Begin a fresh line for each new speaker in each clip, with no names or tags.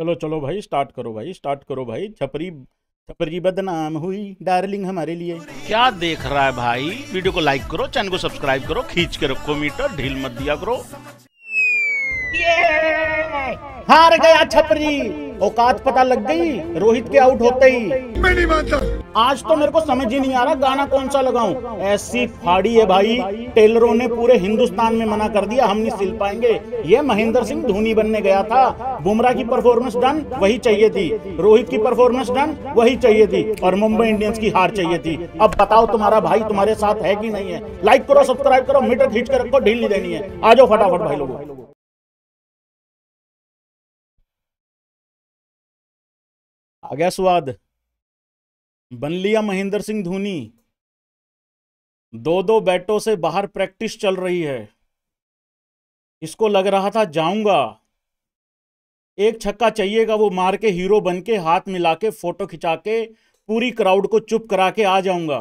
चलो चलो भाई स्टार्ट करो भाई स्टार्ट करो भाई छपरी छपरी बदनाम हुई डार्लिंग हमारे लिए क्या देख रहा है भाई वीडियो को लाइक करो चैनल को सब्सक्राइब करो खींच के रखो मीटर ढील मत दिया करो हार गया छपरी औकात पता लग गई रोहित के आउट होते ही मैं नहीं मानता आज तो मेरे को समझ ही नहीं आ रहा गाना कौन सा लगाऊं ऐसी फाड़ी है भाई टेलरों ने पूरे हिंदुस्तान में मना कर दिया हम नहीं सिल पाएंगे ये महेंद्र सिंह धोनी बनने गया था बुमराह की परफॉर्मेंस डन वही चाहिए थी रोहित की परफॉर्मेंस डन वही चाहिए थी और मुंबई इंडियंस की हार चाहिए थी अब बताओ तुम्हारा भाई तुम्हारे साथ है कि नहीं है
लाइक करो सब्सक्राइब करो मीटर खींच कर रखो ढील नहीं देनी है आ जाओ फटाफट भाई लोगों आ गया स्वाद
बन लिया महेंद्र सिंह धोनी दो दो बैटों से बाहर प्रैक्टिस चल रही है इसको लग रहा था जाऊंगा एक छक्का चाहिएगा वो मार के हीरो बन के हाथ मिला के फोटो खिंचा के पूरी क्राउड को चुप करा के आ जाऊंगा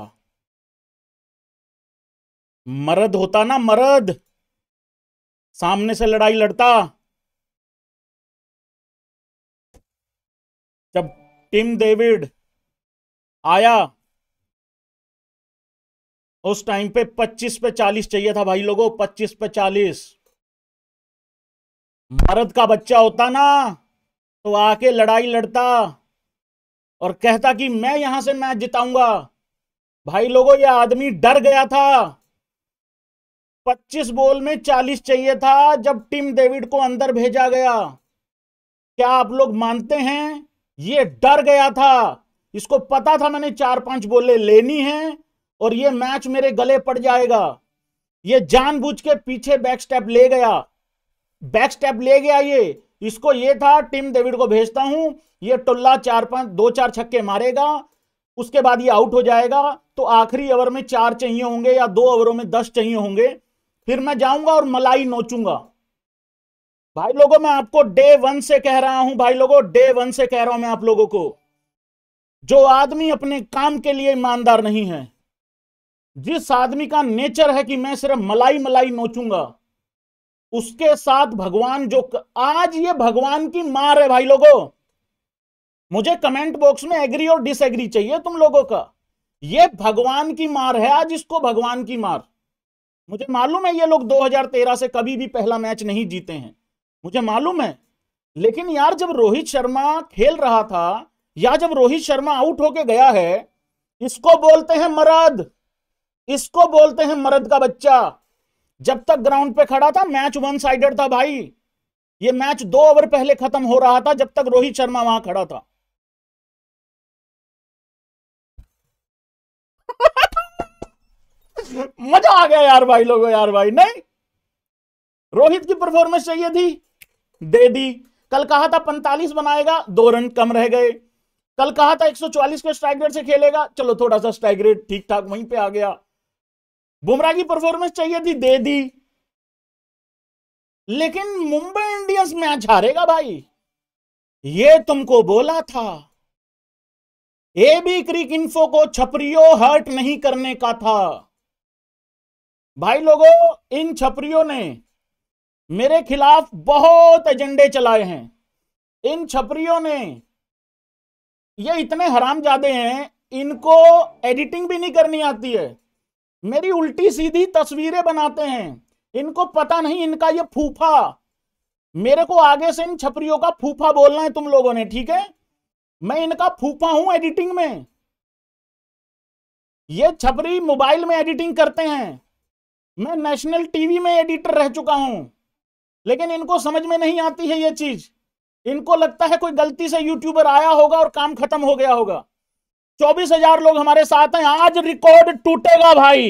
मरद होता ना मरद सामने से लड़ाई लड़ता
जब टिम डेविड आया उस टाइम पे
25 पे 40 चाहिए था भाई लोगों 25 पे 40 भारत का बच्चा होता ना तो आके लड़ाई लड़ता और कहता कि मैं यहां से मैच जिताऊंगा भाई लोगों ये आदमी डर गया था 25 बोल में 40 चाहिए था जब टीम डेविड को अंदर भेजा गया क्या आप लोग मानते हैं ये डर गया था इसको पता था मैंने चार पांच बोले लेनी है और ये मैच मेरे गले पड़ जाएगा ये जानबूझ के पीछे बैक स्टेप ले गया बैक स्टेप ले गया ये इसको ये था टीम डेविड को भेजता हूं ये टुल्ला चार पांच दो चार छक्के मारेगा उसके बाद ये आउट हो जाएगा तो आखिरी ओवर में चार चाहिए होंगे या दो ओवरों में दस चाहिए होंगे फिर मैं जाऊंगा और मलाई नोचूंगा भाई लोगों मैं आपको डे वन से कह रहा हूं भाई लोगों डे वन से कह रहा हूं मैं आप लोगों को जो आदमी अपने काम के लिए ईमानदार नहीं है जिस आदमी का नेचर है कि मैं सिर्फ मलाई मलाई नोचूंगा उसके साथ भगवान जो आज ये भगवान की मार है भाई लोगों मुझे कमेंट बॉक्स में एग्री और डिसएग्री चाहिए तुम लोगों का ये भगवान की मार है आज इसको भगवान की मार मुझे मालूम है ये लोग 2013 से कभी भी पहला मैच नहीं जीते हैं मुझे मालूम है लेकिन यार जब रोहित शर्मा खेल रहा था या जब रोहित शर्मा आउट होके गया है इसको बोलते हैं मरद इसको बोलते हैं मरद का बच्चा जब तक ग्राउंड पे खड़ा था मैच वन साइडेड था भाई ये मैच दो ओवर पहले खत्म हो रहा था जब तक रोहित शर्मा वहां खड़ा था
मजा
आ गया यार भाई लोगों यार भाई नहीं रोहित की परफॉर्मेंस चाहिए थी दे दी कल कहा था 45 बनाएगा दो रन कम रह गए कल कहा था 140 के स्ट्राइक रेट से खेलेगा चलो थोड़ा सा स्ट्राइक रेट ठीक ठाक वहीं पे आ गया बुमराह की परफॉर्मेंस चाहिए थी दे दी लेकिन मुंबई इंडियंस मैच हारेगा भाई ये तुमको बोला था ए बी क्रिक इन्फो को छपरियो हर्ट नहीं करने का था भाई लोगों इन छपरियों ने मेरे खिलाफ बहुत एजेंडे चलाए हैं इन छपरियों ने ये इतने हराम ज्यादे हैं इनको एडिटिंग भी नहीं करनी आती है मेरी उल्टी सीधी तस्वीरें बनाते हैं इनको पता नहीं इनका ये फूफा मेरे को आगे से इन छपरियों का फूफा बोलना है तुम लोगों ने ठीक है मैं इनका फूफा हूं एडिटिंग में ये छपरी मोबाइल में एडिटिंग करते हैं मैं नेशनल टीवी में एडिटर रह चुका हूं लेकिन इनको समझ में नहीं आती है ये चीज इनको लगता है कोई गलती से यूट्यूबर आया होगा और काम खत्म हो गया होगा चौबीस हजार लोग हमारे साथ हैं आज रिकॉर्ड टूटेगा भाई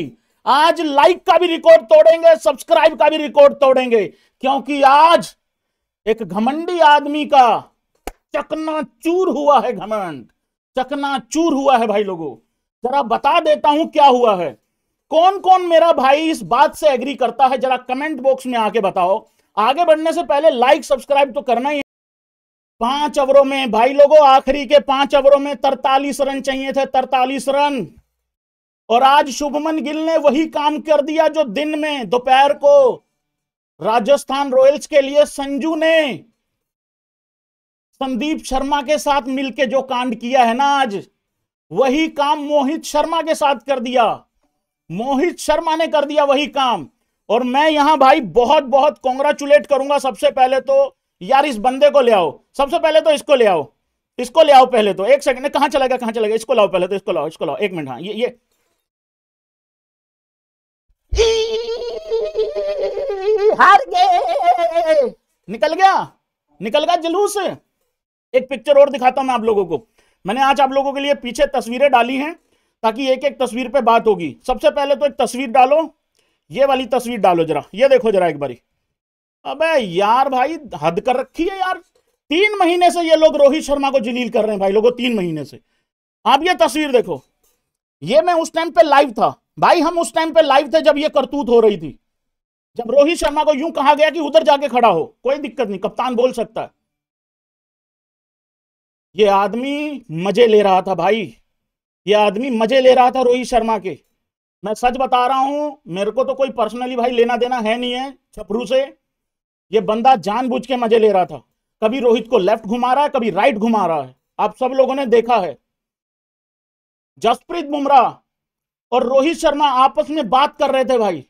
आज लाइक का भी रिकॉर्ड तोड़ेंगे सब्सक्राइब का भी रिकॉर्ड तोड़ेंगे क्योंकि आज एक घमंडी आदमी का चकनाचूर हुआ है घमंड चकनाचूर हुआ है भाई लोगों जरा बता देता हूं क्या हुआ है कौन कौन मेरा भाई इस बात से एग्री करता है जरा कमेंट बॉक्स में आके बताओ आगे बढ़ने से पहले लाइक सब्सक्राइब तो करना ही पांच ओवरों में भाई लोगों आखिरी के पांच ओवरों में तरतालीस रन चाहिए थे तरतालीस रन और आज शुभमन गिल ने वही काम कर दिया जो दिन में दोपहर को राजस्थान रॉयल्स के लिए संजू ने संदीप शर्मा के साथ मिलके जो कांड किया है ना आज वही काम मोहित शर्मा के साथ कर दिया मोहित शर्मा ने कर दिया वही काम और मैं यहां भाई बहुत बहुत कॉन्ग्रेचुलेट करूंगा सबसे पहले तो यार इस बंदे को ले आओ सबसे पहले तो इसको ले आओ इसको ले आओ पहले तो एक सेकंड कहां चला गया कहां चला गया इसको लाओ पहले तो इसको लाओ इसको लाओ एक मिनट हाँ ये ये हार गए निकल गया निकल गया जुलूस एक पिक्चर और दिखाता हूं मैं आप लोगों को मैंने आज आप लोगों के लिए पीछे तस्वीरें डाली हैं ताकि एक एक तस्वीर पे बात होगी सबसे पहले तो एक तस्वीर डालो ये वाली तस्वीर डालो जरा ये देखो जरा एक बारी अबे यार भाई हद कर रखी है यार तीन महीने से ये लोग रोहित शर्मा को जलील कर रहे हैं भाई लोगों तीन महीने से आप ये तस्वीर देखो ये मैं उस टाइम पे लाइव था भाई हम उस टाइम पे लाइव थे जब ये करतूत हो रही थी जब रोहित शर्मा को यूं कहा गया कि उधर जाके खड़ा हो कोई दिक्कत नहीं कप्तान बोल सकता है ये आदमी मजे ले रहा था भाई ये आदमी मजे ले रहा था रोहित शर्मा के मैं सच बता रहा हूं मेरे को तो कोई पर्सनली भाई लेना देना है नहीं है छपरू से ये बंदा जानबूझ के मजे ले रहा था कभी रोहित को लेफ्ट घुमा रहा है कभी राइट घुमा रहा है आप सब लोगों ने देखा है जसप्रीत बुमराह और रोहित शर्मा आपस में बात कर रहे थे भाई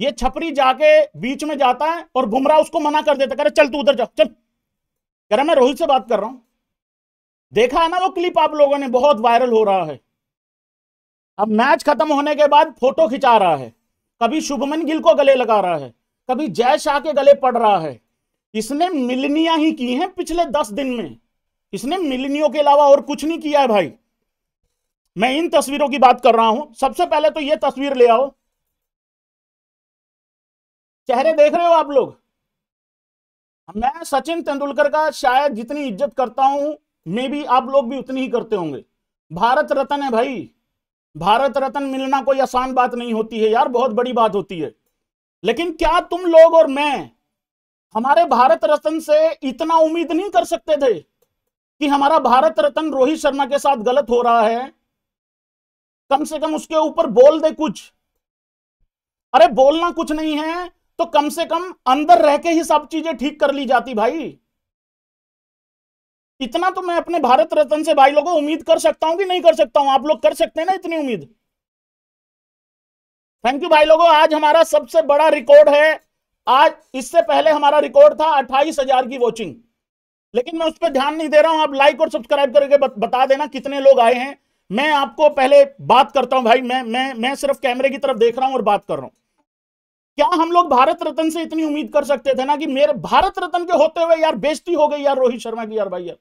ये छपरी जाके बीच में जाता है और बुमराह उसको मना कर देता रहे चल तू उधर जा चल कह रहा मैं रोहित से बात कर रहा हूं देखा है ना वो क्लिप आप लोगों ने बहुत वायरल हो रहा है अब मैच खत्म होने के बाद फोटो खिंचा रहा है कभी शुभमन गिल को गले लगा रहा है कभी जय शाह के गले पड़ रहा है इसने मिलनिया ही की हैं पिछले दस दिन में इसने मिलनियों के अलावा और कुछ नहीं किया है भाई मैं इन तस्वीरों की बात कर रहा हूं सबसे पहले तो ये तस्वीर ले आओ
चेहरे देख रहे हो आप लोग मैं
सचिन तेंदुलकर का शायद जितनी इज्जत करता हूं मे भी आप लोग भी उतनी ही करते होंगे भारत रत्न है भाई भारत रत्न मिलना कोई आसान बात नहीं होती है यार बहुत बड़ी बात होती है लेकिन क्या तुम लोग और मैं हमारे भारत रत्न से इतना उम्मीद नहीं कर सकते थे कि हमारा भारत रत्न रोहित शर्मा के साथ गलत हो रहा है कम से कम उसके ऊपर बोल दे कुछ अरे बोलना कुछ नहीं है तो कम से कम अंदर रह के ही सब चीजें ठीक कर ली जाती भाई इतना तो मैं अपने भारत रत्न से भाई लोगों उम्मीद कर सकता हूं कि नहीं कर सकता हूं आप लोग कर सकते हैं ना इतनी उम्मीद थैंक यू भाई लोगों आज हमारा सबसे बड़ा रिकॉर्ड है आज इससे पहले हमारा रिकॉर्ड था अट्ठाईस हजार की वॉचिंग लेकिन मैं उस पर ध्यान नहीं दे रहा हूं आप लाइक और सब्सक्राइब करके बता देना कितने लोग आए हैं मैं आपको पहले बात करता हूं भाई मैं मैं मैं सिर्फ कैमरे की तरफ देख रहा हूं और बात कर रहा हूं क्या हम लोग भारत रत्न से इतनी उम्मीद कर सकते थे ना कि मेरे भारत रत्न के होते हुए यार बेजती हो गई यार रोहित शर्मा की यार भाई यार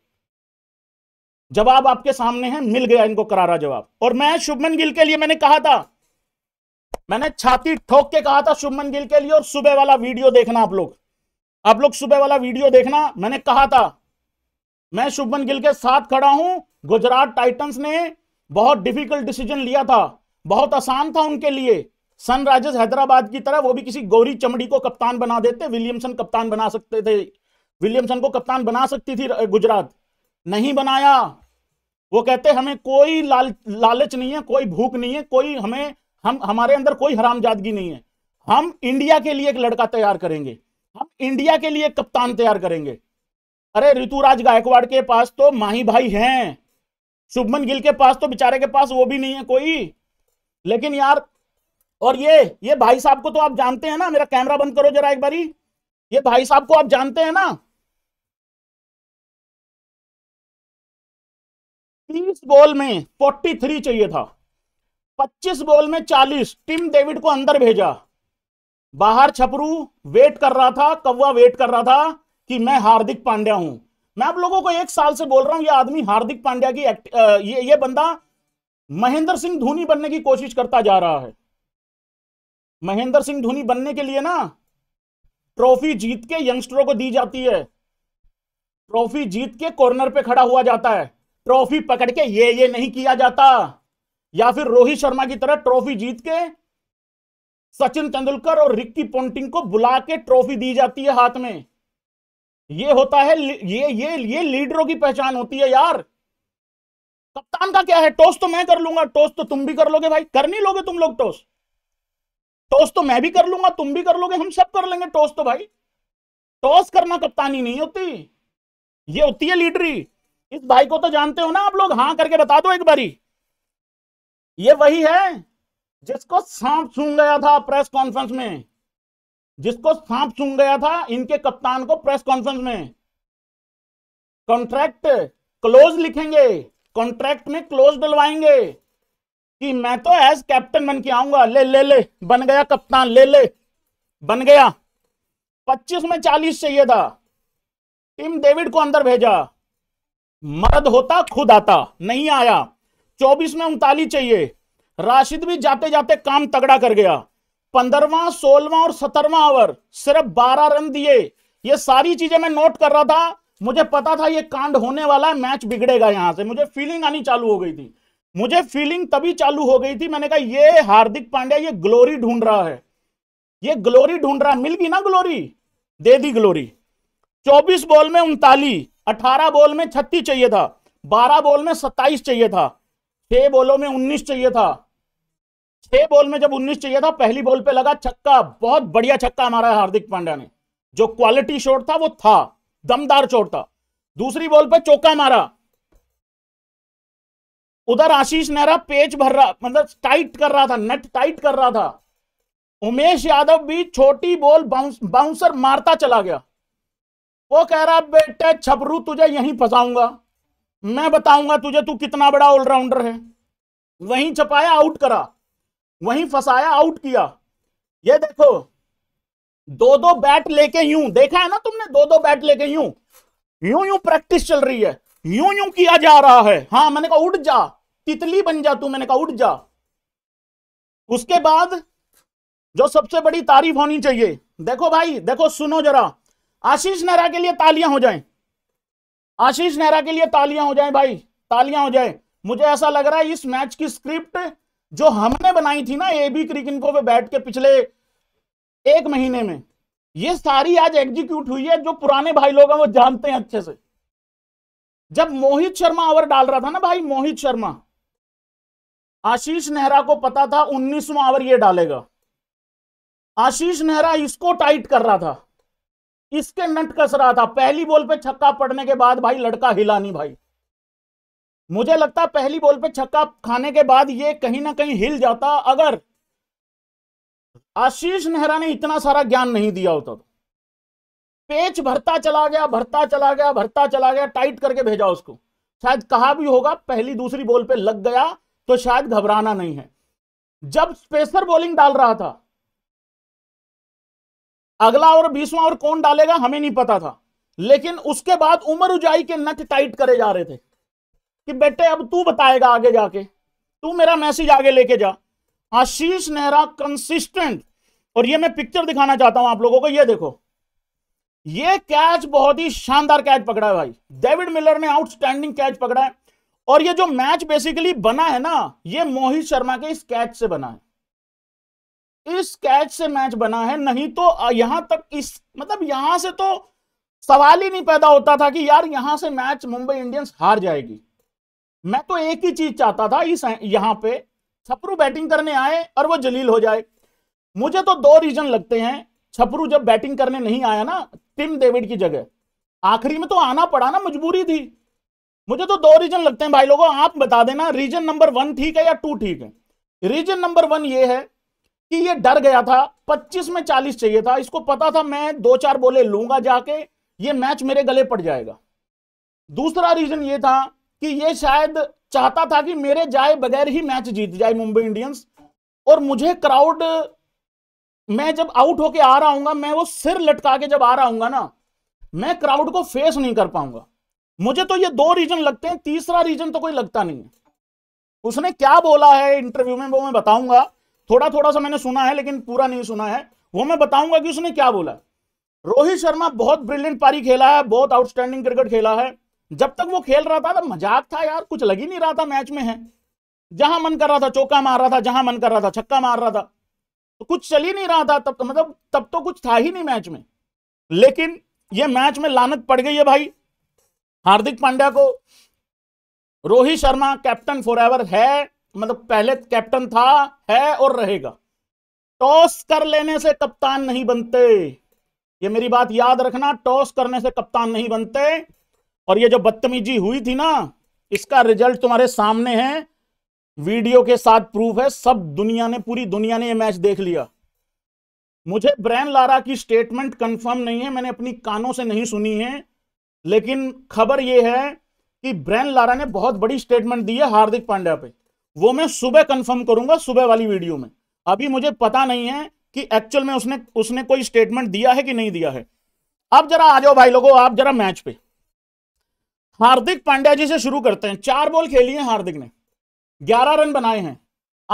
जवाब आपके सामने है मिल गया इनको करारा जवाब और मैं शुभमन गिल के लिए मैंने कहा था मैंने छाती ठोक के कहा था शुभमन गिल के लिए और सुबह वाला वीडियो देखना आप लोग आप लोग सुबह वाला वीडियो देखना मैंने कहा था मैं शुभमन गिल के साथ खड़ा हूं गुजरात टाइटंस ने बहुत डिफिकल्ट डिसीजन लिया था बहुत आसान था उनके लिए सनराइजर्स हैदराबाद की तरह वो भी किसी गौरी चमड़ी को कप्तान बना देते विलियमसन कप्तान बना सकते थे विलियमसन को कप्तान बना सकती थी गुजरात नहीं बनाया वो कहते हमें कोई लाल लालच नहीं है कोई भूख नहीं है कोई हमें हम हमारे अंदर कोई हरामजादगी नहीं है हम इंडिया के लिए एक लड़का तैयार करेंगे हम इंडिया के लिए कप्तान तैयार करेंगे अरे ऋतुराज गायकवाड़ के पास तो माही भाई हैं शुभमन गिल के पास तो बेचारे के पास वो भी नहीं है कोई लेकिन यार और ये ये भाई साहब को तो आप जानते हैं ना मेरा कैमरा बंद करो जरा एक बारी ये भाई साहब को आप जानते हैं ना
तीस बॉल में
फोर्टी थ्री चाहिए था 25 बॉल में 40 टिम डेविड को अंदर भेजा बाहर छपरू वेट कर रहा था कौवा वेट कर रहा था कि मैं हार्दिक पांड्या हूं मैं आप लोगों को एक साल से बोल रहा हूं ये आदमी हार्दिक पांड्या की एक्ट, आ, ये ये बंदा महेंद्र सिंह धोनी बनने की कोशिश करता जा रहा है महेंद्र सिंह धोनी बनने के लिए ना ट्रॉफी जीत के यंगस्टरों को दी जाती है ट्रॉफी जीत के कॉर्नर पे खड़ा हुआ जाता है ट्रॉफी पकड़ के ये ये नहीं किया जाता या फिर रोहित शर्मा की तरह ट्रॉफी जीत के सचिन तेंदुलकर और रिक्की पोंटिंग को बुला के ट्रॉफी दी जाती है हाथ में ये होता है ये ये ये लीडरों की पहचान होती है यार कप्तान का क्या है टॉस तो मैं कर लूंगा टॉस तो तुम भी कर लोगे भाई कर नहीं लोगे तुम लोग टॉस टॉस तो मैं भी कर लूंगा तुम भी कर लोगे हम सब कर लेंगे टॉस तो भाई टॉस करना कप्तानी नहीं होती ये होती है लीडरी इस भाई को तो जानते हो ना आप लोग हाँ करके बता दो एक बारी ये वही है जिसको सांप सूंघ गया था प्रेस कॉन्फ्रेंस में जिसको सांप सूंघ गया था इनके कप्तान को प्रेस कॉन्फ्रेंस में कॉन्ट्रैक्ट क्लोज लिखेंगे कॉन्ट्रैक्ट में क्लोज डलवाएंगे कि मैं तो एज कैप्टन बन के आऊंगा ले ले ले बन गया कप्तान ले ले बन गया पच्चीस में चालीस चाहिए था टीम डेविड को अंदर भेजा मर्द होता खुद आता नहीं आया 24 में उनतालीस चाहिए राशिद भी जाते जाते काम तगड़ा कर गया पंद्रवा सोलवा और सत्रहवा ओवर सिर्फ बारह रन दिए ये सारी चीजें मैं नोट कर रहा था मुझे पता था ये कांड होने वाला है मैच बिगड़ेगा यहां से मुझे फीलिंग आनी चालू हो गई थी मुझे फीलिंग तभी चालू हो गई थी मैंने कहा ये हार्दिक पांड्या ये ग्लोरी ढूंढ रहा है ये ग्लोरी ढूंढ रहा है मिल गई ना ग्लोरी दे दी ग्लोरी 24 बॉल में उनतालीस 18 बॉल में छत्तीस चाहिए था 12 बॉल में 27 चाहिए था छह बॉलों में उन्नीस चाहिए था छह बॉल में जब उन्नीस चाहिए था पहली बॉल पे लगा छक्का बहुत बढ़िया छक्का हमारा हार्दिक पांड्या ने जो क्वालिटी शॉट था वो था दमदार शॉट था दूसरी बॉल पे चौका मारा उधर आशीष नेहरा पेच भर रहा मतलब टाइट कर रहा था नेट टाइट कर रहा था उमेश यादव भी छोटी बॉल बाउंस, बाउंसर मारता चला गया वो कह रहा बेटे छपरू तुझे यहीं फंसाऊंगा मैं बताऊंगा तुझे तू कितना बड़ा ऑलराउंडर है वहीं छपाया आउट करा वहीं फसाया आउट किया ये देखो दो दो बैट लेके यूं देखा है ना तुमने दो दो बैट लेके यूं यूं यूं प्रैक्टिस चल रही है यूं यूं किया जा रहा है हाँ मैंने कहा उठ जा तितली बन जा तू मैंने कहा उठ जा उसके बाद जो सबसे बड़ी तारीफ होनी चाहिए देखो भाई देखो सुनो जरा आशीष नहरा के लिए तालियां हो जाएं आशीष नेहरा के लिए तालियां हो जाए भाई तालियां हो जाए मुझे ऐसा लग रहा है इस मैच की स्क्रिप्ट जो हमने बनाई थी ना एबी क्रिकेट को पे बैठ के पिछले एक महीने में ये सारी आज एग्जीक्यूट हुई है जो पुराने भाई लोग हैं वो जानते हैं अच्छे से जब मोहित शर्मा ओवर डाल रहा था ना भाई मोहित शर्मा आशीष नेहरा को पता था उन्नीसवा ओवर ये डालेगा आशीष नेहरा इसको टाइट कर रहा था इसके नट कस रहा था पहली बॉल पे छक्का पड़ने के बाद भाई लड़का हिला नहीं भाई मुझे लगता पहली बॉल पे छक्का खाने के बाद ये कहीं ना कहीं हिल जाता अगर आशीष नेहरा ने इतना सारा ज्ञान नहीं दिया होता तो पेच भरता चला गया भरता चला गया भरता चला गया टाइट करके भेजा उसको शायद कहा भी होगा पहली दूसरी बॉल पे लग गया तो शायद घबराना नहीं है जब स्पेसर बॉलिंग डाल रहा था अगला और बीसवां और कौन डालेगा हमें नहीं पता था लेकिन उसके बाद उमर उजाई के नट टाइट करे जा रहे थे कि बेटे अब तू बताएगा आगे जाके तू मेरा मैसेज आगे लेके जा आशीष नेहरा कंसिस्टेंट और ये मैं पिक्चर दिखाना चाहता हूं आप लोगों को ये देखो ये कैच बहुत ही शानदार कैच पकड़ा है भाई डेविड मिलर ने आउटस्टैंडिंग कैच पकड़ा है और ये जो मैच बेसिकली बना है ना ये मोहित शर्मा के इस कैच से बना है इस कैच से मैच बना है नहीं तो यहां तक इस मतलब यहां से तो सवाल ही नहीं पैदा होता था कि यार यहां से मैच मुंबई इंडियंस हार जाएगी मैं तो एक ही चीज चाहता था इस यहां पे छपरू बैटिंग करने आए और वो जलील हो जाए मुझे तो दो रीजन लगते हैं छपरू जब बैटिंग करने नहीं आया ना टिम डेविड की जगह आखिरी में तो आना पड़ा ना मजबूरी थी मुझे तो दो रीजन लगते हैं भाई लोगों आप बता देना रीजन नंबर वन ठीक है या टू ठीक है रीजन नंबर वन ये है कि ये डर गया था 25 में 40 चाहिए था इसको पता था मैं दो चार बोले लूंगा जाके ये मैच मेरे गले पड़ जाएगा दूसरा रीजन ये था कि ये शायद चाहता था कि मेरे जाए बगैर ही मैच जीत जाए मुंबई इंडियंस और मुझे क्राउड मैं जब आउट होके आ रहा हूंगा मैं वो सिर लटका के जब आ रहा हूंगा ना मैं क्राउड को फेस नहीं कर पाऊंगा मुझे तो ये दो रीजन लगते हैं तीसरा रीजन तो कोई लगता नहीं है उसने क्या बोला है इंटरव्यू में वो मैं बताऊंगा थोड़ा थोड़ा सा मैंने सुना है लेकिन पूरा नहीं सुना है वो मैं बताऊंगा कि उसने क्या बोला रोहित शर्मा बहुत ब्रिलियंट पारी खेला है बहुत आउटस्टैंडिंग क्रिकेट खेला है जब तक वो खेल रहा था तो मजाक था यार कुछ लग ही नहीं रहा था मैच में है जहां मन कर रहा था चौका मार रहा था जहां मन कर रहा था छक्का मार रहा था तो कुछ चल ही नहीं रहा था तब तो मतलब तब तो कुछ था ही नहीं मैच में लेकिन ये मैच में लानत पड़ गई है भाई हार्दिक पांड्या को रोहित शर्मा कैप्टन फॉर है मतलब पहले कैप्टन था है और रहेगा टॉस कर लेने से कप्तान नहीं बनते ये मेरी बात याद रखना टॉस करने से कप्तान नहीं बनते और ये जो बदतमीजी हुई थी ना इसका रिजल्ट तुम्हारे सामने है वीडियो के साथ प्रूफ है सब दुनिया ने पूरी दुनिया ने ये मैच देख लिया मुझे ब्रैन लारा की स्टेटमेंट कंफर्म नहीं है मैंने अपनी कानों से नहीं सुनी है लेकिन खबर यह है कि ब्रैन लारा ने बहुत बड़ी स्टेटमेंट दी है हार्दिक पांड्या पे वो मैं सुबह कंफर्म करूंगा सुबह वाली वीडियो में अभी मुझे पता नहीं है कि एक्चुअल में उसने उसने कोई स्टेटमेंट दिया है कि नहीं दिया है आप जरा आ जाओ भाई लोगों आप जरा मैच पे हार्दिक पांड्या जी से शुरू करते हैं चार बॉल खेली है हार्दिक ने ग्यारह रन बनाए हैं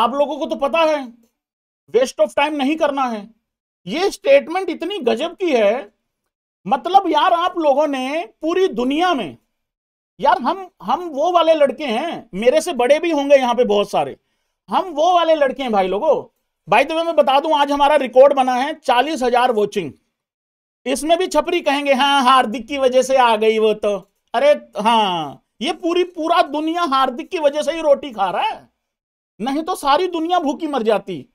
आप लोगों को तो पता है वेस्ट ऑफ टाइम नहीं करना है ये स्टेटमेंट इतनी गजब की है मतलब यार आप लोगों ने पूरी दुनिया में यार हम हम वो वाले लड़के हैं मेरे से बड़े भी होंगे यहाँ पे बहुत सारे हम वो वाले लड़के हैं भाई लोगों भाई तो मैं बता दूं आज हमारा रिकॉर्ड बना है चालीस हजार वॉचिंग इसमें भी छपरी कहेंगे हाँ हार्दिक की वजह से आ गई वो तो अरे हाँ ये पूरी पूरा दुनिया हार्दिक की वजह से ही रोटी खा रहा है नहीं तो सारी दुनिया भूखी मर जाती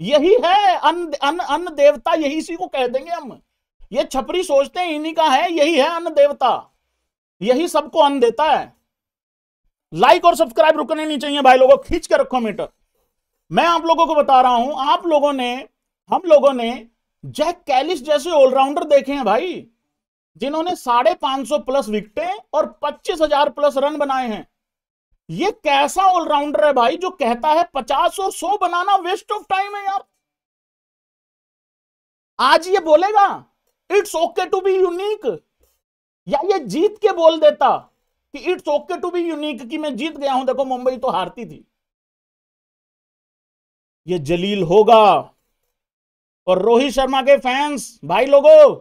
यही है अन्न अन्न अन देवता यही इसी को कह देंगे हम ये छपरी सोचते हैं इन्हीं का है यही है अन्न देवता यही सबको अन्न देता है लाइक और सब्सक्राइब रुकने नहीं चाहिए भाई लोगों खींच के रखो मीटर मैं आप लोगों को बता रहा हूं आप लोगों ने हम लोगों ने जैक कैलिस जैसे ऑलराउंडर देखे हैं भाई जिन्होंने साढ़े पांच सौ प्लस विकटे और पच्चीस हजार प्लस रन बनाए हैं ये कैसा ऑलराउंडर है भाई जो कहता है पचास और सौ बनाना वेस्ट ऑफ टाइम है यार आज ये बोलेगा it's okay to be unique या ये जीत के बोल देता कि it's okay to be unique कि मैं जीत गया हूं देखो मुंबई तो हारती थी
ये जलील होगा
और रोहित शर्मा के फैंस भाई लोगों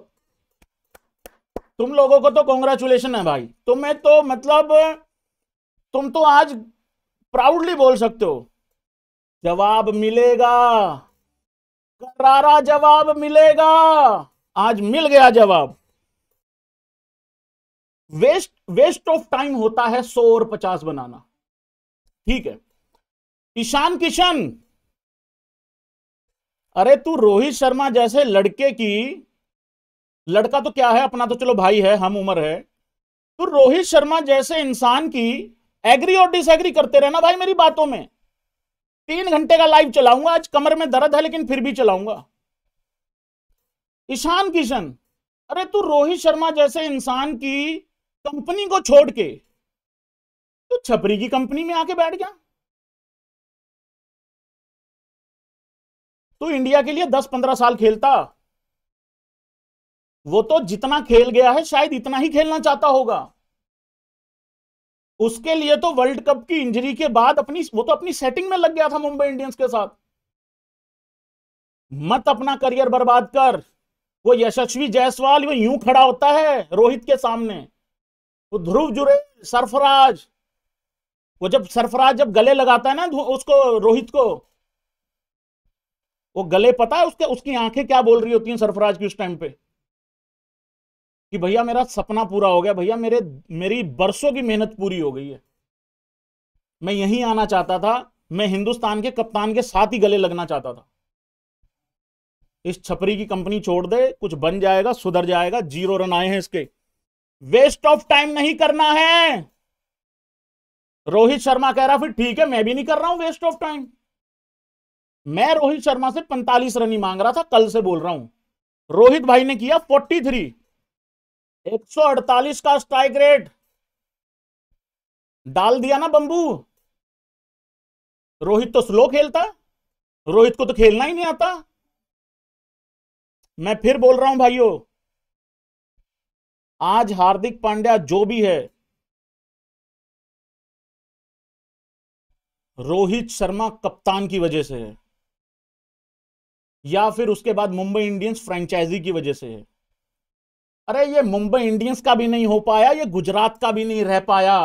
तुम लोगों को तो कॉन्ग्रेचुलेशन है भाई तुम्हें तो, तो मतलब तुम तो आज प्राउडली बोल सकते हो जवाब मिलेगा करारा जवाब मिलेगा आज मिल गया जवाब वेस्ट वेस्ट ऑफ टाइम होता है सौ और पचास बनाना ठीक है ईशान किशन अरे तू रोहित शर्मा जैसे लड़के की लड़का तो क्या है अपना तो चलो भाई है हम उम्र है तू रोहित शर्मा जैसे इंसान की एग्री और डिसएग्री करते रहना भाई मेरी बातों में तीन घंटे का लाइव चलाऊंगा आज कमर में दर्द है लेकिन फिर भी चलाऊंगा ईशान किशन अरे तू रोहित शर्मा जैसे इंसान की कंपनी को छोड़ के तो छपरी की कंपनी में आके बैठ गया
तो इंडिया के लिए 10-15
साल खेलता वो तो जितना खेल गया है शायद इतना ही खेलना चाहता होगा उसके लिए तो वर्ल्ड कप की इंजरी के बाद अपनी वो तो अपनी सेटिंग में लग गया था मुंबई इंडियंस के साथ मत अपना करियर बर्बाद कर वो यशस्वी जायसवाल वो यूं खड़ा होता है रोहित के सामने वो ध्रुव जुड़े सरफराज वो जब सरफराज जब गले लगाता है ना उसको रोहित को वो गले पता है उसके उसकी आंखें क्या बोल रही होती हैं सरफराज की उस टाइम पे कि भैया मेरा सपना पूरा हो गया भैया मेरे मेरी बरसों की मेहनत पूरी हो गई है मैं यहीं आना चाहता था मैं हिंदुस्तान के कप्तान के साथ ही गले लगना चाहता था इस छपरी की कंपनी छोड़ दे कुछ बन जाएगा सुधर जाएगा जीरो रन आए हैं इसके वेस्ट ऑफ टाइम नहीं करना है रोहित शर्मा कह रहा फिर ठीक है मैं भी नहीं कर रहा हूं वेस्ट ऑफ टाइम मैं रोहित शर्मा से 45 रन ही मांग रहा था कल से बोल रहा हूं रोहित भाई ने किया 43 148 का स्ट्राइक रेट डाल दिया ना बंबू
रोहित तो स्लो खेलता रोहित को तो खेलना ही नहीं आता मैं फिर बोल रहा हूं भाइयों आज हार्दिक पांड्या जो भी है
रोहित शर्मा कप्तान की वजह से है या फिर उसके बाद मुंबई इंडियंस फ्रेंचाइजी की वजह से है अरे ये मुंबई इंडियंस का भी नहीं हो पाया ये गुजरात का भी नहीं रह पाया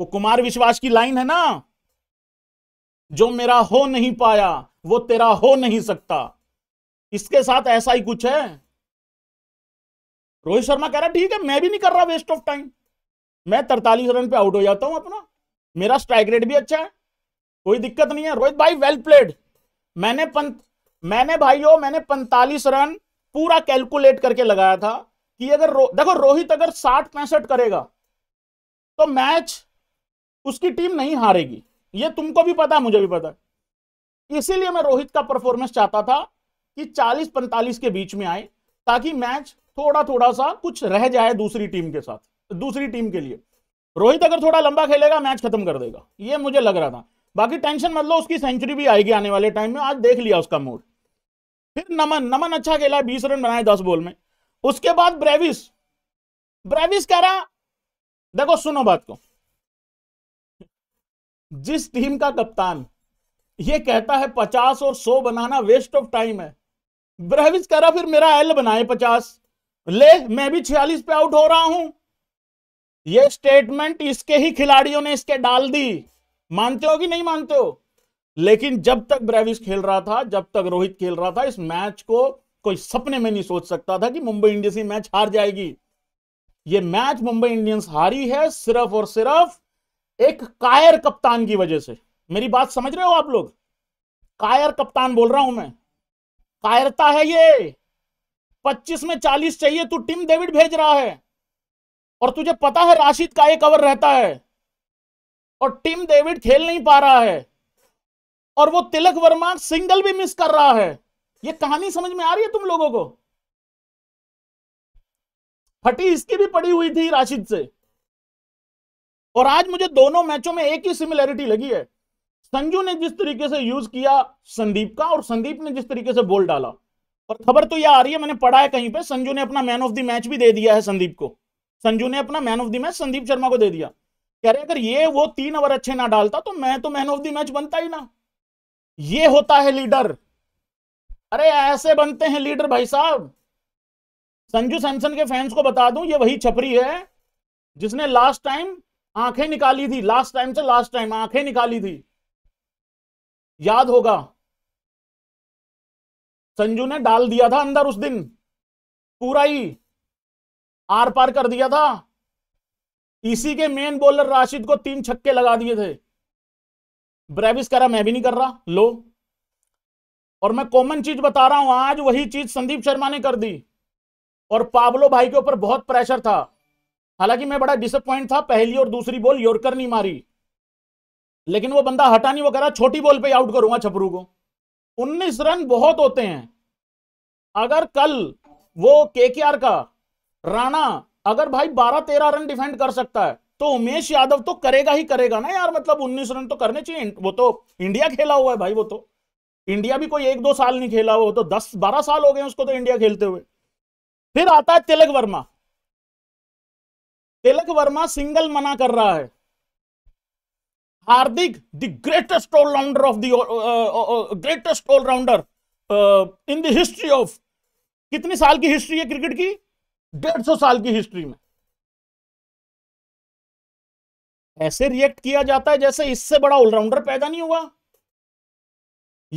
वो कुमार विश्वास की लाइन है ना जो मेरा हो नहीं पाया वो तेरा हो नहीं सकता इसके साथ ऐसा ही कुछ है रोहित शर्मा कह रहा ठीक है मैं भी नहीं कर रहा वेस्ट ऑफ टाइम मैं तरतालीस रन पे आउट हो जाता हूं अपना मेरा स्ट्राइक रेट भी अच्छा है कोई दिक्कत नहीं है रोहित भाई वेल प्लेड मैंने पंत मैंने भाइयों मैंने पैंतालीस रन पूरा कैलकुलेट करके लगाया था कि अगर रो, देखो रोहित अगर साठ पैंसठ करेगा तो मैच उसकी टीम नहीं हारेगी ये तुमको भी पता मुझे भी पता इसीलिए मैं रोहित का परफॉर्मेंस चाहता था कि 40-45 के बीच में आए ताकि मैच थोड़ा थोड़ा सा कुछ रह जाए दूसरी टीम के साथ दूसरी टीम के लिए रोहित अगर थोड़ा लंबा खेलेगा मैच खत्म कर देगा ये मुझे लग रहा था बाकी टेंशन मतलब उसकी सेंचुरी भी आएगी आने वाले टाइम में आज देख लिया उसका मूड फिर नमन नमन अच्छा खेला है बीस रन बनाए दस बॉल में उसके बाद ब्रेविस ब्रेविस कह रहा देखो सुनो बात को जिस टीम का कप्तान ये कहता है पचास और सौ बनाना वेस्ट ऑफ टाइम है ब्रेविस कह रहा फिर मेरा एल बनाए पचास ले मैं भी छियालीस पे आउट हो रहा हूं ये स्टेटमेंट इसके ही खिलाड़ियों ने इसके डाल दी मानते हो कि नहीं मानते हो लेकिन जब तक ब्रेविस खेल रहा था जब तक रोहित खेल रहा था इस मैच को कोई सपने में नहीं सोच सकता था कि मुंबई इंडियंस ही मैच हार जाएगी ये मैच मुंबई इंडियंस हारी है सिर्फ और सिर्फ एक कायर कप्तान की वजह से मेरी बात समझ रहे हो आप लोग कायर कप्तान बोल रहा हूं मैं कायरता है ये 25 में 40 चाहिए तू टिम डेविड भेज रहा है और तुझे पता है राशिद का एक ओवर रहता है और टिम डेविड खेल नहीं पा रहा है और वो तिलक वर्मा सिंगल भी मिस कर रहा
है ये कहानी समझ में आ रही है तुम लोगों को
फटी इसकी भी पड़ी हुई थी राशिद से और आज मुझे दोनों मैचों में एक ही सिमिलैरिटी लगी है संजू ने जिस तरीके से यूज किया संदीप का और संदीप ने जिस तरीके से बोल डाला और खबर तो यह आ रही है मैंने पढ़ा है कहीं पे संजू ने अपना मैन ऑफ द मैच भी दे दिया है संदीप को संजू ने अपना man of the match Sandeep Sharma को दे दिया कह रहे अगर ये वो तीन ओवर अच्छे ना डालता तो मैं तो मैन ऑफ द मैच बनता ही ना ये होता है लीडर अरे ऐसे बनते हैं लीडर भाई साहब संजू सैमसन के फैंस को बता दूं ये वही छपरी है जिसने लास्ट टाइम आंखें निकाली थी लास्ट टाइम से लास्ट टाइम आंखें निकाली थी याद होगा संजू ने डाल दिया था अंदर उस दिन पूरा ही आर पार कर दिया था इसी के मेन बॉलर राशिद को तीन छक्के लगा दिए थे ब्रेविस कह रहा मैं भी नहीं कर रहा लो और मैं कॉमन चीज बता रहा हूं आज वही चीज संदीप शर्मा ने कर दी और पाब्लो भाई के ऊपर बहुत प्रेशर था हालांकि मैं बड़ा डिसअपॉइंट था पहली और दूसरी बॉल योरकर नहीं मारी लेकिन वो बंदा हटा नहीं वो कह रहा छोटी बॉल पे आउट करूंगा छपरू को उन्नीस रन बहुत होते हैं अगर कल वो केकेआर का राणा अगर भाई बारह तेरह रन डिफेंड कर सकता है तो उमेश यादव तो करेगा ही करेगा ना यार मतलब उन्नीस रन तो करने चाहिए वो तो इंडिया खेला हुआ है भाई वो तो इंडिया भी कोई एक दो साल नहीं खेला हुआ वो तो दस बारह साल हो गए उसको तो इंडिया खेलते हुए फिर आता है तिलक वर्मा तिलक वर्मा सिंगल मना कर रहा है Hardik, the greatest all-rounder of the uh, uh, uh greatest all-rounder in the history of कितने साल की हिस्ट्री है क्रिकेट की डेढ़ सौ साल
की हिस्ट्री में ऐसे रिएक्ट किया जाता है
जैसे इससे बड़ा ऑलराउंडर पैदा नहीं हुआ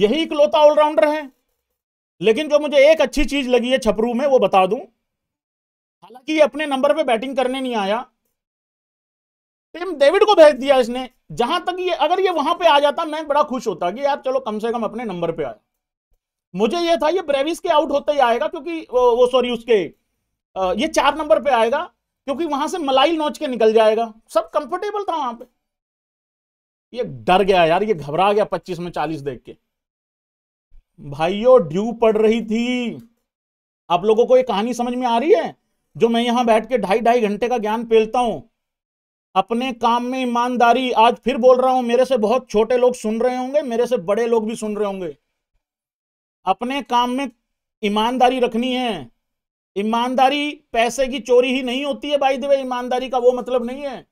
यही इकलौता ऑलराउंडर है लेकिन जो मुझे एक अच्छी चीज लगी है छपरू में वो बता दूं हालांकि ये अपने नंबर पे बैटिंग करने नहीं आया टिम डेविड को भेज दिया इसने जहां तक ये अगर ये वहां पे आ जाता मैं बड़ा खुश होता कि यार चलो कम से कम अपने नंबर पे आया मुझे ये था ये ब्रेविस के आउट होते ही आएगा क्योंकि वो, वो सॉरी उसके ये चार नंबर पे आएगा क्योंकि वहां से मलाई नोच के निकल जाएगा सब कंफर्टेबल था वहां पे ये डर गया यार ये घबरा गया पच्चीस में चालीस देख के भाइयों ड्यू पड़ रही थी आप लोगों को ये कहानी समझ में आ रही है जो मैं यहां बैठ के ढाई ढाई घंटे का ज्ञान पेलता हूं अपने काम में ईमानदारी आज फिर बोल रहा हूं मेरे से बहुत छोटे लोग सुन रहे होंगे मेरे से बड़े लोग भी सुन रहे होंगे अपने काम में ईमानदारी रखनी है ईमानदारी पैसे की चोरी ही नहीं होती है भाई देवे ईमानदारी का वो मतलब नहीं है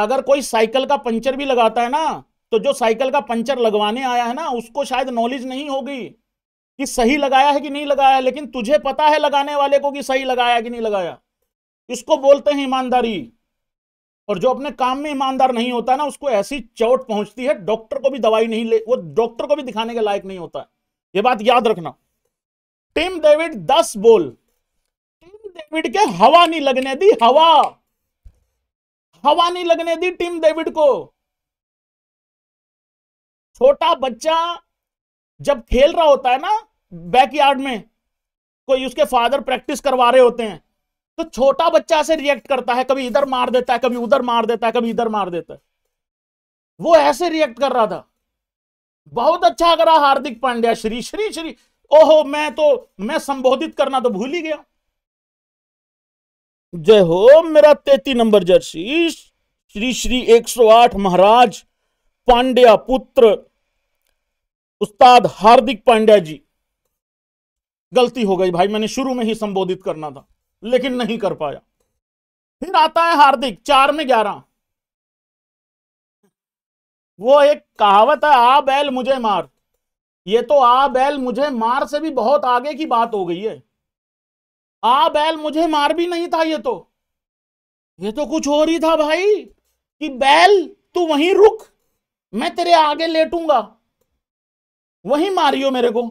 अगर कोई साइकिल का पंचर भी लगाता है ना तो जो साइकिल का पंचर लगवाने आया है ना उसको शायद नॉलेज नहीं होगी कि सही लगाया है कि नहीं लगाया लेकिन तुझे पता है लगाने वाले को कि सही लगाया कि नहीं लगाया इसको बोलते हैं ईमानदारी और जो अपने काम में ईमानदार नहीं होता ना उसको ऐसी चोट पहुंचती है डॉक्टर को भी दवाई नहीं ले वो डॉक्टर को भी दिखाने के लायक नहीं होता है ये बात याद रखना टीम डेविड दस बोल टीम डेविड के हवा नहीं लगने दी हवा हवा नहीं लगने दी टीम डेविड को
छोटा बच्चा जब खेल रहा
होता है ना बैकयार्ड में कोई उसके फादर प्रैक्टिस करवा रहे होते हैं तो छोटा बच्चा ऐसे रिएक्ट करता है कभी इधर मार देता है कभी उधर मार देता है कभी इधर मार देता है वो ऐसे रिएक्ट कर रहा था बहुत अच्छा करा हार्दिक पांड्या श्री श्री श्री ओहो मैं तो मैं संबोधित करना तो भूल ही गया जय हो मेरा तेती नंबर जर्सी श्री श्री 108 महाराज पांड्या पुत्र उस्ताद हार्दिक पांड्या जी गलती हो गई भाई मैंने शुरू में ही संबोधित करना था लेकिन नहीं कर पाया फिर आता है हार्दिक चार में ग्यारह वो एक कहावत है आ बैल मुझे मार ये तो आ बैल मुझे मार से भी बहुत आगे की बात हो गई है आ बैल मुझे मार भी नहीं था ये तो ये तो कुछ और ही था भाई कि बैल तू वहीं रुक मैं तेरे आगे लेटूंगा वहीं मारियो मेरे को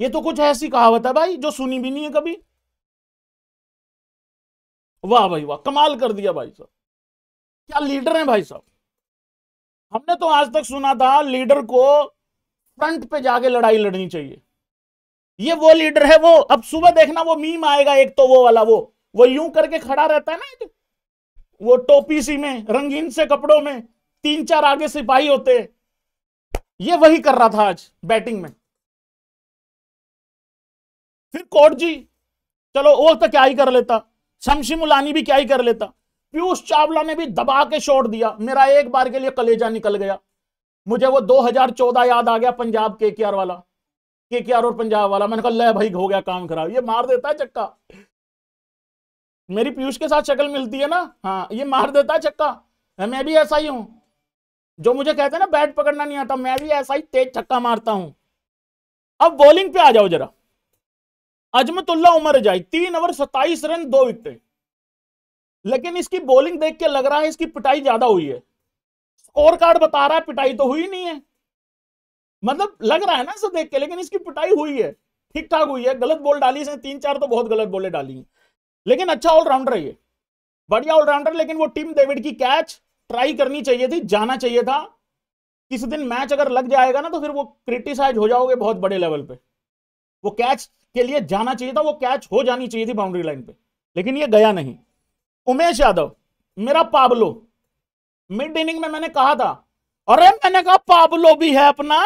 ये तो कुछ ऐसी कहावत है भाई जो सुनी भी नहीं है कभी
वाह भाई वाह कमाल कर दिया भाई साहब क्या लीडर हैं भाई साहब हमने तो आज तक सुना था लीडर को फ्रंट पे जाके लड़ाई लड़नी चाहिए ये वो लीडर है वो अब सुबह देखना वो मीम आएगा एक तो वो वाला वो वो यूं करके खड़ा रहता है ना एक वो टोपी सी में रंगीन से कपड़ों में तीन चार आगे सिपाही होते ये वही कर रहा था आज बैटिंग में
फिर कोर्ट जी चलो वो तो क्या ही कर
लेता शमशी मुलानी भी क्या ही कर लेता पीयूष चावला ने भी दबा के छोड़ दिया मेरा एक बार के लिए कलेजा निकल गया मुझे वो 2014 याद आ गया पंजाब के के आर वाला के के आर और पंजाब वाला मैंने कहा ले भाई हो गया काम खराब ये मार देता है चक्का मेरी पीयूष के साथ शक्ल मिलती है ना हाँ ये मार देता है चक्का मैं भी ऐसा ही हूं जो मुझे कहते हैं ना बैट पकड़ना नहीं आता मैं भी ऐसा ही तेज छक्का मारता हूं अब बॉलिंग पे आ जाओ जरा अजमतुल्ला उमर जाई तीन ओवर सत्ताईस रन दो विकेट लेकिन इसकी बॉलिंग देख के लग रहा है इसकी पिटाई ज्यादा हुई है स्कोर कार्ड बता रहा है पिटाई तो हुई नहीं है मतलब लग रहा है ना इसे देख के लेकिन इसकी पिटाई हुई है ठीक ठाक हुई है गलत बॉल डाली इसने तीन चार तो बहुत गलत बॉलें डाली हैं लेकिन अच्छा ऑलराउंडर है ये बढ़िया ऑलराउंडर लेकिन वो टीम डेविड की कैच ट्राई करनी चाहिए थी जाना चाहिए था किसी दिन मैच अगर लग जाएगा ना तो फिर वो क्रिटिसाइज हो जाओगे बहुत बड़े लेवल पे वो कैच के लिए जाना चाहिए था वो कैच हो जानी चाहिए थी बाउंड्री लाइन पे लेकिन ये गया नहीं उमेश यादव मेरा पाबलो मिड इनिंग में मैंने कहा था अरे मैंने कहा पाबलो भी है अपना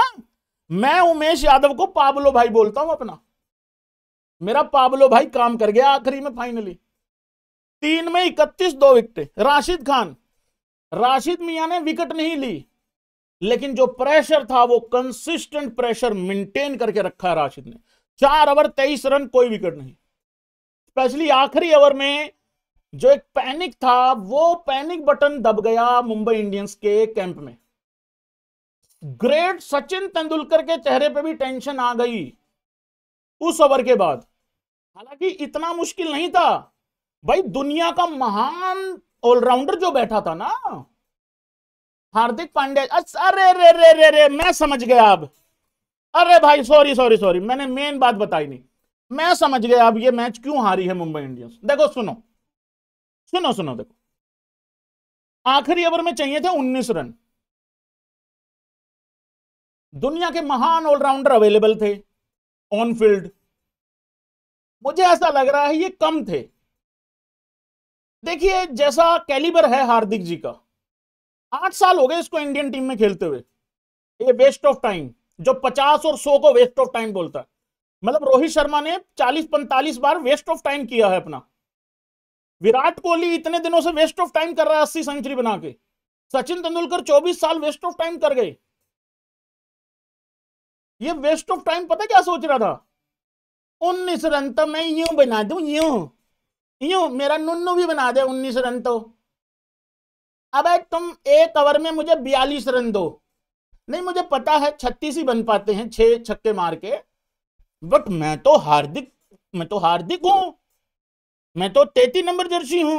मैं उमेश यादव को पाबलो भाई बोलता हूं अपना मेरा पाबलो भाई काम कर गया आखिरी में फाइनली तीन में इकतीस दो विकटे राशिद खान राशिद मियां ने विकेट नहीं ली लेकिन जो प्रेशर था वो कंसिस्टेंट प्रेशर मेंटेन करके रखा है राशिद ने चार ओवर तेईस रन कोई विकेट नहीं स्पेशली आखिरी ओवर में जो एक पैनिक था वो पैनिक बटन दब गया मुंबई इंडियंस के कैंप में ग्रेट सचिन तेंदुलकर के चेहरे पे भी टेंशन आ गई उस ओवर के बाद हालांकि इतना मुश्किल नहीं था भाई दुनिया का महान ऑलराउंडर जो बैठा था ना हार्दिक पांड्या अरे रे रे रे रे मैं समझ गया अब अरे भाई सॉरी सॉरी सॉरी मैंने मेन बात बताई नहीं मैं समझ गया अब ये मैच क्यों हारी है मुंबई इंडियंस देखो सुनो सुनो सुनो देखो आखिरी ओवर में चाहिए थे
19 रन दुनिया के महान ऑलराउंडर अवेलेबल थे ऑन फील्ड मुझे ऐसा लग रहा है ये कम थे
देखिए जैसा कैलिबर है हार्दिक जी का आठ साल हो गए इसको इंडियन टीम में खेलते हुए ये वेस्ट ऑफ टाइम जो पचास और सौ को वेस्ट ऑफ टाइम बोलता है मतलब रोहित शर्मा ने चालीस पैंतालीस बार वेस्ट ऑफ टाइम किया है अपना विराट कोहली इतने दिनों से वेस्ट ऑफ टाइम कर रहा है अस्सी सेंचुरी बना के सचिन
तेंदुलकर 24 साल वेस्ट ऑफ टाइम कर गए ये वेस्ट ऑफ टाइम
पता क्या सोच रहा था उन्नीस रन तो मैं यूं बना दू यू यू मेरा नुन्नू भी बना दे उन्नीस रन तो अब तुम एक ओवर में मुझे बयालीस रन दो नहीं मुझे पता है छत्तीस ही बन पाते हैं छह छक्के मार के बट मैं तो हार्दिक मैं तो हार्दिक हूं मैं तो तेती नंबर जर्सी हूं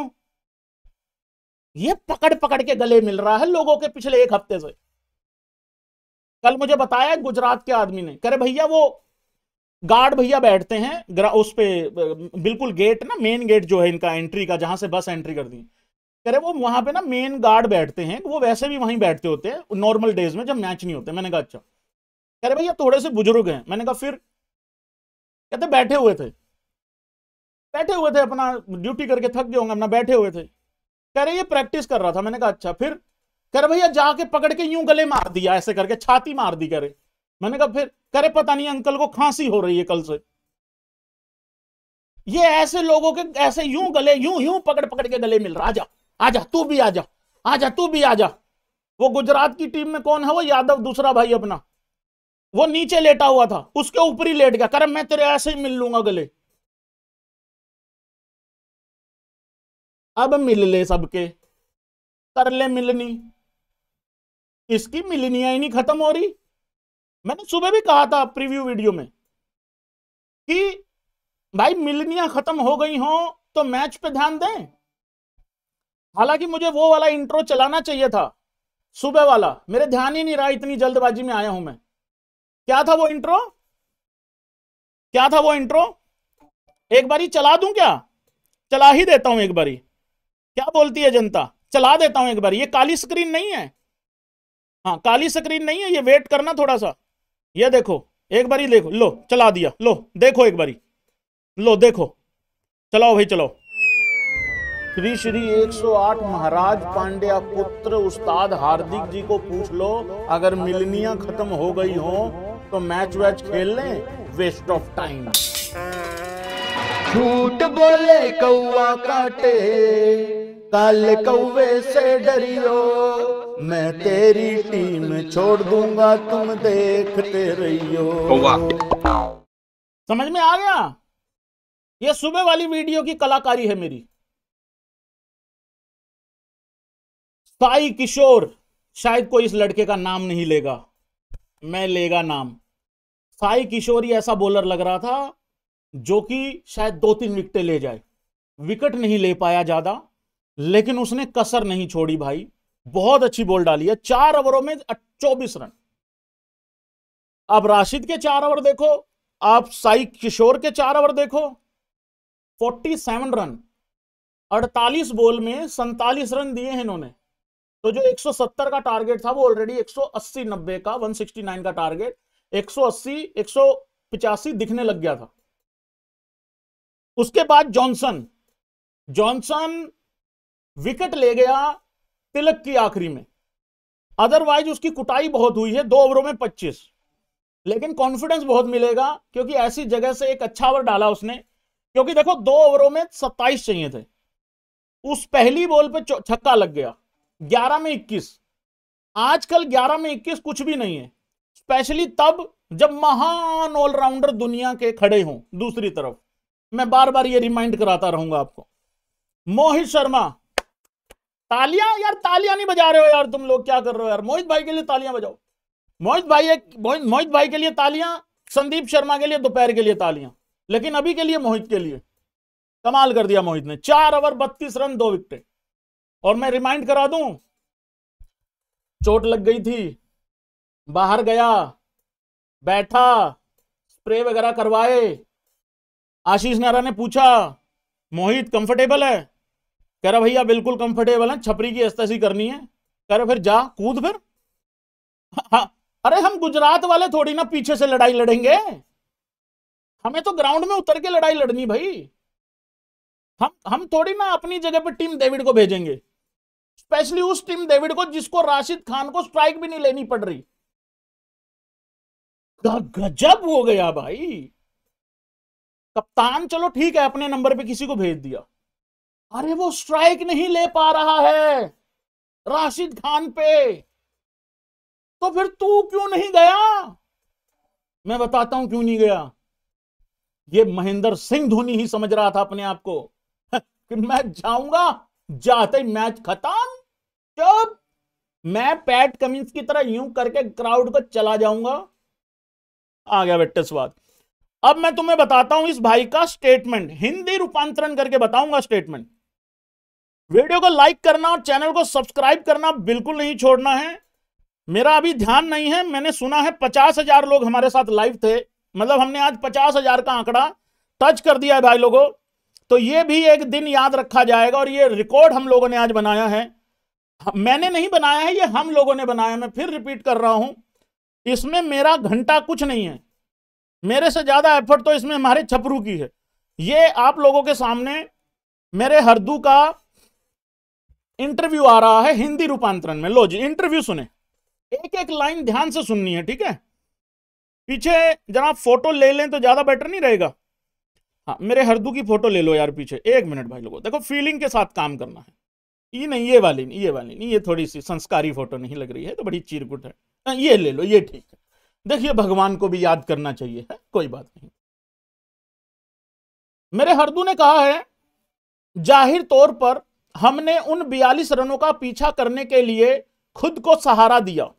ये पकड़ पकड़ के गले मिल रहा है लोगों के पिछले एक हफ्ते से कल मुझे बताया गुजरात के आदमी ने करे भैया वो गार्ड भैया बैठते हैं उस पे बिल्कुल गेट ना मेन गेट जो है इनका एंट्री का जहां से बस एंट्री कर दी कह रहे वो वहां पे ना मेन गार्ड बैठते हैं वो वैसे भी वहीं बैठते होते हैं नॉर्मल डेज में जब मैच नहीं होते मैंने कहा अच्छा कह रहे भैया थोड़े से बुजुर्ग हैं मैंने कहा फिर कहते बैठे हुए थे बैठे हुए थे अपना ड्यूटी करके थक गए होंगे अपना बैठे हुए थे कह रहे ये प्रैक्टिस कर रहा था मैंने कहा अच्छा फिर कह रहे भैया जाके पकड़ के यूं गले मार दिया ऐसे करके छाती मार दी करे मैंने कहा फिर करे पता नहीं अंकल को खांसी हो रही है कल से ये ऐसे लोगों के ऐसे यूं गले यूं यूं पकड़ पकड़ के गले मिल रहा जा आजा तू भी आजा आजा तू भी आजा वो गुजरात की टीम में कौन है वो यादव दूसरा भाई अपना वो नीचे लेटा हुआ था उसके ऊपर ही लेट गया कर मैं तेरे ऐसे ही मिल लूंगा गले
अब मिल ले सबके कर ले मिलनी
इसकी मिलनिया ही नहीं खत्म हो रही मैंने सुबह भी कहा था प्रीव्यू वीडियो में कि भाई मिलनिया खत्म हो गई हो तो मैच पे ध्यान दें हालांकि मुझे वो वाला इंट्रो चलाना चाहिए था सुबह वाला मेरे ध्यान ही नहीं रहा इतनी जल्दबाजी में आया हूं मैं क्या था वो इंट्रो क्या था वो इंट्रो एक बारी चला दूं क्या चला ही देता हूं एक बारी क्या बोलती है जनता चला देता हूं एक बारी ये काली स्क्रीन नहीं है हाँ काली स्क्रीन नहीं है ये वेट करना थोड़ा सा ये देखो एक बारी देखो लो चला दिया लो देखो एक बारी लो देखो चलाओ भाई चलाओ श्री श्री 108 महाराज पांड्या पुत्र उस्ताद हार्दिक जी को पूछ लो अगर मिलनिया खत्म हो गई हो तो मैच वैच खेल लें वेस्ट ऑफ टाइम झूठ बोले कौआ काटे काले कौवे से डरियो मैं तेरी टीम छोड़ दूंगा तुम देखते रहियो समझ में आ गया ये सुबह वाली वीडियो की कलाकारी है
मेरी साई किशोर
शायद कोई इस लड़के का नाम नहीं लेगा मैं लेगा नाम साई किशोर ही ऐसा बॉलर लग रहा था जो कि शायद दो तीन विकटें ले जाए विकेट नहीं ले पाया ज्यादा लेकिन उसने कसर नहीं छोड़ी भाई बहुत अच्छी बॉल डाली है चार ओवरों में चौबीस रन अब राशिद के चार ओवर देखो आप साई किशोर के चार ओवर देखो फोर्टी सेवन रन अड़तालीस बॉल में सैतालीस रन दिए हैं इन्होंने तो जो 170 का टारगेट था वो ऑलरेडी 180 90 का 169 का टारगेट 180 185 दिखने लग गया था उसके बाद जॉनसन जॉनसन विकेट ले गया तिलक की आखिरी में अदरवाइज उसकी कुटाई बहुत हुई है दो ओवरों में 25 लेकिन कॉन्फिडेंस बहुत मिलेगा क्योंकि ऐसी जगह से एक अच्छा ओवर डाला उसने क्योंकि देखो दो ओवरों में 27 चाहिए थे उस पहली बॉल पे छक्का लग गया ग्यारह में इक्कीस आजकल ग्यारह में इक्कीस कुछ भी नहीं है स्पेशली तब जब महान ऑलराउंडर दुनिया के खड़े हों दूसरी तरफ मैं बार बार ये रिमाइंड कराता रहूंगा आपको मोहित शर्मा तालियां यार तालियां नहीं बजा रहे हो यार तुम लोग क्या कर रहे हो यार मोहित भाई के लिए तालियां बजाओ मोहित भाई एक मोहित भाई के लिए तालियां संदीप शर्मा के लिए दोपहर के लिए तालियां लेकिन अभी के लिए मोहित के लिए कमाल कर दिया मोहित ने चार ओवर बत्तीस रन दो विकेट और मैं रिमाइंड करा दूं चोट लग गई थी बाहर गया बैठा स्प्रे वगैरह करवाए आशीष नारा ने पूछा मोहित कंफर्टेबल है कह रहा भैया बिल्कुल कंफर्टेबल है छपरी की अस्तसी करनी है कह रहे फिर जा कूद फिर हाँ अरे हम गुजरात वाले थोड़ी ना पीछे से लड़ाई लड़ेंगे हमें तो ग्राउंड में उतर के लड़ाई लड़नी भाई हम हम थोड़ी ना अपनी जगह पर टीम डेविड को भेजेंगे स्पेशली उस टीम डेविड को जिसको राशिद खान को स्ट्राइक भी नहीं लेनी पड़ रही गजब हो गया भाई कप्तान चलो ठीक है अपने नंबर पे किसी को भेज दिया अरे वो स्ट्राइक नहीं ले पा रहा है राशिद खान पे तो फिर तू क्यों नहीं गया मैं बताता हूं क्यों नहीं गया ये महेंद्र सिंह धोनी ही समझ रहा था अपने आप को कि मैं जाऊंगा जाते ही मैच खत्म जब मैं पैट कमिंस की तरह यूं करके क्राउड को चला जाऊंगा आ गया स्वाद अब मैं तुम्हें बताता हूं इस भाई का स्टेटमेंट हिंदी रूपांतरण करके बताऊंगा स्टेटमेंट वीडियो को लाइक करना और चैनल को सब्सक्राइब करना बिल्कुल नहीं छोड़ना है मेरा अभी ध्यान नहीं है मैंने सुना है पचास हजार लोग हमारे साथ लाइव थे मतलब हमने आज पचास हजार का आंकड़ा टच कर दिया है भाई लोगों तो ये भी एक दिन याद रखा जाएगा और ये रिकॉर्ड हम लोगों ने आज बनाया है हाँ, मैंने नहीं बनाया है ये हम लोगों ने बनाया मैं फिर रिपीट कर रहा हूं इसमें मेरा घंटा कुछ नहीं है मेरे से ज्यादा एफर्ट तो इसमें हमारे छपरू की है ये आप लोगों के सामने मेरे हरदू का इंटरव्यू आ रहा है हिंदी रूपांतरण में लो जी इंटरव्यू सुने एक एक लाइन ध्यान से सुननी है ठीक है पीछे जरा फोटो ले लें तो ज्यादा बेटर नहीं रहेगा हाँ मेरे हरदू की फोटो ले लो यार पीछे एक मिनट भाई लोगों देखो फीलिंग के साथ काम करना है ये नहीं ये वाली नहीं ये वाली नहीं ये थोड़ी सी संस्कारी फोटो नहीं लग रही है तो बड़ी चीरकुट है आ, हाँ, ये ले लो ये ठीक है देखिए भगवान को भी याद करना चाहिए है हाँ, कोई बात नहीं मेरे हरदू ने कहा है जाहिर तौर पर हमने उन बयालीस रनों का पीछा करने के लिए खुद को सहारा दिया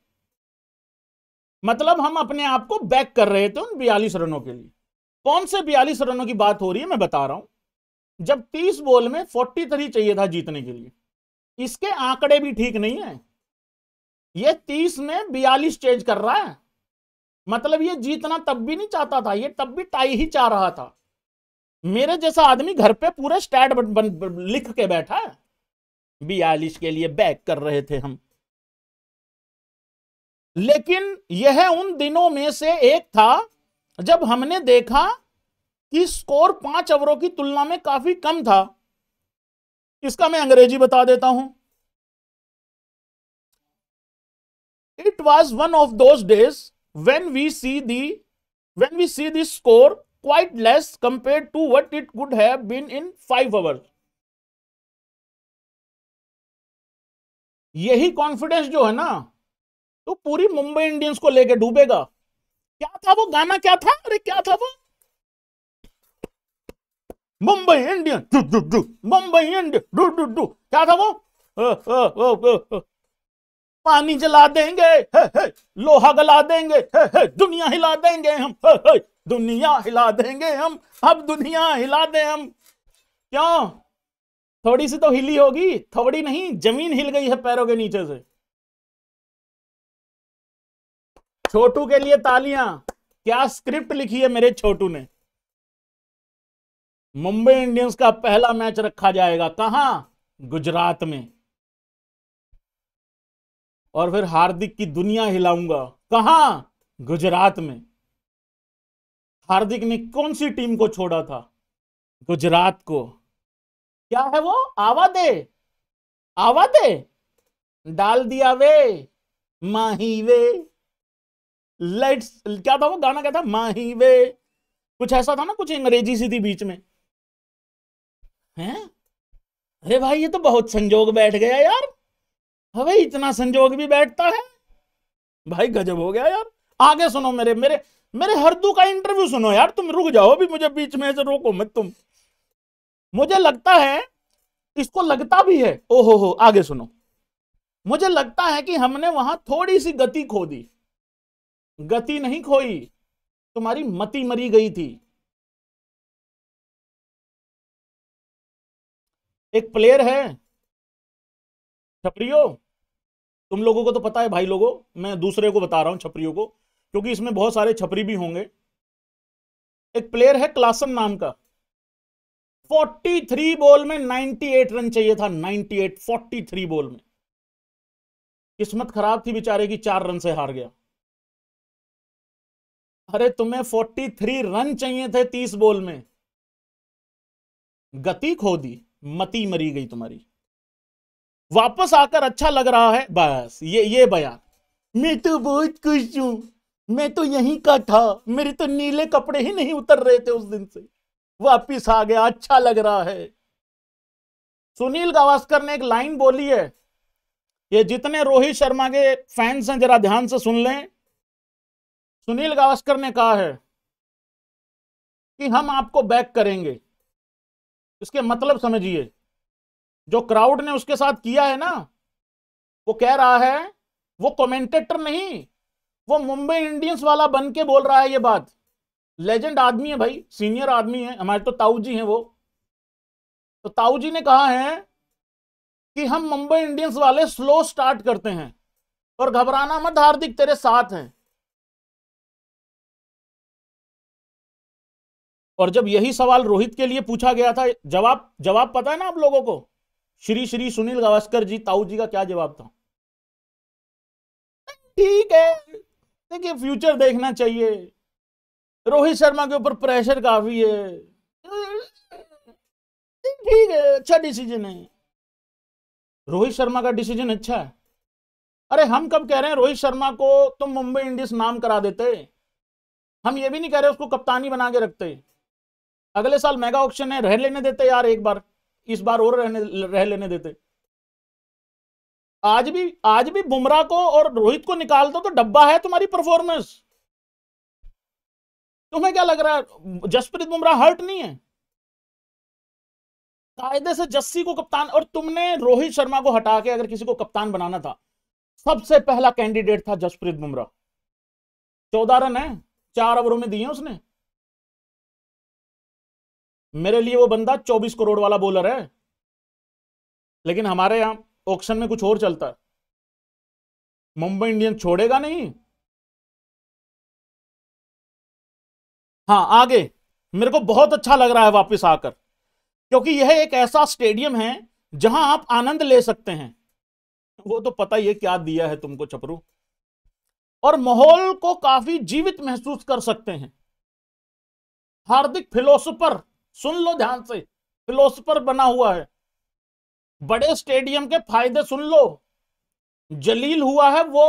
मतलब हम अपने आप को बैक कर रहे थे उन बयालीस रनों के लिए कौन से बयालीस रनों की बात हो रही है मैं बता रहा हूं जब तीस बॉल में फोर्टी थ्री चाहिए था जीतने के लिए इसके आंकड़े भी ठीक नहीं है ये तीस में बयालीस चेंज कर रहा है मतलब ये जीतना तब भी नहीं चाहता था ये तब भी टाई ही चाह रहा था मेरे जैसा आदमी घर पे पूरे स्टैट लिख के बैठा है बयालीस के लिए बैक कर रहे थे हम लेकिन यह उन दिनों में से एक था जब हमने देखा कि स्कोर पांच ओवरों की तुलना में काफी कम था इसका मैं अंग्रेजी बता देता हूं it was one of those days when we see the when we see the score quite less compare to what it good है
यही कॉन्फिडेंस जो है ना
तो पूरी मुंबई इंडियंस को लेके डूबेगा क्या था वो गाना क्या था अरे क्या था वो मुंबई इंडियन मुंबई इंडियन क्या था वो पानी जला देंगे हे हे लोहा गला देंगे हे दुनिया हिला देंगे हम दुनिया हिला देंगे हम अब दुनिया हिला दे हम क्यों थोड़ी सी तो हिली होगी थोड़ी नहीं जमीन हिल गई है पैरों के नीचे से
छोटू के लिए तालियां क्या स्क्रिप्ट लिखी है मेरे छोटू ने मुंबई इंडियंस का पहला मैच रखा
जाएगा कहां गुजरात में और फिर हार्दिक की दुनिया हिलाऊंगा कहा गुजरात में हार्दिक ने कौन सी टीम को छोड़ा था गुजरात को क्या है वो आवादे आवादे डाल दिया वे माही वे लाइट्स क्या था वो गाना क्या था माही वे कुछ ऐसा था ना कुछ अंग्रेजी सी थी बीच में हैं अरे भाई ये तो बहुत संजोग बैठ गया यार अबे इतना संजोग भी बैठता है भाई गजब हो गया यार आगे सुनो मेरे मेरे मेरे हरदू का इंटरव्यू सुनो यार तुम रुक जाओ भी मुझे बीच में से रोको मत तुम मुझे लगता है इसको लगता भी है ओहो हो आगे सुनो मुझे लगता है कि हमने वहां थोड़ी सी गति खो दी गति नहीं खोई तुम्हारी मती मरी गई थी एक प्लेयर है छपरियो तुम लोगों को तो पता है भाई लोगों मैं दूसरे को बता रहा हूं छपरियों को क्योंकि इसमें बहुत सारे छपरी भी होंगे एक प्लेयर है क्लासन नाम का 43 बॉल में 98 रन चाहिए था 98 43 बॉल में किस्मत खराब थी बेचारे की चार रन से हार गया अरे तुम्हें 43 रन चाहिए थे 30 बॉल में गति खो दी मती मरी गई तुम्हारी वापस आकर अच्छा लग रहा है बस ये ये बयान मैं तो बहुत खुश हूं मैं तो यहीं का था मेरे तो नीले कपड़े ही नहीं उतर रहे थे उस दिन से वापिस आ गया अच्छा लग रहा है सुनील गावस्कर ने एक लाइन बोली है ये जितने रोहित शर्मा के फैंस हैं जरा ध्यान से सुन लें सुनील गावस्कर ने कहा है
कि हम आपको बैक करेंगे इसके मतलब समझिए
जो क्राउड ने उसके साथ किया है ना वो कह रहा है वो कमेंटेटर नहीं वो मुंबई इंडियंस वाला बन के बोल रहा है ये बात लेजेंड आदमी है भाई सीनियर आदमी है हमारे तो ताऊ जी हैं वो तो ताऊ जी ने कहा है कि हम मुंबई इंडियंस वाले स्लो स्टार्ट करते हैं
और घबराना मत हार्दिक तेरे साथ हैं
और जब यही सवाल रोहित के लिए पूछा गया था जवाब जवाब पता है ना आप लोगों को श्री श्री सुनील गावस्कर जी ताऊ जी का क्या जवाब था ठीक है देखिए फ्यूचर देखना चाहिए रोहित शर्मा के ऊपर प्रेशर काफी है ठीक है अच्छा डिसीजन है रोहित शर्मा का डिसीजन अच्छा है अरे हम कब कह रहे हैं रोहित शर्मा को तुम तो मुंबई इंडियंस नाम करा देते हम ये भी नहीं कह रहे उसको कप्तानी बना के रखते अगले साल मेगा ऑप्शन है रह लेने देते यार एक बार इस बार और रहने रह लेने देते आज भी आज भी बुमराह को और रोहित को निकाल दो तो डब्बा है तुम्हारी परफॉर्मेंस तुम्हें क्या लग रहा है जसप्रीत बुमराह हर्ट नहीं है कायदे से जस्सी को कप्तान और तुमने रोहित शर्मा को हटा के अगर किसी को कप्तान बनाना था सबसे पहला कैंडिडेट था जसप्रीत बुमराह चौदह रन है चार ओवरों में दिए उसने
मेरे लिए वो बंदा चौबीस करोड़ वाला बॉलर है लेकिन हमारे यहां ऑप्शन में कुछ और चलता है मुंबई इंडियन छोड़ेगा नहीं
हाँ आगे मेरे को बहुत अच्छा लग रहा है वापस आकर क्योंकि यह एक ऐसा स्टेडियम है जहां आप आनंद ले सकते हैं वो तो पता ही है क्या दिया है तुमको छपरू और माहौल को काफी जीवित महसूस कर सकते हैं हार्दिक फिलोसोफर सुन लो ध्यान से फिलोसफर बना हुआ है बड़े स्टेडियम के फायदे सुन लो जलील हुआ है वो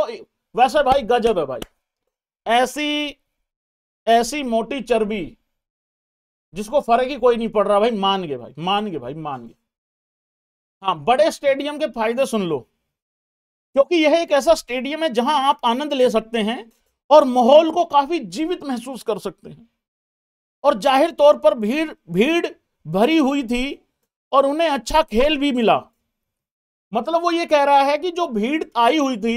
वैसे भाई गजब है भाई ऐसी ऐसी मोटी चर्बी जिसको फर्क ही कोई नहीं पड़ रहा भाई मान गए भाई मान गए भाई मान गए हाँ बड़े स्टेडियम के फायदे सुन लो क्योंकि यह एक ऐसा स्टेडियम है जहां आप आनंद ले सकते हैं और माहौल को काफी जीवित महसूस कर सकते हैं और जाहिर तौर पर भीड़ भीड़ भरी हुई थी और उन्हें अच्छा खेल भी मिला मतलब वो ये कह रहा है कि जो भीड़ आई हुई थी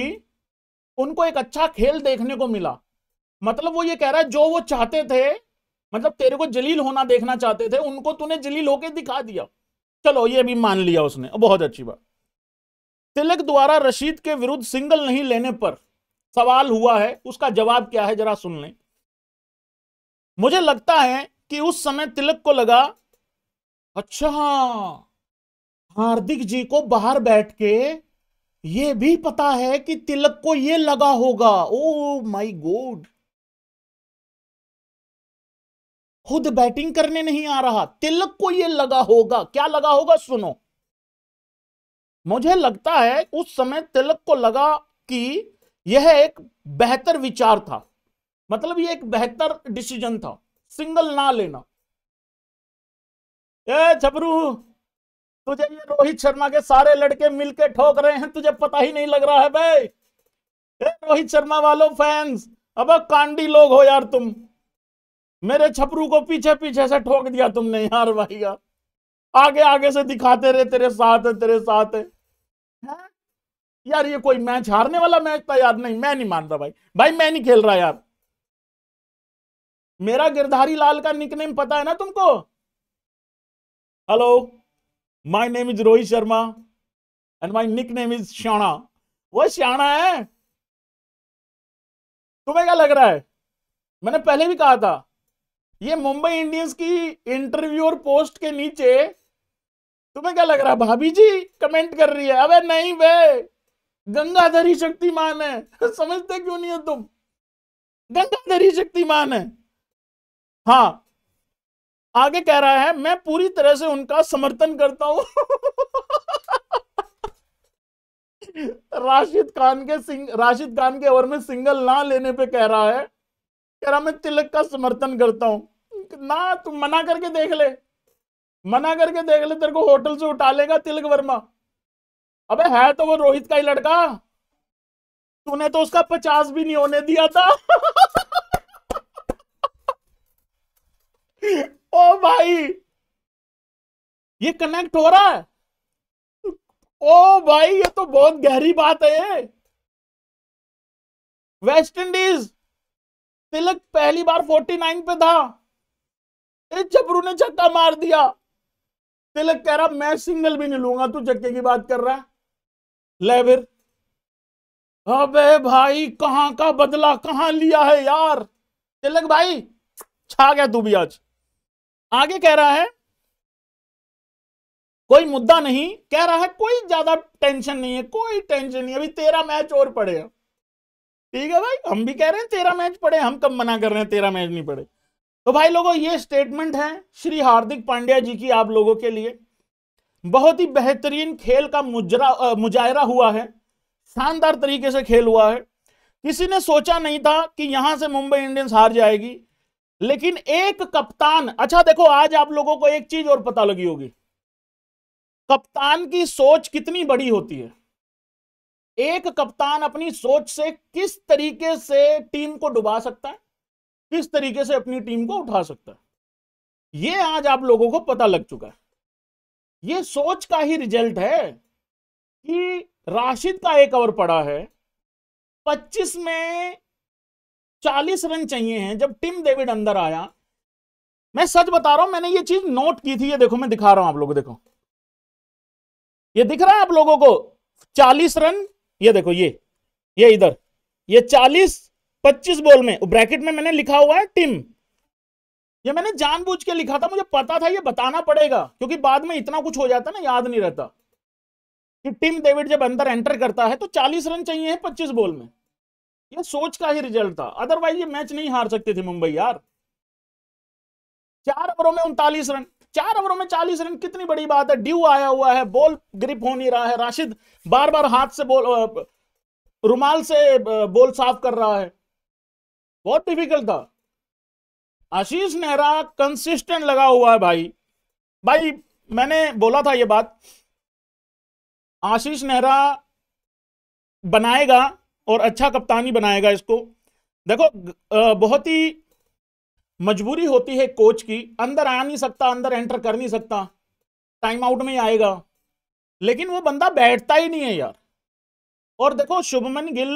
उनको एक अच्छा खेल देखने को मिला मतलब वो ये कह रहा है जो वो चाहते थे मतलब तेरे को जलील होना देखना चाहते थे उनको तूने जलील होके दिखा दिया चलो ये भी मान लिया उसने बहुत अच्छी बात तिलक द्वारा रशीद के विरुद्ध सिंगल नहीं लेने पर सवाल हुआ है उसका जवाब क्या है जरा सुन लें मुझे लगता है कि उस समय तिलक को लगा अच्छा हार्दिक जी को बाहर बैठ के ये भी पता है कि तिलक को ये लगा होगा ओ माय गॉड खुद बैटिंग करने नहीं आ रहा तिलक को ये लगा होगा क्या लगा होगा सुनो मुझे लगता है उस समय तिलक को लगा कि यह एक बेहतर विचार था मतलब ये एक बेहतर डिसीजन था सिंगल ना लेना ए छपरू तुझे ये रोहित शर्मा के सारे लड़के मिलके ठोक रहे हैं तुझे पता ही नहीं लग रहा है भाई ए रोहित शर्मा वालों फैंस अब कांडी लोग हो यार तुम मेरे छपरू को पीछे पीछे से ठोक दिया तुमने यार भाई यार आगे आगे से दिखाते रहे तेरे साथ है तेरे साथ है हाँ? यार ये कोई मैच हारने वाला मैच था यार नहीं मैं नहीं मान रहा भाई भाई मैं नहीं खेल रहा यार मेरा गिरधारी लाल का निकनेम पता है ना तुमको hello my name is Rohit Sharma and my nickname is श्याणा वो श्याणा है तुम्हें क्या लग रहा है मैंने पहले भी कहा था ये मुंबई इंडियंस की इंटरव्यू और पोस्ट के नीचे तुम्हें क्या लग रहा है भाभी जी कमेंट कर रही है अबे नहीं वे गंगाधरी शक्तिमान है समझते क्यों नहीं हो तुम गंगाधरी शक्तिमान है हाँ आगे कह रहा है मैं पूरी तरह से उनका समर्थन करता हूं राशिद खान के सिंग राशिद खान के ओवर में सिंगल ना लेने पे कह रहा है कह रहा मैं तिलक का समर्थन करता हूं ना तू मना करके देख ले मना करके देख ले तेरे को होटल से उठा लेगा तिलक वर्मा अबे है तो वो रोहित का ही लड़का तूने तो उसका पचास भी नहीं होने दिया था ओ भाई ये कनेक्ट हो रहा है
ओ भाई ये तो बहुत गहरी बात है ये वेस्ट इंडीज तिलक पहली बार 49 पे था
चबरू ने छक्का मार दिया तिलक कह रहा मैं सिंगल भी नहीं लूंगा तू चक्के की बात कर रहा है ले फिर अबे भाई कहां का बदला कहां लिया है यार तिलक भाई छा गया तू भी आज आगे कह रहा है कोई मुद्दा नहीं कह रहा है कोई ज्यादा टेंशन नहीं है कोई टेंशन नहीं अभी तेरा मैच और पड़े ठीक है भाई हम भी कह रहे हैं तेरा मैच पड़े हम कब मना कर रहे हैं तेरा मैच नहीं पड़े तो भाई लोगों ये स्टेटमेंट है श्री हार्दिक पांड्या जी की आप लोगों के लिए बहुत ही बेहतरीन खेल का मुजरा मुजाहरा हुआ है शानदार तरीके से खेल हुआ है किसी ने सोचा नहीं था कि यहां से मुंबई इंडियंस हार जाएगी लेकिन एक कप्तान अच्छा देखो आज आप लोगों को एक चीज और पता लगी होगी कप्तान की सोच कितनी बड़ी होती है एक कप्तान अपनी सोच से किस तरीके से टीम को डुबा सकता है किस तरीके से अपनी टीम को उठा सकता है ये आज आप लोगों को पता लग चुका है ये सोच का ही रिजल्ट है कि राशिद का एक ओवर पड़ा है 25 में 40 रन चाहिए हैं जब टिम डेविड अंदर आया मैं सच बता रहा हूं मैंने ये चीज नोट की थी ये देखो मैं दिखा रहा हूं आप लोगों को देखो ये दिख रहा है आप लोगों को 40 रन ये देखो ये ये इधर ये 40 25 बॉल में ब्रैकेट में मैंने लिखा हुआ है टिम ये मैंने जानबूझ के लिखा था मुझे पता था ये बताना पड़ेगा क्योंकि बाद में इतना कुछ हो जाता ना याद नहीं रहता कि टिम डेविड जब अंदर एंटर करता है तो 40 रन चाहिए 25 बॉल में ये सोच का ही रिजल्ट था अदरवाइज ये मैच नहीं हार सकते थे मुंबई यार चार ओवरों में उनतालीस रन चार ओवरों में चालीस रन कितनी बड़ी बात है ड्यू आया हुआ है बॉल ग्रिप हो नहीं रहा है राशिद बार बार हाथ से बॉल रुमाल से बॉल साफ कर रहा है बहुत डिफिकल्ट था आशीष नेहरा कंसिस्टेंट लगा हुआ है भाई भाई मैंने बोला था ये बात आशीष नेहरा बनाएगा और अच्छा कप्तानी बनाएगा इसको देखो बहुत ही मजबूरी होती है कोच की अंदर आ नहीं सकता अंदर एंटर कर नहीं सकता टाइम आउट में ही आएगा लेकिन वो बंदा बैठता ही नहीं है यार और देखो शुभमन गिल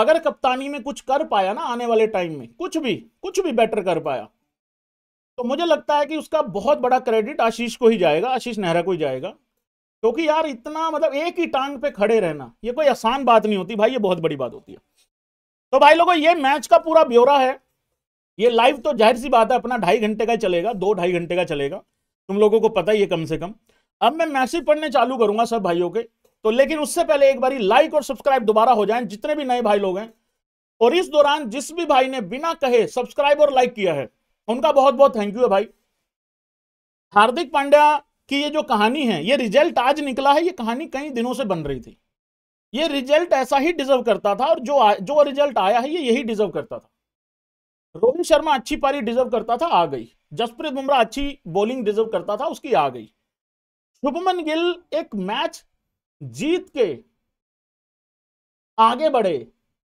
अगर कप्तानी में कुछ कर पाया ना आने वाले टाइम में कुछ भी कुछ भी बेटर कर पाया तो मुझे लगता है कि उसका बहुत बड़ा क्रेडिट आशीष को ही जाएगा आशीष नेहरा को ही जाएगा क्योंकि यार इतना मतलब एक ही टांग पे खड़े रहना ये कोई आसान बात नहीं होती भाई ये बहुत बड़ी बात होती है तो भाई लोगों ये मैच का पूरा ब्यौरा है ये लाइव तो जाहिर सी बात है अपना ढाई घंटे का चलेगा दो ढाई घंटे का चलेगा तुम लोगों को पता ही है कम से कम अब मैं मैसेज पढ़ने चालू करूंगा सब भाइयों के तो लेकिन उससे पहले एक बार लाइक और सब्सक्राइब दोबारा हो जाए जितने भी नए भाई लोग हैं और इस दौरान जिस भी भाई ने बिना कहे सब्सक्राइब और लाइक किया है उनका बहुत बहुत थैंक यू है भाई हार्दिक पांड्या कि ये जो कहानी है ये रिजल्ट आज निकला है ये कहानी कई दिनों से बन रही थी ये रिजल्ट ऐसा ही डिजर्व करता था और जो आ, जो रिजल्ट आया है ये यही डिजर्व करता था रोहित शर्मा अच्छी पारी डिजर्व करता था आ गई जसप्रीत बुमराह अच्छी बॉलिंग डिजर्व करता था उसकी आ गई शुभमन गिल एक मैच जीत के आगे बढ़े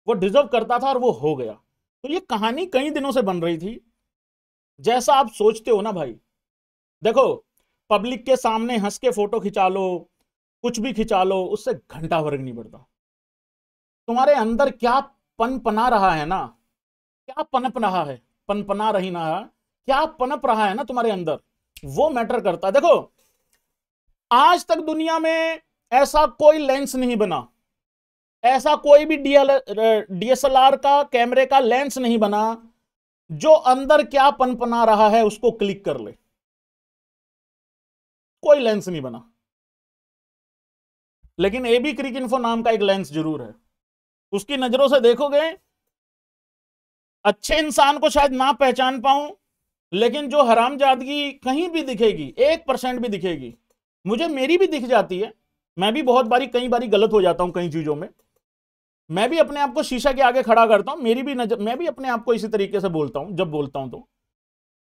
वो डिजर्व करता था और वो हो गया तो ये कहानी कई दिनों से बन रही थी जैसा आप सोचते हो ना भाई देखो पब्लिक के सामने हंस के फोटो खिंचा लो कुछ भी खिंचा लो उससे घंटा फर्क नहीं पड़ता तुम्हारे अंदर क्या पनपना रहा है ना क्या पनप रहा है पनपना रही ना क्या पनप रहा है ना तुम्हारे अंदर वो मैटर करता देखो आज तक दुनिया में ऐसा कोई लेंस नहीं बना ऐसा कोई भी डीएल डीएसएलआर का कैमरे का लेंस नहीं बना जो अंदर क्या पनपना रहा है उसको क्लिक कर ले कोई लेंस नहीं बना
लेकिन एबी क्रिक इन्फो नाम का एक लेंस जरूर है उसकी नजरों
से देखोगे अच्छे इंसान को शायद ना पहचान पाऊं लेकिन जो हरामजादगी कहीं भी दिखेगी एक परसेंट भी दिखेगी मुझे मेरी भी दिख जाती है मैं भी बहुत बारी कई बारी गलत हो जाता हूं कई चीजों में मैं भी अपने आप को शीशा के आगे खड़ा करता हूं मेरी भी नजर मैं भी अपने आप को इसी तरीके से बोलता हूं जब बोलता हूं तो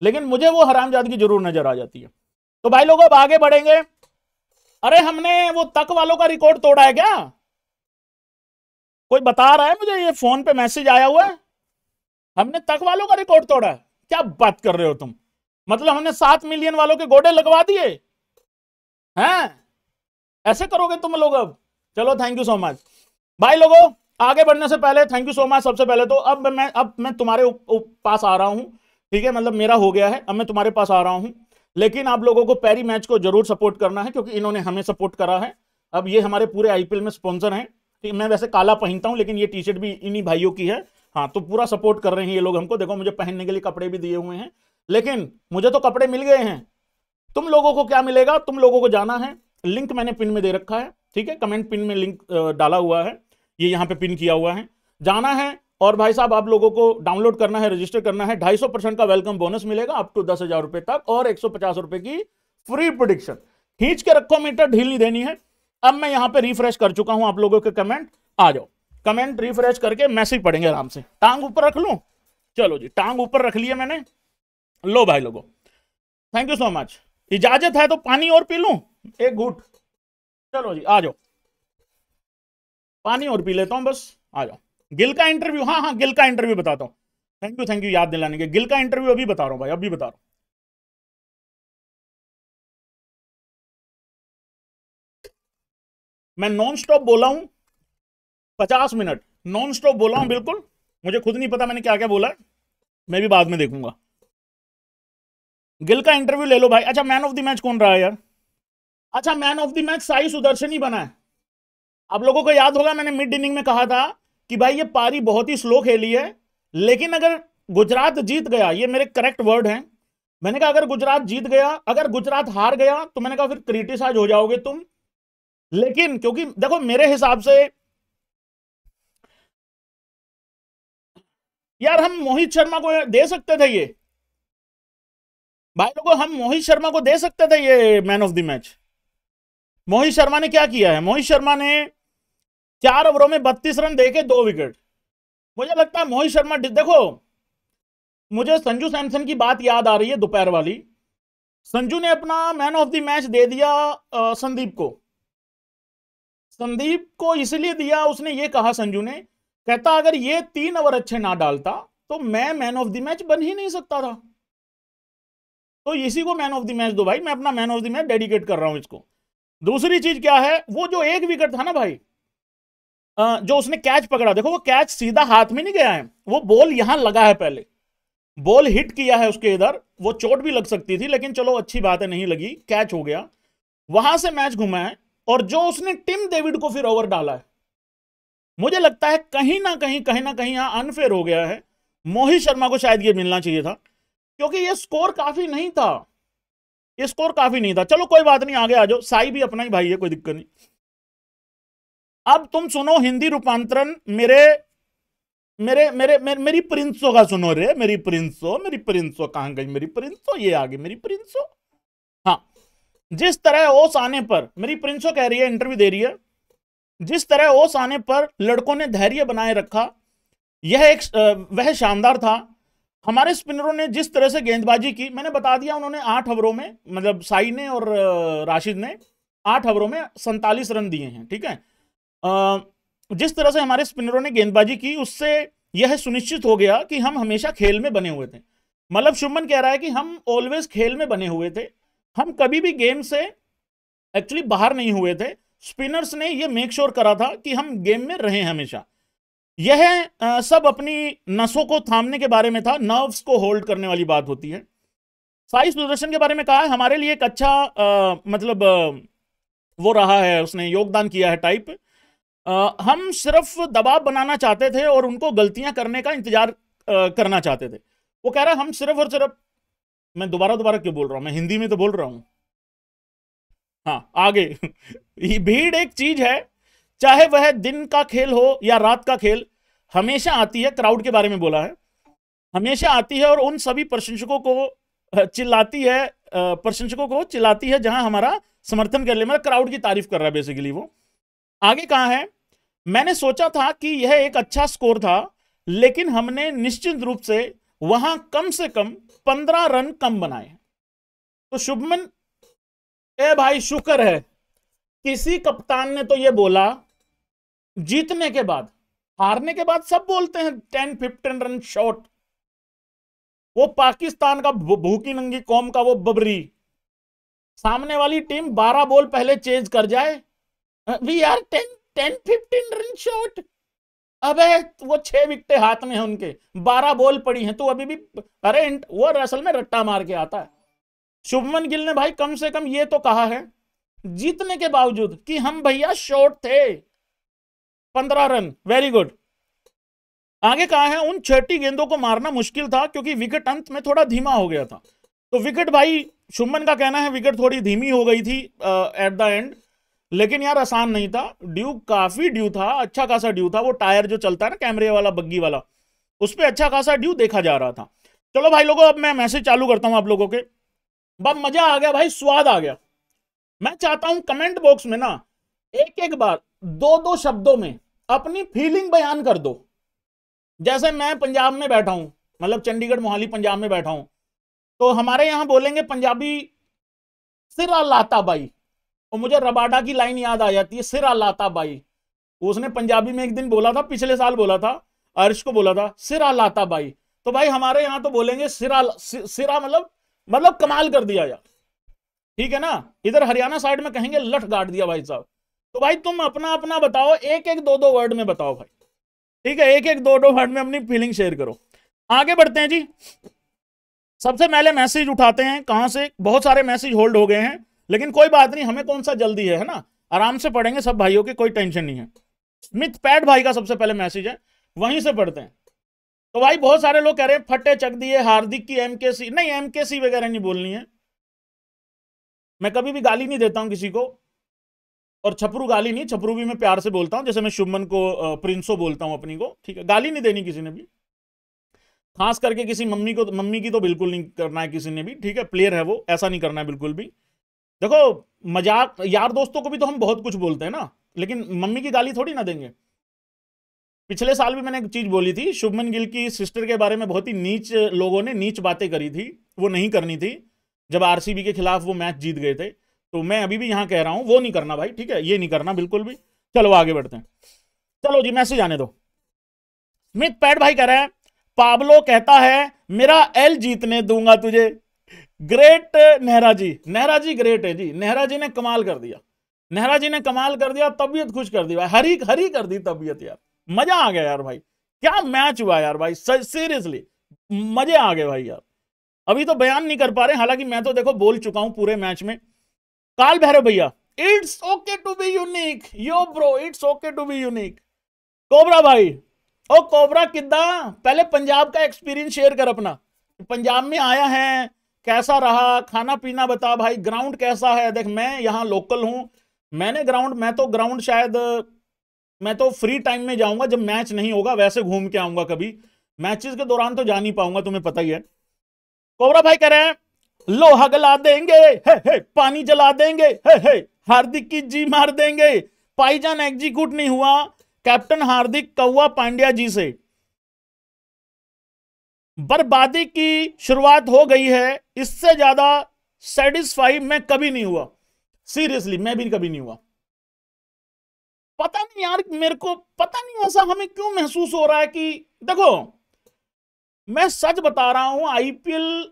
लेकिन मुझे वो हरामजादगी जरूर नजर आ जाती है तो भाई लोग अब आगे बढ़ेंगे अरे हमने वो तक वालों का रिकॉर्ड तोड़ा है क्या कोई बता रहा है मुझे ये फोन पे मैसेज आया हुआ है हमने तक वालों का रिकॉर्ड तोड़ा है क्या बात कर रहे हो तुम मतलब हमने सात मिलियन वालों के गोडे लगवा दिए हैं ऐसे करोगे तुम लोग अब चलो थैंक यू सो मच भाई लोगो आगे बढ़ने से पहले थैंक यू सो मच सबसे पहले तो अब मैं अब मैं तुम्हारे उप, उप, पास आ रहा हूं ठीक है मतलब मेरा हो गया है अब मैं तुम्हारे पास आ रहा हूं लेकिन आप लोगों को पैरी मैच को जरूर सपोर्ट करना है क्योंकि इन्होंने हमें सपोर्ट करा है अब ये हमारे पूरे आईपीएल में स्पॉन्सर हैं तो मैं वैसे काला पहनता हूँ लेकिन ये टी शर्ट भी इन्हीं भाइयों की है हाँ तो पूरा सपोर्ट कर रहे हैं ये लोग हमको देखो मुझे पहनने के लिए कपड़े भी दिए हुए हैं लेकिन मुझे तो कपड़े मिल गए हैं तुम लोगों को क्या मिलेगा तुम लोगों को जाना है लिंक मैंने पिन में दे रखा है ठीक है कमेंट पिन में लिंक डाला हुआ है ये यहाँ पे पिन किया हुआ है जाना है और भाई साहब आप लोगों को डाउनलोड करना है रजिस्टर करना है ढाई परसेंट का वेलकम बोनस मिलेगा अप टू दस हजार रुपए तक और एक सौ पचास रुपए की फ्री प्रोडिक्शन खींच के रखो मीटर ढील नहीं देनी है अब मैं यहां पे रिफ्रेश कर चुका हूं आप लोगों के कमेंट आ जाओ कमेंट रिफ्रेश करके मैसेज पढ़ेंगे आराम से टांग ऊपर रख लू चलो जी टांग ऊपर रख लिया मैंने लो भाई लोगो थैंक यू सो मच इजाजत है तो पानी और पी लू एक घूट चलो जी आ जाओ पानी और पी लेता हूं बस आ जाओ गिल का इंटरव्यू हाँ हाँ गिल का इंटरव्यू बताता हूँ थैंक यू थैंक यू याद दिलाने के गिल का इंटरव्यू अभी बता रहा हूँ भाई अभी बता रहा हूँ मैं नॉन स्टॉप बोला हूं पचास मिनट नॉन स्टॉप बोला हूं बिल्कुल मुझे खुद नहीं पता मैंने क्या क्या बोला मैं भी बाद में देखूंगा गिल का इंटरव्यू ले लो भाई अच्छा मैन ऑफ द मैच कौन रहा है यार अच्छा man of the match Sai Sudharsan ही बना है आप लोगों को याद होगा मैंने मिड इनिंग में कहा था कि भाई ये पारी बहुत ही स्लो खेली है लेकिन अगर गुजरात जीत गया ये मेरे करेक्ट वर्ड हैं मैंने कहा अगर गुजरात जीत गया अगर गुजरात हार गया तो मैंने कहा फिर क्रिटिसाइज हो जाओगे तुम लेकिन क्योंकि देखो मेरे हिसाब से
यार हम मोहित शर्मा को दे सकते थे ये
भाई लोगों हम मोहित शर्मा को दे सकते थे ये man of the match Mohit Sharma ने क्या किया है मोहित शर्मा ने चार ओवरों में बत्तीस रन देके दो विकेट मुझे लगता है मोहित शर्मा देखो मुझे संजू सैमसन की बात याद आ रही है दोपहर वाली संजू ने अपना मैन ऑफ द मैच दे दिया आ, संदीप को संदीप को इसलिए दिया उसने ये कहा संजू ने कहता अगर ये तीन ओवर अच्छे ना डालता तो मैं मैन ऑफ द मैच बन ही नहीं सकता था तो इसी को मैन ऑफ द मैच दो भाई मैं अपना man of the match dedicate कर रहा हूं इसको दूसरी चीज क्या है वो जो एक विकेट था ना भाई जो उसने कैच पकड़ा देखो वो कैच सीधा हाथ में नहीं गया है वो बॉल यहां लगा है पहले बॉल हिट किया है उसके इधर वो चोट भी लग सकती थी लेकिन चलो अच्छी बात है नहीं लगी कैच हो गया वहां से मैच घुमा है और जो उसने टिम डेविड को फिर ओवर डाला है मुझे लगता है कहीं ना कहीं कहीं ना कहीं यहाँ अनफेयर हो गया है मोहित शर्मा को शायद ये मिलना चाहिए था क्योंकि ये स्कोर काफी नहीं था ये स्कोर काफी नहीं था चलो कोई बात नहीं आगे आ जाओ साई भी अपना ही भाई है कोई दिक्कत नहीं अब तुम सुनो हिंदी रूपांतरण मेरे मेरे मेरे मेरी प्रिंसो का सुनो रे मेरी प्रिंसो मेरी प्रिंसो कहाँ गई मेरी प्रिंसो ये आ गई मेरी प्रिंसो हाँ जिस तरह ओस आने पर मेरी प्रिंसो कह रही है इंटरव्यू दे रही है जिस तरह ओस आने पर लड़कों ने धैर्य बनाए रखा यह एक वह शानदार था हमारे स्पिनरों ने जिस तरह से गेंदबाजी की मैंने बता दिया उन्होंने आठ ओवरों में मतलब साई ने और राशिद ने आठ ओवरों में सैतालीस रन दिए हैं ठीक है जिस तरह से हमारे स्पिनरों ने गेंदबाजी की उससे यह सुनिश्चित हो गया कि हम हमेशा खेल में बने हुए थे मतलब शुभमन कह रहा है कि हम ऑलवेज खेल में बने हुए थे हम कभी भी गेम से एक्चुअली बाहर नहीं हुए थे स्पिनर्स ने यह मेक श्योर करा था कि हम गेम में रहें हमेशा यह सब अपनी नसों को थामने के बारे में था नर्व्स को होल्ड करने वाली बात होती है साइज प्रदर्शन के बारे में कहा है हमारे लिए एक अच्छा आ, मतलब वो रहा है उसने योगदान किया है टाइप आ, हम सिर्फ दबाव बनाना चाहते थे और उनको गलतियां करने का इंतजार करना चाहते थे वो कह रहा है हम सिर्फ और सिर्फ मैं दोबारा दोबारा क्यों बोल रहा हूं मैं हिंदी में तो बोल रहा हूं हाँ आगे भीड़ एक चीज है चाहे वह दिन का खेल हो या रात का खेल हमेशा आती है क्राउड के बारे में बोला है हमेशा आती है और उन सभी प्रशंसकों को चिल्लाती है प्रशंसकों को चिल्लाती है जहां हमारा समर्थन कर ले मतलब क्राउड की तारीफ कर रहा है बेसिकली वो आगे कहा है मैंने सोचा था कि यह एक अच्छा स्कोर था लेकिन हमने निश्चित रूप से वहां कम से कम पंद्रह रन कम बनाए तो शुभमन ए भाई शुक्र है किसी कप्तान ने तो यह बोला जीतने के बाद हारने के बाद सब बोलते हैं टेन फिफ्टीन रन शॉट वो पाकिस्तान का भूखी नंगी कौम का वो बबरी सामने वाली टीम बारह बॉल पहले चेंज कर जाए we are ten ten fifteen run shot अब वो छह विकटे हाथ में है उनके बारह बॉल पड़ी हैं तो अभी भी अरे वो असल में रट्टा मार के आता है शुभमन गिल ने भाई कम से कम ये तो कहा है जीतने के बावजूद कि हम भैया शॉर्ट थे पंद्रह रन वेरी गुड आगे कहा है उन छठी गेंदों को मारना मुश्किल था क्योंकि विकेट अंत में थोड़ा धीमा हो गया था तो विकेट भाई शुभमन का कहना है विकेट थोड़ी धीमी हो गई थी एट द एंड लेकिन यार आसान नहीं था ड्यू काफी ड्यू था अच्छा खासा ड्यू था वो टायर जो चलता है ना कैमरे वाला बग्गी वाला उस पर अच्छा खासा ड्यू देखा जा रहा था चलो भाई लोगों अब मैं मैसेज चालू करता हूँ आप लोगों के बहुत मजा आ गया भाई स्वाद आ गया मैं चाहता हूं कमेंट बॉक्स में ना एक एक बार दो दो शब्दों में अपनी फीलिंग बयान कर दो जैसे मैं पंजाब में बैठा हूं मतलब चंडीगढ़ मोहाली पंजाब में बैठा हूं तो हमारे यहां बोलेंगे पंजाबी सिरा लाता बाई और मुझे रबाडा की लाइन याद आ जाती है सिर आलाता बाई उसने पंजाबी में एक दिन बोला था पिछले साल बोला था अर्श को बोला था सिर आलाता बाई तो भाई हमारे यहां तो बोलेंगे सिरा सिरा मतलब मतलब कमाल कर दिया यार ठीक है ना इधर हरियाणा साइड में कहेंगे लठ गाट दिया भाई साहब तो भाई तुम अपना अपना बताओ एक एक दो दो वर्ड में बताओ भाई ठीक है एक एक दो दो वर्ड में अपनी फीलिंग शेयर करो आगे बढ़ते हैं जी सबसे पहले मैसेज उठाते हैं कहां से बहुत सारे मैसेज होल्ड हो गए हैं लेकिन कोई बात नहीं हमें कौन सा जल्दी है है ना आराम से पढ़ेंगे सब भाइयों की कोई टेंशन नहीं है स्मिथ पैट भाई का सबसे पहले मैसेज है वहीं से पढ़ते हैं तो भाई बहुत सारे लोग कह रहे हैं फटे चक दिए हार्दिक की एम के सी नहीं एम के सी वगैरह नहीं बोलनी है मैं कभी भी गाली नहीं देता हूं किसी को और छपरू गाली नहीं छपरू भी मैं प्यार से बोलता हूं जैसे मैं शुभमन को प्रिंसो बोलता हूं अपनी को ठीक है गाली नहीं देनी किसी ने भी खास करके किसी मम्मी को मम्मी की तो बिल्कुल नहीं करना है किसी ने भी ठीक है प्लेयर है वो ऐसा नहीं करना है बिल्कुल भी देखो मजाक यार दोस्तों को भी तो हम बहुत कुछ बोलते हैं ना लेकिन मम्मी की गाली थोड़ी ना देंगे पिछले साल भी मैंने एक चीज बोली थी शुभमन गिल की सिस्टर के बारे में बहुत ही नीच लोगों ने नीच बातें करी थी वो नहीं करनी थी जब आरसीबी के खिलाफ वो मैच जीत गए थे तो मैं अभी भी यहां कह रहा हूं वो नहीं करना भाई ठीक है ये नहीं करना बिल्कुल भी चलो आगे बढ़ते हैं चलो जी मैसेज आने दो स्मिथ पैड भाई कह रहे हैं पाबलो कहता है मेरा एल जीतने दूंगा तुझे ग्रेट नेहरा जी नेहरा जी ग्रेट है जी नेहरा जी ने कमाल कर दिया नेहरा जी ने कमाल कर दिया तबीयत खुश कर दी भाई हरी हरी कर दी तबीयत यार मजा आ गया यार भाई क्या मैच हुआ यार भाई सीरियसली मजे आ गए भाई यार अभी तो बयान नहीं कर पा रहे हालांकि मैं तो देखो बोल चुका हूं पूरे मैच में काल भैरव भैया it's okay to be unique yo bro it's okay to be unique cobra भाई ओ कोबरा किदा पहले पंजाब का एक्सपीरियंस शेयर कर अपना पंजाब में आया है कैसा रहा खाना पीना बता भाई ग्राउंड कैसा है देख मैं यहाँ लोकल हूँ मैंने ग्राउंड मैं तो ग्राउंड शायद मैं तो फ्री टाइम में जाऊँगा जब मैच नहीं होगा वैसे घूम के आऊँगा कभी मैचेस के दौरान तो जा नहीं पाऊंगा तुम्हें पता ही है कोबरा भाई कह रहे हैं लोहा गला देंगे हे हे पानी जला देंगे हे हे हार्दिक की जी मार देंगे पाईजान एग्जीक्यूट नहीं हुआ कैप्टन हार्दिक कौआ पांड्या जी से बर्बादी की शुरुआत हो गई है इससे ज्यादा सेटिस्फाई मैं कभी नहीं हुआ सीरियसली मैं भी कभी नहीं हुआ पता नहीं यार मेरे को पता नहीं ऐसा हमें क्यों महसूस हो रहा है कि देखो मैं सच बता रहा हूं आईपीएल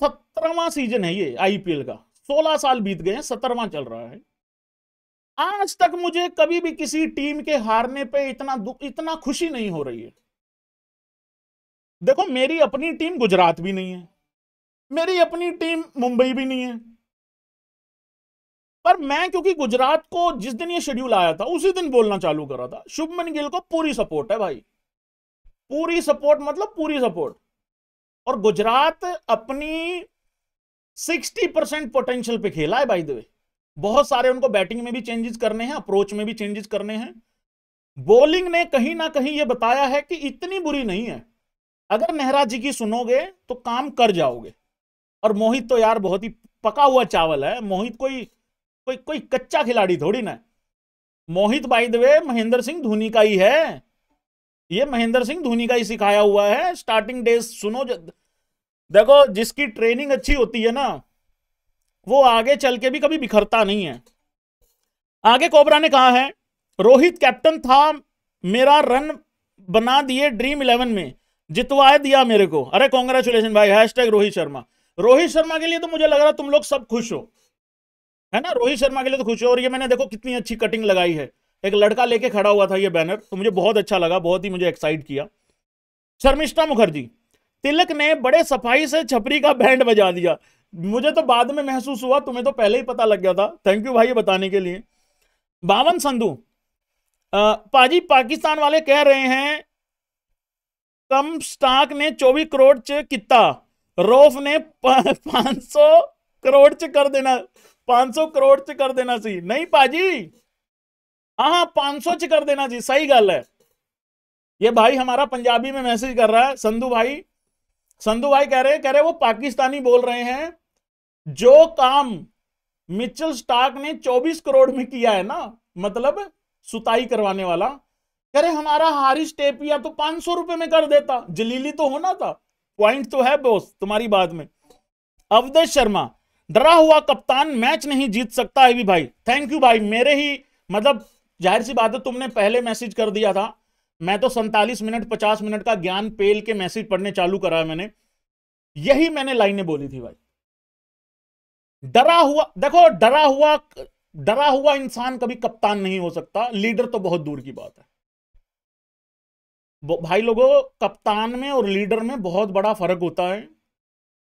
सत्रहवा सीजन है ये आईपीएल का सोलह साल बीत गए हैं सत्रहवा चल रहा है आज तक मुझे कभी भी किसी टीम के हारने पे इतना इतना खुशी नहीं हो रही है देखो मेरी अपनी टीम गुजरात भी नहीं है मेरी अपनी टीम मुंबई भी नहीं है पर मैं क्योंकि गुजरात को जिस दिन ये शेड्यूल आया था उसी दिन बोलना चालू कर रहा था शुभमन गिल को पूरी सपोर्ट है भाई पूरी सपोर्ट मतलब पूरी सपोर्ट और गुजरात अपनी 60 परसेंट पोटेंशियल पे खेला है भाई देवे बहुत सारे उनको बैटिंग में भी चेंजेस करने हैं अप्रोच में भी चेंजेस करने हैं बॉलिंग ने कहीं ना कहीं ये बताया है कि इतनी बुरी नहीं है अगर मेहरा जी की सुनोगे तो काम कर जाओगे और मोहित तो यार बहुत ही पका हुआ चावल है मोहित कोई कोई कोई कच्चा खिलाड़ी थोड़ी ना मोहित बाई दे महेंद्र सिंह धोनी का ही है ये महेंद्र सिंह धोनी का ही सिखाया हुआ है स्टार्टिंग डेज सुनो देखो जिसकी ट्रेनिंग अच्छी होती है ना वो आगे चल के भी कभी बिखरता नहीं है आगे कोबरा ने कहा है रोहित कैप्टन था मेरा रन बना दिए ड्रीम इलेवन में जितवाए दिया मेरे को अरे कॉन्ग्रेचुलेशन भाई हैशटैग रोहित शर्मा रोहित शर्मा के लिए तो मुझे लग रहा तुम लोग सब खुश हो है ना रोहित शर्मा के लिए तो खुश हो और ये मैंने देखो कितनी अच्छी कटिंग लगाई है एक लड़का लेके खड़ा हुआ था ये बैनर तो मुझे बहुत अच्छा लगा बहुत ही मुझे एक्साइट किया शर्मिष्ठा मुखर्जी तिलक ने बड़े सफाई से छपरी का बैंड बजा दिया मुझे तो बाद में महसूस हुआ तुम्हें तो पहले ही पता लग गया था थैंक यू भाई ये बताने के लिए बावन संधु पाजी पाकिस्तान वाले कह रहे हैं कम स्टाक ने चौबी करोड़ च किता रोफ ने पांच सौ करोड़ च कर देना पांच सौ करोड़ च कर देना सी नहीं पाजी हाँ, हाँ पांच सौ च कर देना जी सही गल है ये भाई हमारा पंजाबी में मैसेज कर रहा है संधु भाई संधु भाई कह रहे हैं कह रहे वो पाकिस्तानी बोल रहे हैं जो काम मिचल स्टार्क ने 24 करोड़ में किया है ना मतलब सुताई करवाने वाला अरे हमारा हारिश टेपिया तो पांच सौ रुपए में कर देता जलीली तो होना था पॉइंट तो है बोस तुम्हारी बात में अवधेश शर्मा डरा हुआ कप्तान मैच नहीं जीत सकता है भी भाई थैंक यू भाई मेरे ही मतलब जाहिर सी बात है तुमने पहले मैसेज कर दिया था मैं तो सैतालीस मिनट पचास मिनट का ज्ञान पेल के मैसेज पढ़ने चालू करा है मैंने यही मैंने लाइनें बोली थी भाई डरा हुआ देखो डरा हुआ डरा हुआ इंसान कभी कप्तान नहीं हो सकता लीडर तो बहुत दूर की बात है भाई लोगों कप्तान में और लीडर में बहुत बड़ा फर्क होता है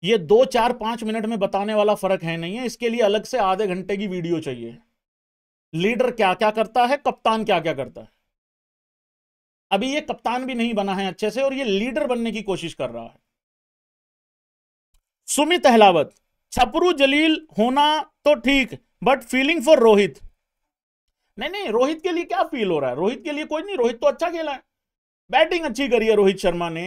ये दो चार पांच मिनट में बताने वाला फर्क है नहीं है इसके लिए अलग से आधे घंटे की वीडियो चाहिए लीडर क्या क्या करता है कप्तान क्या क्या करता है अभी ये कप्तान भी नहीं बना है अच्छे से और ये लीडर बनने की कोशिश कर रहा है सुमित अहलावत छपरू जलील होना तो ठीक बट फीलिंग फॉर रोहित नहीं नहीं रोहित के लिए क्या फील हो रहा है रोहित के लिए कोई नहीं रोहित तो अच्छा खेला है बैटिंग अच्छी करी है रोहित शर्मा ने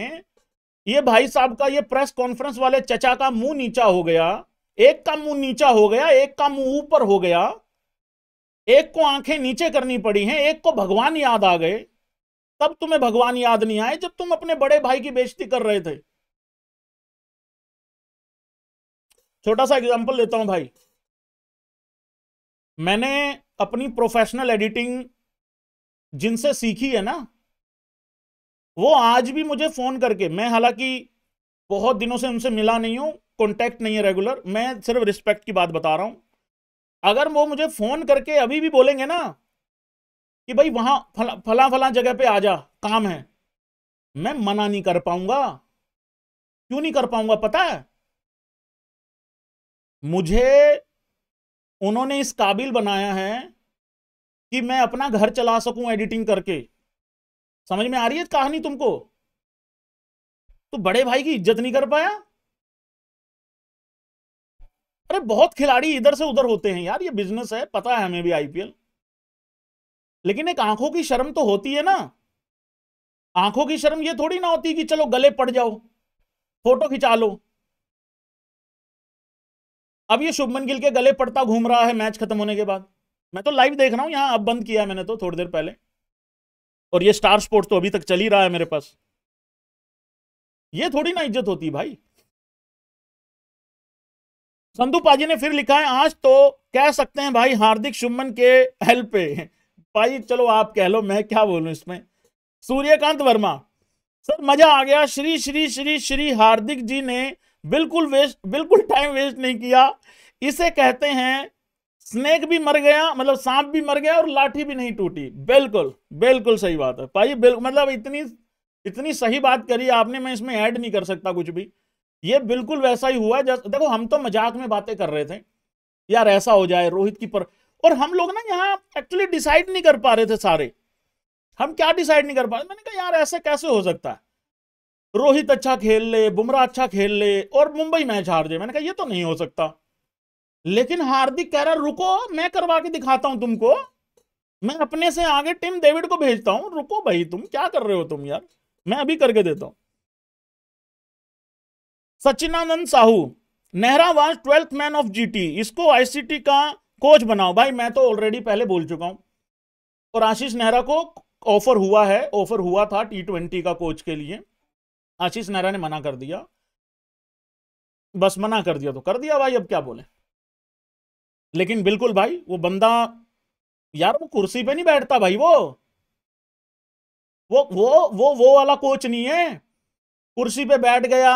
ये भाई साहब का ये प्रेस कॉन्फ्रेंस वाले चचा का मुंह नीचा हो गया एक का मुंह नीचा हो गया एक का मुंह ऊपर हो गया एक को आंखें नीचे करनी पड़ी हैं एक को भगवान याद आ गए तब तुम्हें भगवान याद नहीं आए
जब तुम अपने बड़े भाई की बेइज्जती कर रहे थे छोटा सा एग्जांपल देता हूं भाई मैंने अपनी
प्रोफेशनल एडिटिंग जिनसे सीखी है ना वो आज भी मुझे फ़ोन करके मैं हालांकि बहुत दिनों से उनसे मिला नहीं हूँ कॉन्टेक्ट नहीं है रेगुलर मैं सिर्फ रिस्पेक्ट की बात बता रहा हूं अगर वो मुझे फ़ोन करके अभी भी बोलेंगे ना कि भाई वहां फला फला फला जगह पे आ जा काम है मैं मना नहीं कर पाऊंगा क्यों नहीं कर पाऊंगा पता है मुझे उन्होंने इस काबिल बनाया है कि मैं अपना घर चला सकूं एडिटिंग करके समझ में आ रही है कहानी तुमको
तो बड़े भाई की इज्जत नहीं कर पाया
अरे बहुत खिलाड़ी इधर से उधर होते हैं यार ये बिजनेस है पता है हमें भी आईपीएल लेकिन एक आंखों की शर्म तो होती है ना आंखों की शर्म ये थोड़ी ना होती कि चलो गले पड़ जाओ फोटो खिंचा लो अब ये शुभमन गिल के गले पड़ता घूम रहा है मैच खत्म होने के बाद मैं तो लाइव देख रहा हूं यहां अब बंद किया मैंने तो थोड़ी देर पहले और ये स्टार स्पोर्ट्स तो अभी तक चल ही रहा है मेरे पास
ये थोड़ी ना इज्जत होती भाई
संधु पाजी ने फिर लिखा है आज तो कह सकते हैं भाई हार्दिक शुमन के हेल्प पे भाई चलो आप कह लो मैं क्या बोलू इसमें सूर्यकांत वर्मा सर मजा आ गया श्री श्री श्री श्री हार्दिक जी ने बिल्कुल वेस्ट बिल्कुल टाइम वेस्ट नहीं किया इसे कहते हैं स्नेक भी मर गया मतलब सांप भी मर गया और लाठी भी नहीं टूटी बिल्कुल बिल्कुल सही बात है भाई मतलब इतनी इतनी सही बात करी आपने मैं इसमें ऐड नहीं कर सकता कुछ भी ये बिल्कुल वैसा ही हुआ जैसे देखो हम तो मजाक में बातें कर रहे थे यार ऐसा हो जाए रोहित की पर और हम लोग ना यहाँ एक्चुअली डिसाइड नहीं कर पा रहे थे सारे हम क्या डिसाइड नहीं कर पा रहे मैंने कहा यार ऐसा कैसे हो सकता है रोहित अच्छा खेल ले बुमराह अच्छा खेल ले और मुंबई मैच हार जाए मैंने कहा ये तो नहीं हो सकता लेकिन हार्दिक कह रहा रुको मैं करवा के दिखाता हूं तुमको मैं अपने से आगे टीम डेविड को भेजता हूं रुको भाई तुम क्या कर रहे हो तुम यार मैं अभी करके देता हूं Sachinanand Sahu Nehra was twelfth man of GT इसको आईसीटी का कोच बनाओ भाई मैं तो ऑलरेडी पहले बोल चुका हूं और आशीष नेहरा को ऑफर हुआ है ऑफर हुआ था टी ट्वेंटी का कोच के लिए आशीष नेहरा ने मना कर दिया बस मना कर दिया तो कर दिया भाई अब क्या बोले लेकिन बिल्कुल भाई वो बंदा यार वो कुर्सी पे नहीं बैठता भाई वो वो वो वो वो वाला कोच नहीं है कुर्सी पे बैठ गया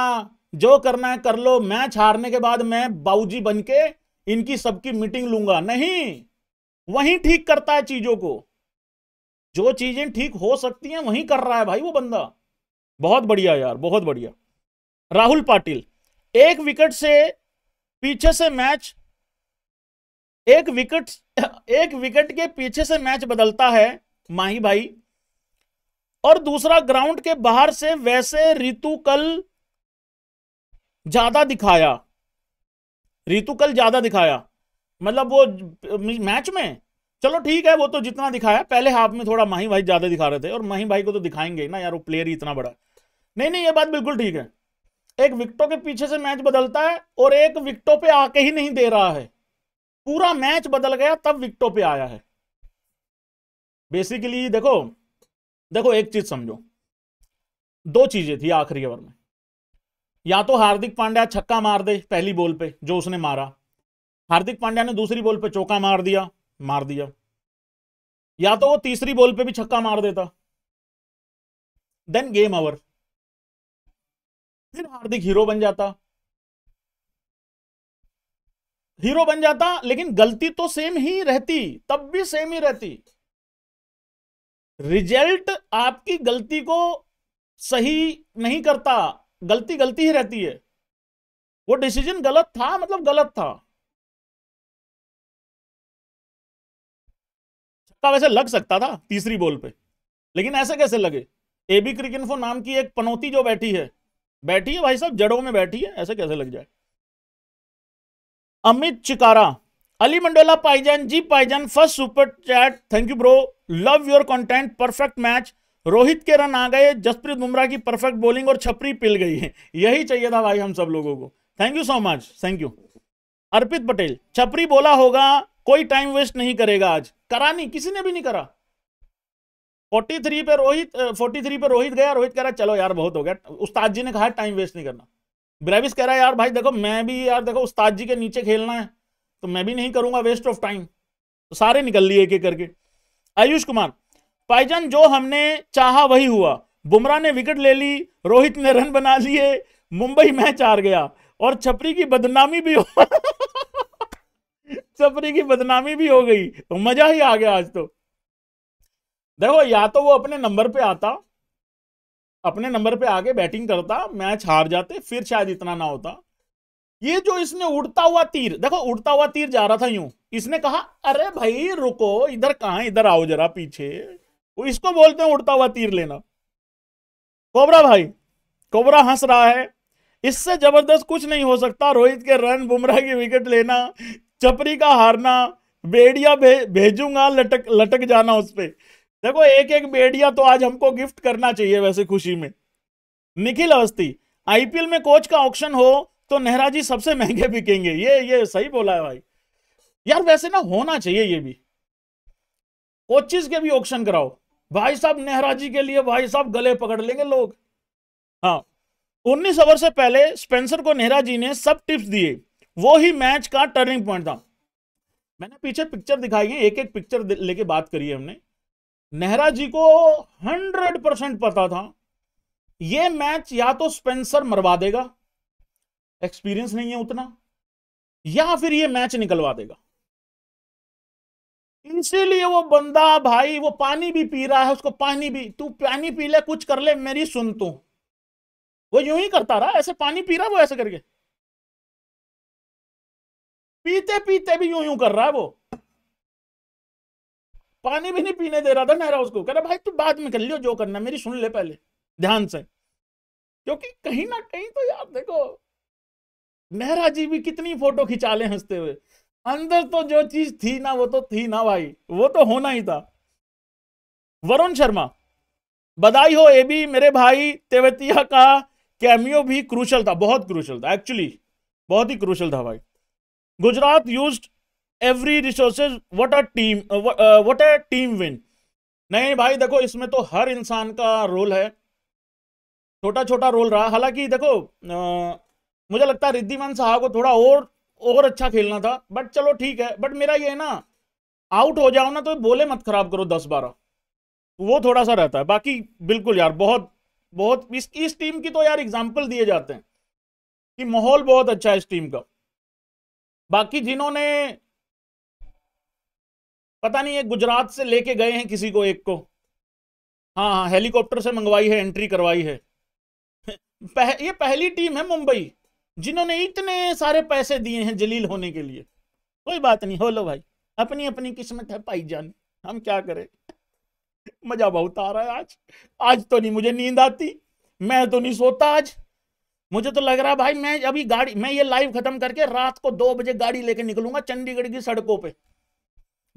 जो करना है कर लो मैच हारने के बाद मैं बाऊजी बन के इनकी सबकी मीटिंग लूंगा नहीं वहीं ठीक करता है चीजों को जो चीजें ठीक हो सकती हैं वहीं कर रहा है भाई वो बंदा बहुत बढ़िया यार बहुत बढ़िया राहुल पाटिल एक विकेट से पीछे से मैच एक विकेट एक विकेट के पीछे से मैच बदलता है माही भाई और दूसरा ग्राउंड के बाहर से वैसे रितु कल ज्यादा दिखाया रितु कल ज्यादा दिखाया मतलब वो मैच में चलो ठीक है वो तो जितना दिखाया पहले हाफ में थोड़ा माही भाई ज्यादा दिखा रहे थे और माही भाई को तो दिखाएंगे ना यार वो प्लेयर ही इतना बड़ा नहीं नहीं ये बात बिल्कुल ठीक है एक विकटों के पीछे से मैच बदलता है और एक विकटों पे आके ही नहीं दे रहा है पूरा मैच बदल गया तब विकटों पे आया है बेसिकली देखो देखो एक चीज समझो दो चीजें थी आखिरी ओवर में या तो हार्दिक पांड्या छक्का मार दे पहली बॉल पे जो उसने मारा हार्दिक पांड्या ने दूसरी बॉल पे चौका मार दिया मार दिया या तो वो तीसरी बॉल पे भी छक्का मार देता देन गेम ओवर फिर हार्दिक हीरो बन जाता हीरो बन जाता लेकिन गलती तो सेम ही रहती तब भी सेम ही रहती रिजल्ट आपकी गलती को सही नहीं करता गलती गलती ही रहती है वो डिसीजन गलत था
मतलब गलत था
छक्का वैसे लग सकता था तीसरी बॉल पे लेकिन ऐसे कैसे लगे एबी क्रिकेट नाम की एक पनौती जो बैठी है बैठी है भाई साहब जड़ों में बैठी है ऐसे कैसे लग जाए Amit Chikara Ali Mandola Paijaan ji Paijaan first super chat thank you bro love your content perfect match Rohit के रन आ गए जसप्रीत बुमराह की परफेक्ट बॉलिंग और छपरी पिल गई है यही चाहिए था भाई हम सब लोगों को thank you so much thank you Arpit Patel छपरी बोला होगा कोई टाइम वेस्ट नहीं करेगा आज करा नहीं किसी ने भी नहीं करा 43 पे रोहित 43 पे रोहित गया रोहित कह रहा चलो यार बहुत हो गया उस्ताद जी ने कहा टाइम वेस्ट नहीं करना ब्रेविस कह रहा है यार भाई देखो मैं भी यार देखो उस्ताद जी के नीचे खेलना है तो मैं भी नहीं करूंगा वेस्ट ऑफ टाइम तो सारे निकल लिए एक एक करके आयुष कुमार पाईजन जो हमने चाहा वही हुआ बुमराह ने विकेट ले ली रोहित ने रन बना लिए मुंबई मैच हार गया और छपरी की बदनामी भी हो छपरी की बदनामी भी हो गई तो मजा ही आ गया आज तो देखो या तो वो अपने नंबर पे आता अपने नंबर पे आगे बैटिंग करता मैच हार जाते फिर शायद इतना ना होता ये जो इसने उड़ता हुआ तीर देखो उड़ता हुआ तीर जा रहा था यूं इसने कहा अरे भाई रुको इधर कहा इधर आओ जरा पीछे वो इसको बोलते हैं उड़ता हुआ तीर लेना कोबरा भाई कोबरा हंस रहा है इससे जबरदस्त कुछ नहीं हो सकता रोहित के रन बुमराह की विकेट लेना चपरी का हारना बेड़िया भे, भेजूंगा लटक लटक जाना उस पर देखो एक एक बेडिया तो आज हमको गिफ्ट करना चाहिए वैसे खुशी में निखिल अवस्थी आईपीएल में कोच का ऑप्शन हो तो नेहरा जी सबसे महंगे बिकेंगे ये ये सही बोला है भाई यार वैसे ना होना चाहिए ये भी कोचिज के भी ऑप्शन कराओ भाई साहब नेहरा जी के लिए भाई साहब गले पकड़ लेंगे लोग हाँ उन्नीस ओवर से पहले स्पेंसर को नेहरा जी ने सब टिप्स दिए वो ही मैच का टर्निंग पॉइंट था मैंने पीछे पिक्चर दिखाई है एक एक पिक्चर लेके बात करी है हमने नेहरा जी को हंड्रेड परसेंट पता था ये मैच या तो स्पेंसर मरवा देगा एक्सपीरियंस नहीं है उतना या फिर ये मैच निकलवा देगा इसीलिए वो बंदा भाई वो पानी भी पी रहा है उसको पानी भी तू पानी पी ले कुछ कर ले मेरी सुन तू वो यूं ही करता रहा ऐसे पानी पी रहा वो ऐसे करके पीते पीते भी यूं यूं कर रहा है वो पानी भी नहीं पीने दे रहा था मेहरा उसको कह रहा भाई तू बाद में कर लियो जो करना मेरी सुन ले पहले ध्यान से क्योंकि कहीं ना कहीं तो यार देखो मेहरा जी भी कितनी फोटो खिंचा ले हंसते हुए अंदर तो जो चीज थी ना वो तो थी ना भाई वो तो होना ही था वरुण शर्मा बधाई हो ए भी मेरे भाई तेवतिया का कैमियो भी क्रूशल था बहुत क्रूशल था एक्चुअली बहुत ही क्रूशल था भाई Gujarat used every resources what are team what are team win नहीं भाई देखो इसमें तो हर इंसान का रोल है छोटा छोटा रोल रहा हालांकि देखो आ, मुझे लगता है रिद्धिमान साहा को थोड़ा और और अच्छा खेलना था बट चलो ठीक है बट मेरा ये है ना आउट हो जाओ ना तो बोले मत खराब करो दस बारह वो थोड़ा सा रहता है बाकी बिल्कुल यार बहुत बहुत इस इस टीम की तो यार एग्जाम्पल दिए जाते हैं कि माहौल बहुत अच्छा है इस टीम का बाकी जिन्होंने पता नहीं ये गुजरात से लेके गए हैं किसी को एक को हाँ हाँ हेलीकॉप्टर से मंगवाई है एंट्री करवाई है पह, ये पहली टीम है मुंबई जिन्होंने इतने सारे पैसे दिए हैं जलील होने के लिए कोई बात नहीं हो लो भाई अपनी अपनी किस्मत है पाई जान हम क्या करें मजा बहुत आ रहा है आज आज तो नहीं मुझे नींद आती मैं तो नहीं सोता आज मुझे तो लग रहा भाई मैं अभी गाड़ी मैं ये लाइव खत्म करके रात को दो बजे गाड़ी लेके निकलूंगा चंडीगढ़ की सड़कों पर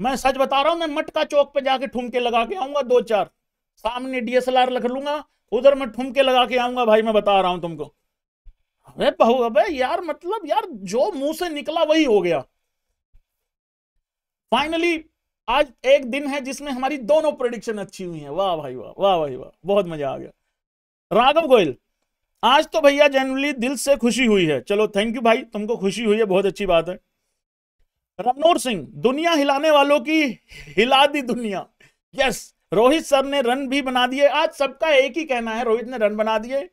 मैं सच बता रहा हूं मैं मटका चौक पे जाके ठुमके लगा के आऊंगा दो चार सामने डीएसएलआर रख लूंगा उधर मैं ठुमके लगा के आऊंगा भाई मैं बता रहा हूं तुमको अरे बहु अबे यार मतलब यार जो मुंह से निकला वही हो गया फाइनली आज एक दिन है जिसमें हमारी दोनों प्रोडिक्शन अच्छी हुई है वाह भाई वाह वाह भाई वाह बहुत मजा आ गया राघव गोयल आज तो भैया जनरली दिल से खुशी हुई है चलो थैंक यू भाई तुमको खुशी हुई है बहुत अच्छी बात है रमनोर सिंह दुनिया हिलाने वालों की हिला दी दुनिया यस रोहित सर ने रन भी बना दिए आज सबका एक ही कहना है रोहित ने रन बना दिए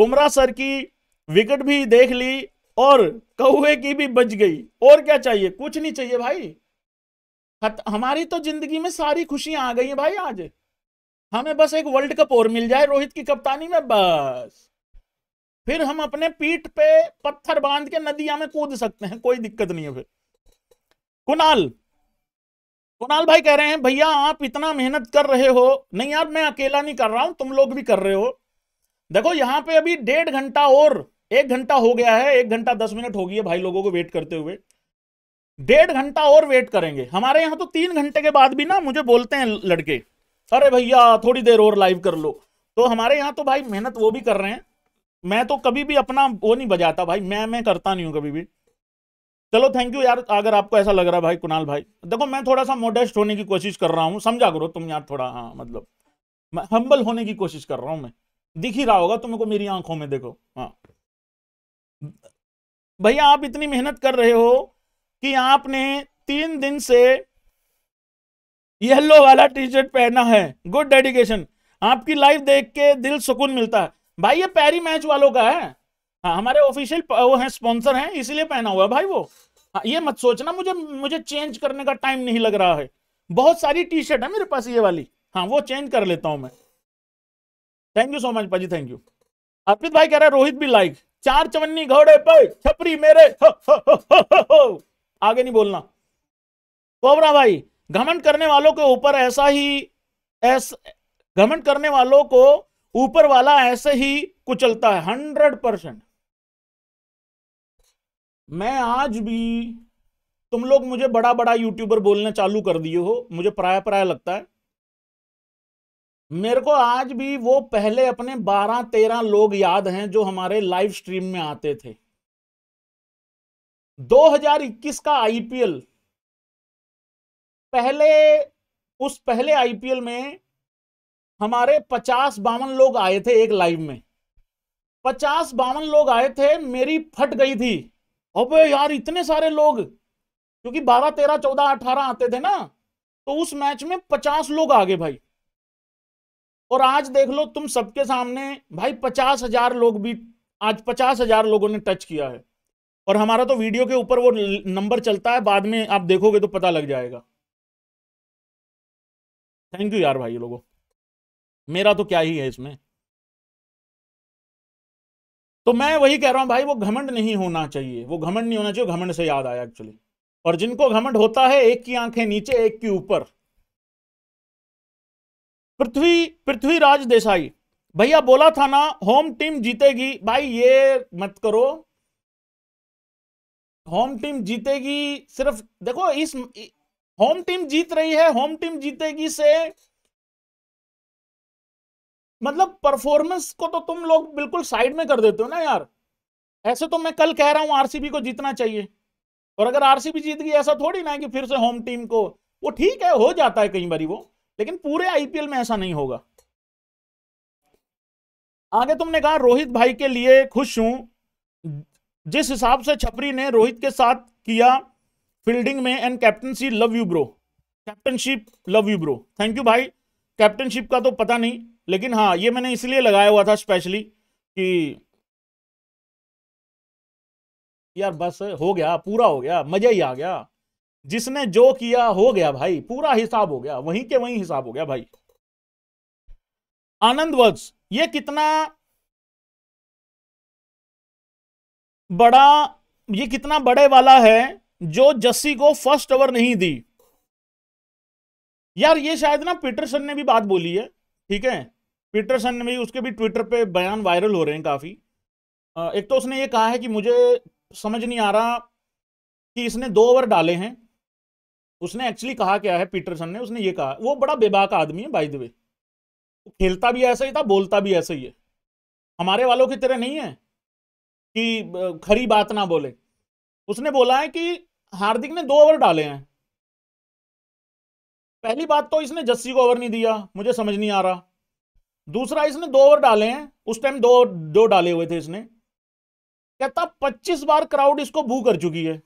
बुमराह सर की विकेट भी देख ली और कौए की भी बच गई और क्या चाहिए कुछ नहीं चाहिए भाई हमारी तो जिंदगी में सारी खुशियां आ गई हैं भाई आज हमें बस एक वर्ल्ड कप और मिल जाए रोहित की कप्तानी में बस फिर हम अपने पीठ पे पत्थर बांध के नदिया में कूद सकते हैं कोई दिक्कत नहीं है फिर कुणाल कुणाल भाई कह रहे हैं भैया आप इतना मेहनत कर रहे हो नहीं यार मैं अकेला नहीं कर रहा हूं तुम लोग भी कर रहे हो देखो यहां पे अभी डेढ़ घंटा और एक घंटा हो गया है एक घंटा दस मिनट हो गई है भाई लोगों को वेट करते हुए डेढ़ घंटा और वेट करेंगे हमारे यहां तो तीन घंटे के बाद भी ना मुझे बोलते हैं लड़के अरे भैया थोड़ी देर और लाइव कर लो तो हमारे यहाँ तो भाई मेहनत वो भी कर रहे हैं मैं तो कभी भी अपना वो नहीं बजाता भाई मैं मैं करता नहीं हूँ कभी भी चलो थैंक यू यार अगर आपको ऐसा लग रहा है भाई कुणाल भाई देखो मैं थोड़ा सा मोडेस्ट होने की कोशिश कर रहा हूँ समझा करो तुम यार थोड़ा हाँ मतलब मैं हम्बल होने की कोशिश कर रहा हूँ मैं दिख ही रहा होगा तुमको मेरी आंखों में देखो हाँ भैया आप इतनी मेहनत कर रहे हो कि आपने तीन दिन से येलो वाला टी शर्ट पहना है गुड डेडिकेशन आपकी लाइफ देख के दिल सुकून मिलता है भाई ये पैरी मैच वालों का है हाँ हमारे ऑफिशियल वो हैं स्पॉन्सर हैं इसीलिए पहना हुआ है भाई वो हाँ ये मत सोचना मुझे मुझे चेंज करने का टाइम नहीं लग रहा है बहुत सारी टी शर्ट है मेरे पास ये वाली हाँ वो चेंज कर लेता हूँ मैं थैंक यू सो मच पाजी थैंक यू अर्पित भाई कह रहे हैं रोहित भी लाइक चार चवन्नी घोड़े पे छपरी मेरे हो, हो, हो, आगे नहीं बोलना कोबरा भाई घमंड करने वालों के ऊपर ऐसा ही ऐस घमंड करने वालों को ऊपर वाला ऐसे ही कुचलता है हंड्रेड परसेंट मैं आज भी तुम लोग मुझे बड़ा बड़ा यूट्यूबर बोलने चालू कर दिए हो मुझे पराया प्राय लगता है मेरे को आज भी वो पहले अपने बारह तेरह लोग याद हैं जो हमारे लाइव स्ट्रीम में आते थे 2021 का आईपीएल पहले उस पहले आईपीएल में हमारे पचास बावन लोग आए थे एक लाइव में पचास बावन लोग आए थे मेरी फट गई थी अब यार इतने सारे लोग क्योंकि बारह तेरह चौदह अठारह आते थे ना तो उस मैच में पचास लोग आ गए भाई और आज देख लो तुम सबके सामने भाई पचास हजार लोग भी आज पचास हजार लोगों ने टच किया है और हमारा तो वीडियो के ऊपर वो नंबर चलता है बाद में आप देखोगे तो पता लग जाएगा
थैंक यू यार भाई लोगों मेरा तो क्या ही है इसमें
तो मैं वही कह रहा हूं भाई वो घमंड नहीं होना चाहिए वो घमंड नहीं होना चाहिए घमंड से याद आया एक्चुअली और जिनको घमंड होता है एक की आंखें नीचे एक की ऊपर पृथ्वी पृथ्वीराज देसाई भैया बोला था ना होम टीम जीतेगी भाई ये मत करो होम टीम जीतेगी सिर्फ देखो इस होम टीम जीत रही है होम टीम जीतेगी से मतलब परफॉर्मेंस को तो तुम लोग बिल्कुल साइड में कर देते हो ना यार ऐसे तो मैं कल कह रहा हूं आरसीबी को जीतना चाहिए और अगर आरसीबी जीत गई ऐसा थोड़ी ना है कि फिर से होम टीम को वो ठीक है हो जाता है कई बारी वो लेकिन पूरे आईपीएल में ऐसा नहीं होगा आगे तुमने कहा रोहित भाई के लिए खुश हूं जिस हिसाब से छपरी ने रोहित के साथ किया फील्डिंग में and captaincy love you bro captaincy love you bro thank you भाई कैप्टनशिप का तो पता नहीं लेकिन हाँ ये मैंने इसलिए लगाया हुआ था स्पेशली कि यार बस हो गया पूरा हो गया मजा ही आ गया जिसने जो किया हो गया भाई पूरा हिसाब हो गया वहीं के वहीं हिसाब हो गया भाई आनंद वर्ष ये कितना
बड़ा ये कितना बड़े
वाला है जो जस्सी को फर्स्ट ओवर नहीं दी यार ये शायद ना पीटरसन ने भी बात बोली है ठीक है पीटरसन ने भी उसके भी ट्विटर पे बयान वायरल हो रहे हैं काफ़ी एक तो उसने ये कहा है कि मुझे समझ नहीं आ रहा कि इसने दो ओवर डाले हैं उसने एक्चुअली कहा क्या है पीटरसन ने उसने ये कहा वो बड़ा बेबाक आदमी है बाई द वे खेलता भी ऐसा ही था बोलता भी ऐसा ही है हमारे वालों की तरह नहीं है कि खरी बात ना बोले उसने बोला है कि हार्दिक ने दो ओवर डाले हैं पहली बात तो इसने जस्सी को ओवर नहीं दिया मुझे समझ नहीं आ रहा दूसरा इसने दो ओवर डाले हैं उस टाइम दो दो डाले हुए थे इसने कहता 25 बार क्राउड इसको भू कर चुकी है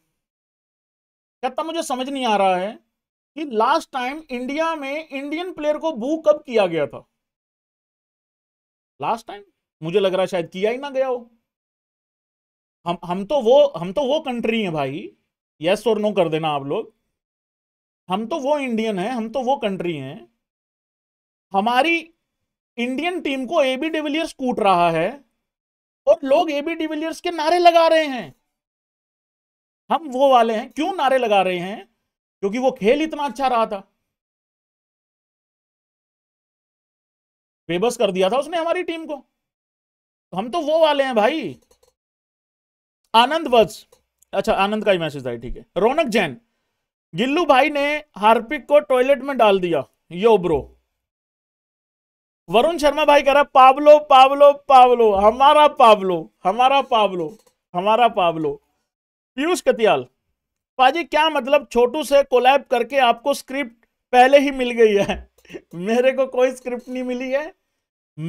कहता मुझे समझ नहीं आ रहा है कि लास्ट टाइम इंडिया में इंडियन प्लेयर को भू कब किया गया था लास्ट टाइम मुझे लग रहा शायद किया ही ना गया हो हम हम तो वो हम तो वो कंट्री है भाई यस और नो कर देना आप लोग हम तो वो इंडियन है हम तो वो कंट्री हैं हमारी इंडियन टीम को एबी डिविलियर्स कूट रहा है और लोग एबी डिविलियर्स के नारे लगा रहे हैं हम वो वाले हैं क्यों नारे लगा रहे हैं क्योंकि वो खेल इतना अच्छा रहा था
बेबस कर दिया था उसने हमारी टीम को
तो हम तो वो वाले हैं भाई आनंद वज अच्छा आनंद का ही मैसेज था ठीक है रौनक जैन गिल्लू भाई ने हार्पिक को टॉयलेट में डाल दिया यो ब्रो वरुण शर्मा भाई कह रहा पावलो पावलो पावलो हमारा पावलो हमारा पावलो हमारा पावलो पीयूष कतियाल पाजी क्या मतलब छोटू से कोलैब करके आपको स्क्रिप्ट पहले ही मिल गई है मेरे को कोई स्क्रिप्ट नहीं मिली है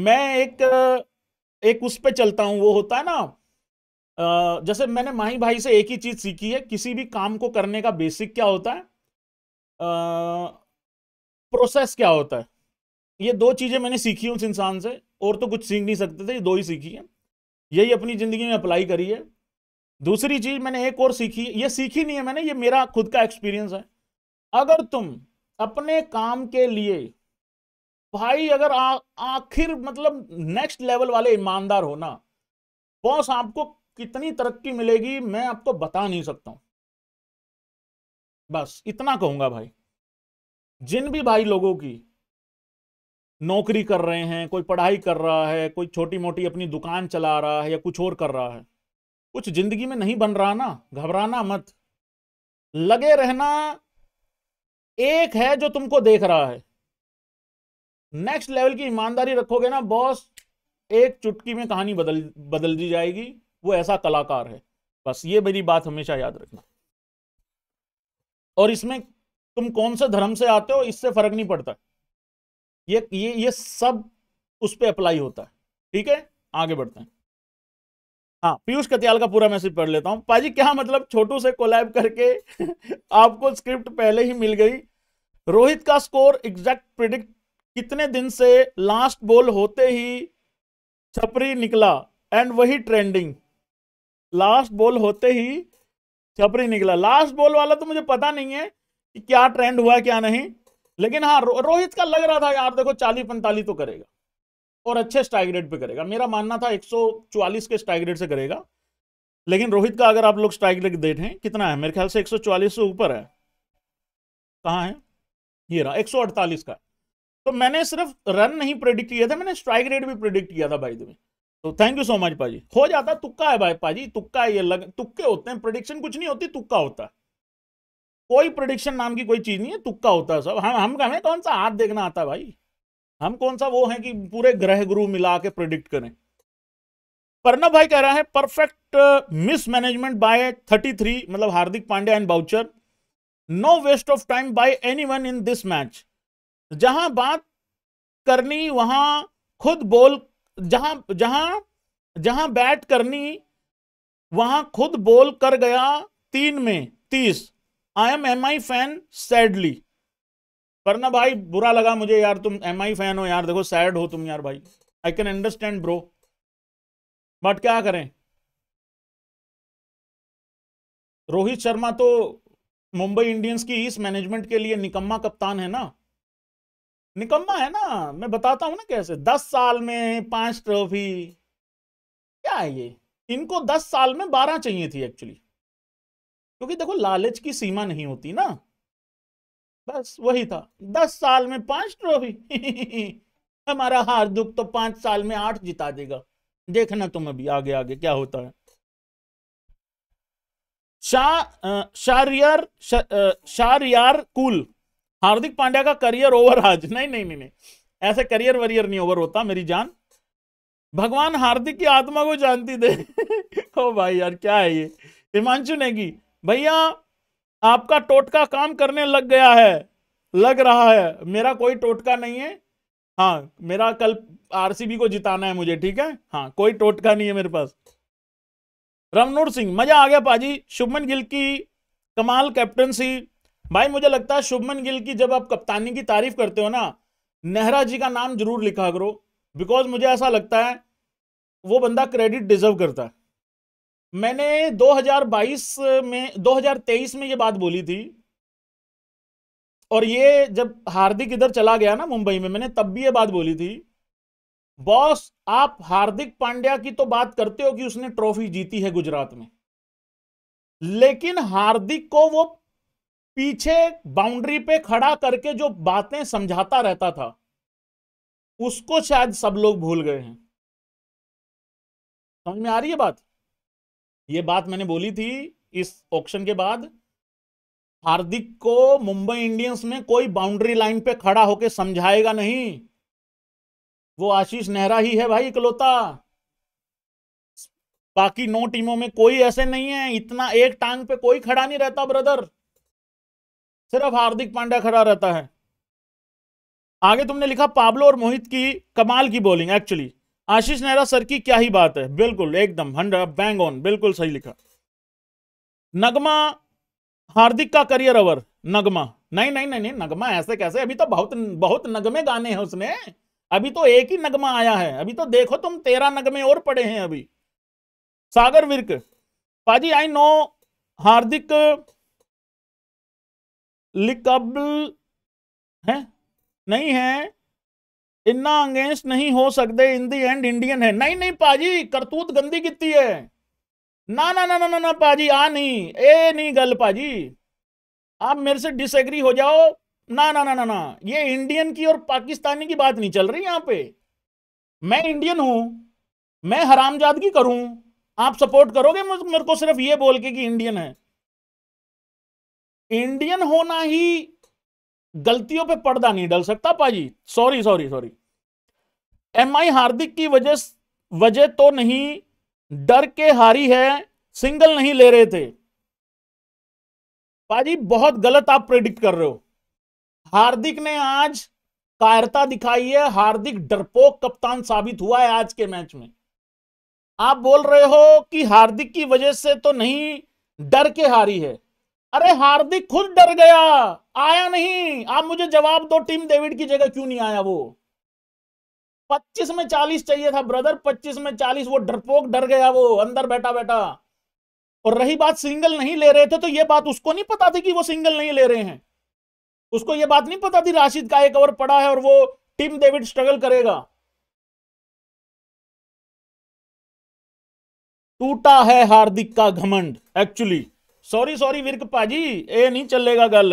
मैं एक एक उस पर चलता हूं वो होता है ना जैसे मैंने माही भाई से एक ही चीज़ सीखी है किसी भी काम को करने का बेसिक क्या होता है प्रोसेस क्या होता है ये दो चीज़ें मैंने सीखी उस इंसान से और तो कुछ सीख नहीं सकते थे ये दो ही सीखी है यही अपनी ज़िंदगी में अप्लाई करी है दूसरी चीज़ मैंने एक और सीखी ये सीखी नहीं है मैंने ये मेरा खुद का एक्सपीरियंस है अगर तुम अपने काम के लिए भाई अगर आखिर मतलब नेक्स्ट लेवल वाले ईमानदार हो ना बॉस आपको कितनी तरक्की मिलेगी मैं आपको बता नहीं सकता हूं बस इतना कहूंगा भाई जिन भी भाई लोगों की नौकरी कर रहे हैं कोई पढ़ाई कर रहा है कोई छोटी मोटी अपनी दुकान चला रहा है या कुछ और कर रहा है कुछ जिंदगी में नहीं बन रहा ना घबराना मत लगे रहना एक है जो तुमको देख रहा है नेक्स्ट लेवल की ईमानदारी रखोगे ना बॉस एक चुटकी में कहानी बदल बदल दी जाएगी वो ऐसा कलाकार है बस ये मेरी बात हमेशा याद रखना और इसमें तुम कौन से धर्म से आते हो इससे फर्क नहीं पड़ता ये ये ये सब उस पर अप्लाई होता है ठीक है आगे बढ़ते हैं हाँ पीयूष कत्याल का पूरा मैसेज पढ़ लेता हूँ पाजी क्या मतलब छोटू से कोलैब करके आपको स्क्रिप्ट पहले ही मिल गई रोहित का स्कोर एग्जैक्ट प्रिडिक्ट कितने दिन से लास्ट बॉल होते ही छपरी निकला एंड वही ट्रेंडिंग लास्ट बॉल होते ही छपरी निकला लास्ट बॉल वाला तो मुझे पता नहीं है कि क्या ट्रेंड हुआ क्या नहीं लेकिन हाँ रो, रोहित का लग रहा था यार देखो चालीस पैंतालीस तो करेगा और अच्छे स्ट्राइक रेट पे करेगा मेरा मानना था 144 के स्ट्राइक रेट से करेगा लेकिन रोहित का अगर आप लोग स्ट्राइक रेट देखें कितना है मेरे ख्याल से 144 से ऊपर है कहाँ है ये रहा 148 का तो मैंने सिर्फ रन नहीं प्रेडिक्ट किया था मैंने स्ट्राइक रेट भी प्रेडिक्ट किया था भाई तुम्हें तो थैंक यू सो मच पाजी हो जाता तुक्का है भाई पाजी तुक्का है ये लग तुक्के होते हैं प्रोडिक्शन कुछ नहीं होती तुक्का होता है कोई प्रडिक्शन नाम की कोई चीज नहीं है तुक्का होता है सब हम हम हमें कौन सा हाथ देखना आता है भाई हम कौन सा वो है कि पूरे ग्रह गुरु मिला के प्रिडिक्ट करें प्रणब भाई कह रहा है परफेक्ट मिसमैनेजमेंट बाय 33 मतलब Hardik Pandya and Boucher no waste of time by anyone in this match जहां बात करनी वहां खुद बोल जहां जहां जहां बैट करनी वहां खुद बोल कर गया तीन में तीस I am M I fan sadly वरना भाई बुरा लगा मुझे यार तुम एम आई फैन हो यार देखो सैड हो तुम यार भाई I can understand bro
but क्या करें रोहित
शर्मा तो मुंबई इंडियंस की इस मैनेजमेंट के लिए निकम्मा कप्तान है ना निकम्मा है ना मैं बताता हूं ना कैसे दस साल में पांच ट्रॉफी क्या है ये इनको दस साल में बारह चाहिए थी एक्चुअली क्योंकि देखो लालच की सीमा नहीं होती ना बस वही था दस साल में पांच ट्रॉफी हमारा हार दुख तो पांच साल में आठ जिता देगा देखना तुम अभी आगे आगे क्या होता है शारियर शारियार कुल हार्दिक पांड्या का करियर ओवर आज नहीं नहीं नहीं नहीं ऐसे करियर वरियर नहीं ओवर होता मेरी जान भगवान हार्दिक की आत्मा को जानती दे ओ भाई यार क्या है ये हिमांशु नेगी भैया आपका टोटका काम करने लग गया है लग रहा है मेरा कोई टोटका नहीं है हाँ मेरा कल आरसीबी को जिताना है मुझे ठीक है हाँ कोई टोटका नहीं है मेरे पास रमनूर सिंह मजा आ गया पाजी शुभमन गिल की कमाल कैप्टनसी भाई मुझे लगता है शुभमन गिल की जब आप कप्तानी की तारीफ करते हो ना नेहरा जी का नाम जरूर लिखा करो बिकॉज मुझे ऐसा लगता है वो बंदा क्रेडिट डिजर्व करता है मैंने 2022 में 2023 में ये बात बोली थी और ये जब हार्दिक इधर चला गया ना मुंबई में मैंने तब भी ये बात बोली थी बॉस आप हार्दिक पांड्या की तो बात करते हो कि उसने ट्रॉफी जीती है गुजरात में लेकिन हार्दिक को वो पीछे बाउंड्री पे खड़ा करके जो बातें समझाता रहता था उसको शायद सब लोग भूल गए हैं समझ में आ रही है बात ये बात मैंने बोली थी इस ऑप्शन के बाद हार्दिक को मुंबई इंडियंस में कोई बाउंड्री लाइन पे खड़ा होके समझाएगा नहीं वो आशीष नेहरा ही है भाई इकलौता बाकी नौ टीमों में कोई ऐसे नहीं है इतना एक टांग पे कोई खड़ा नहीं रहता ब्रदर सिर्फ हार्दिक पांड्या खड़ा रहता है आगे तुमने लिखा पाब्लो और मोहित की कमाल की bowling actually Ashish Nehra sir की क्या ही बात है बिल्कुल एकदम हंड्रेड बैंग ऑन बिल्कुल सही लिखा नगमा हार्दिक का करियर अवर नगमा नहीं नहीं नहीं नहीं नगमा ऐसे कैसे अभी तो बहुत बहुत नगमे गाने हैं उसने अभी तो एक ही नगमा आया है अभी तो देखो तुम तेरह नगमे और पड़े हैं अभी सागर विर्क पाजी आई नो हार्दिक
लिकबल है
नहीं है इन्ना अंगेंस्ट नहीं हो सकते इन दी एंड इंडियन है नहीं नहीं पाजी करतूत गंदी की है ना ना ना ना ना ना पाजी आ नहीं ए नहीं गल पाजी आप मेरे से डिसएग्री हो जाओ ना ना ना ना ना ये इंडियन की और पाकिस्तानी की बात नहीं चल रही यहां पे मैं इंडियन हूं मैं हरामजादगी करूं आप सपोर्ट करोगे मेरे को सिर्फ ये बोल के कि इंडियन है इंडियन होना ही गलतियों पे पर्दा नहीं डल सकता पाजी sorry sorry sorry M I Hardik की वजह वजह तो नहीं डर के हारी है सिंगल नहीं ले रहे थे पाजी बहुत गलत आप प्रेडिक्ट कर रहे हो हार्दिक ने आज कायरता दिखाई है हार्दिक डरपोक कप्तान साबित हुआ है आज के मैच में आप बोल रहे हो कि हार्दिक की वजह से तो नहीं डर के हारी है अरे हार्दिक खुद डर गया आया नहीं आप मुझे जवाब दो टीम डेविड की जगह क्यों नहीं आया वो 25 में 40 चाहिए था ब्रदर 25 में 40 वो डरपोक डर गया वो अंदर बैठा बैठा और रही बात सिंगल नहीं ले रहे थे तो ये बात उसको नहीं पता थी कि वो सिंगल नहीं ले रहे हैं उसको ये बात नहीं पता थी राशिद का एक ओवर
पड़ा है और वो टीम डेविड स्ट्रगल करेगा
टूटा है हार्दिक का घमंड एक्चुअली सॉरी सॉरी विरक पाजी ਇਹ नहीं चलेगा गल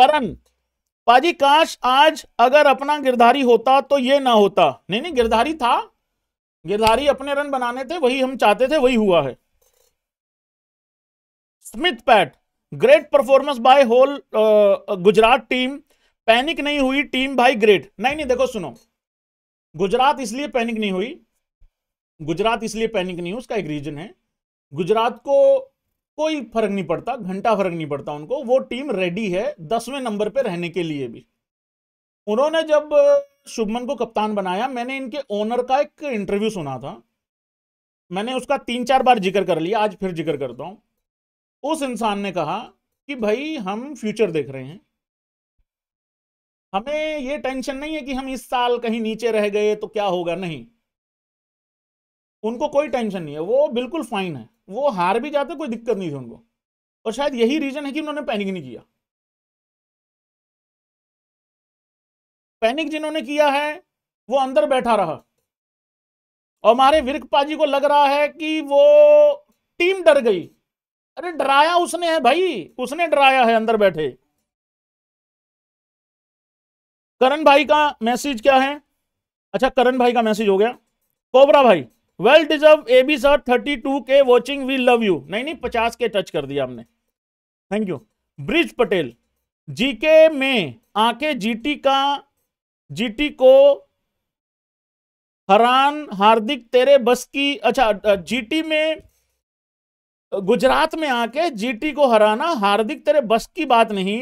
करण पाजी काश आज अगर अपना गिरधारी होता तो ये ना होता नहीं नहीं गिरधारी था गिरधारी अपने रन बनाने थे वही हम चाहते थे वही हुआ है Smith Pat great performance by whole Gujarat team panic नहीं हुई टीम भाई ग्रेट नहीं नहीं देखो सुनो गुजरात इसलिए पैनिक नहीं हुई गुजरात इसलिए पैनिक नहीं हुई उसका एक रीजन है गुजरात को कोई फर्क नहीं पड़ता घंटा फर्क नहीं पड़ता उनको वो टीम रेडी है दसवें नंबर पे रहने के लिए भी उन्होंने जब शुभमन को कप्तान बनाया मैंने इनके ओनर का एक इंटरव्यू सुना था मैंने उसका तीन चार बार जिक्र कर लिया आज फिर जिक्र करता हूँ उस इंसान ने कहा कि भाई हम फ्यूचर देख रहे हैं हमें ये टेंशन नहीं है कि हम इस साल कहीं नीचे रह गए तो क्या होगा नहीं उनको कोई टेंशन नहीं है वो बिल्कुल फाइन है वो हार भी जाते कोई दिक्कत नहीं थी उनको
और शायद यही रीजन है कि उन्होंने पैनिक नहीं किया
पैनिक जिन्होंने किया है वो अंदर बैठा रहा और हमारे विरकपाजी को लग रहा है कि वो टीम डर गई अरे डराया उसने है भाई उसने डराया है अंदर बैठे करण भाई का मैसेज क्या है अच्छा करण भाई का मैसेज हो गया कोबरा भाई well deserve A B sir thirty two के वॉचिंग वी लव यू नहीं नहीं पचास के टच कर दिया हमने thank you Brij Patel GK में आके जीटी का जीटी को हरान हार्दिक तेरे बस की अच्छा जीटी में गुजरात में आके जीटी को हराना हार्दिक तेरे बस की बात नहीं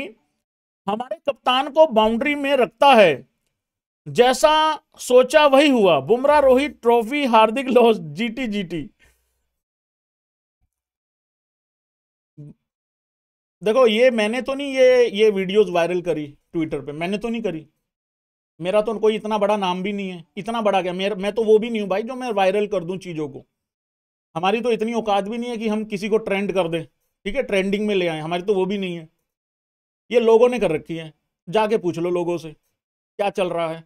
हमारे कप्तान को बाउंड्री में रखता है जैसा सोचा वही हुआ Bumrah Rohit trophy Hardik
loss GT GT
देखो ये मैंने तो नहीं ये ये वीडियोस वायरल करी ट्विटर पे मैंने तो नहीं करी मेरा तो कोई इतना बड़ा नाम भी नहीं है इतना बड़ा क्या मेरा मैं तो वो भी नहीं हूं भाई जो मैं वायरल कर दूं चीज़ों को हमारी तो इतनी औकात भी नहीं है कि हम किसी को ट्रेंड कर दें ठीक है ट्रेंडिंग में ले आए हमारी तो वो भी नहीं है ये लोगों ने कर रखी है जाके पूछ लो लोगों से क्या चल रहा है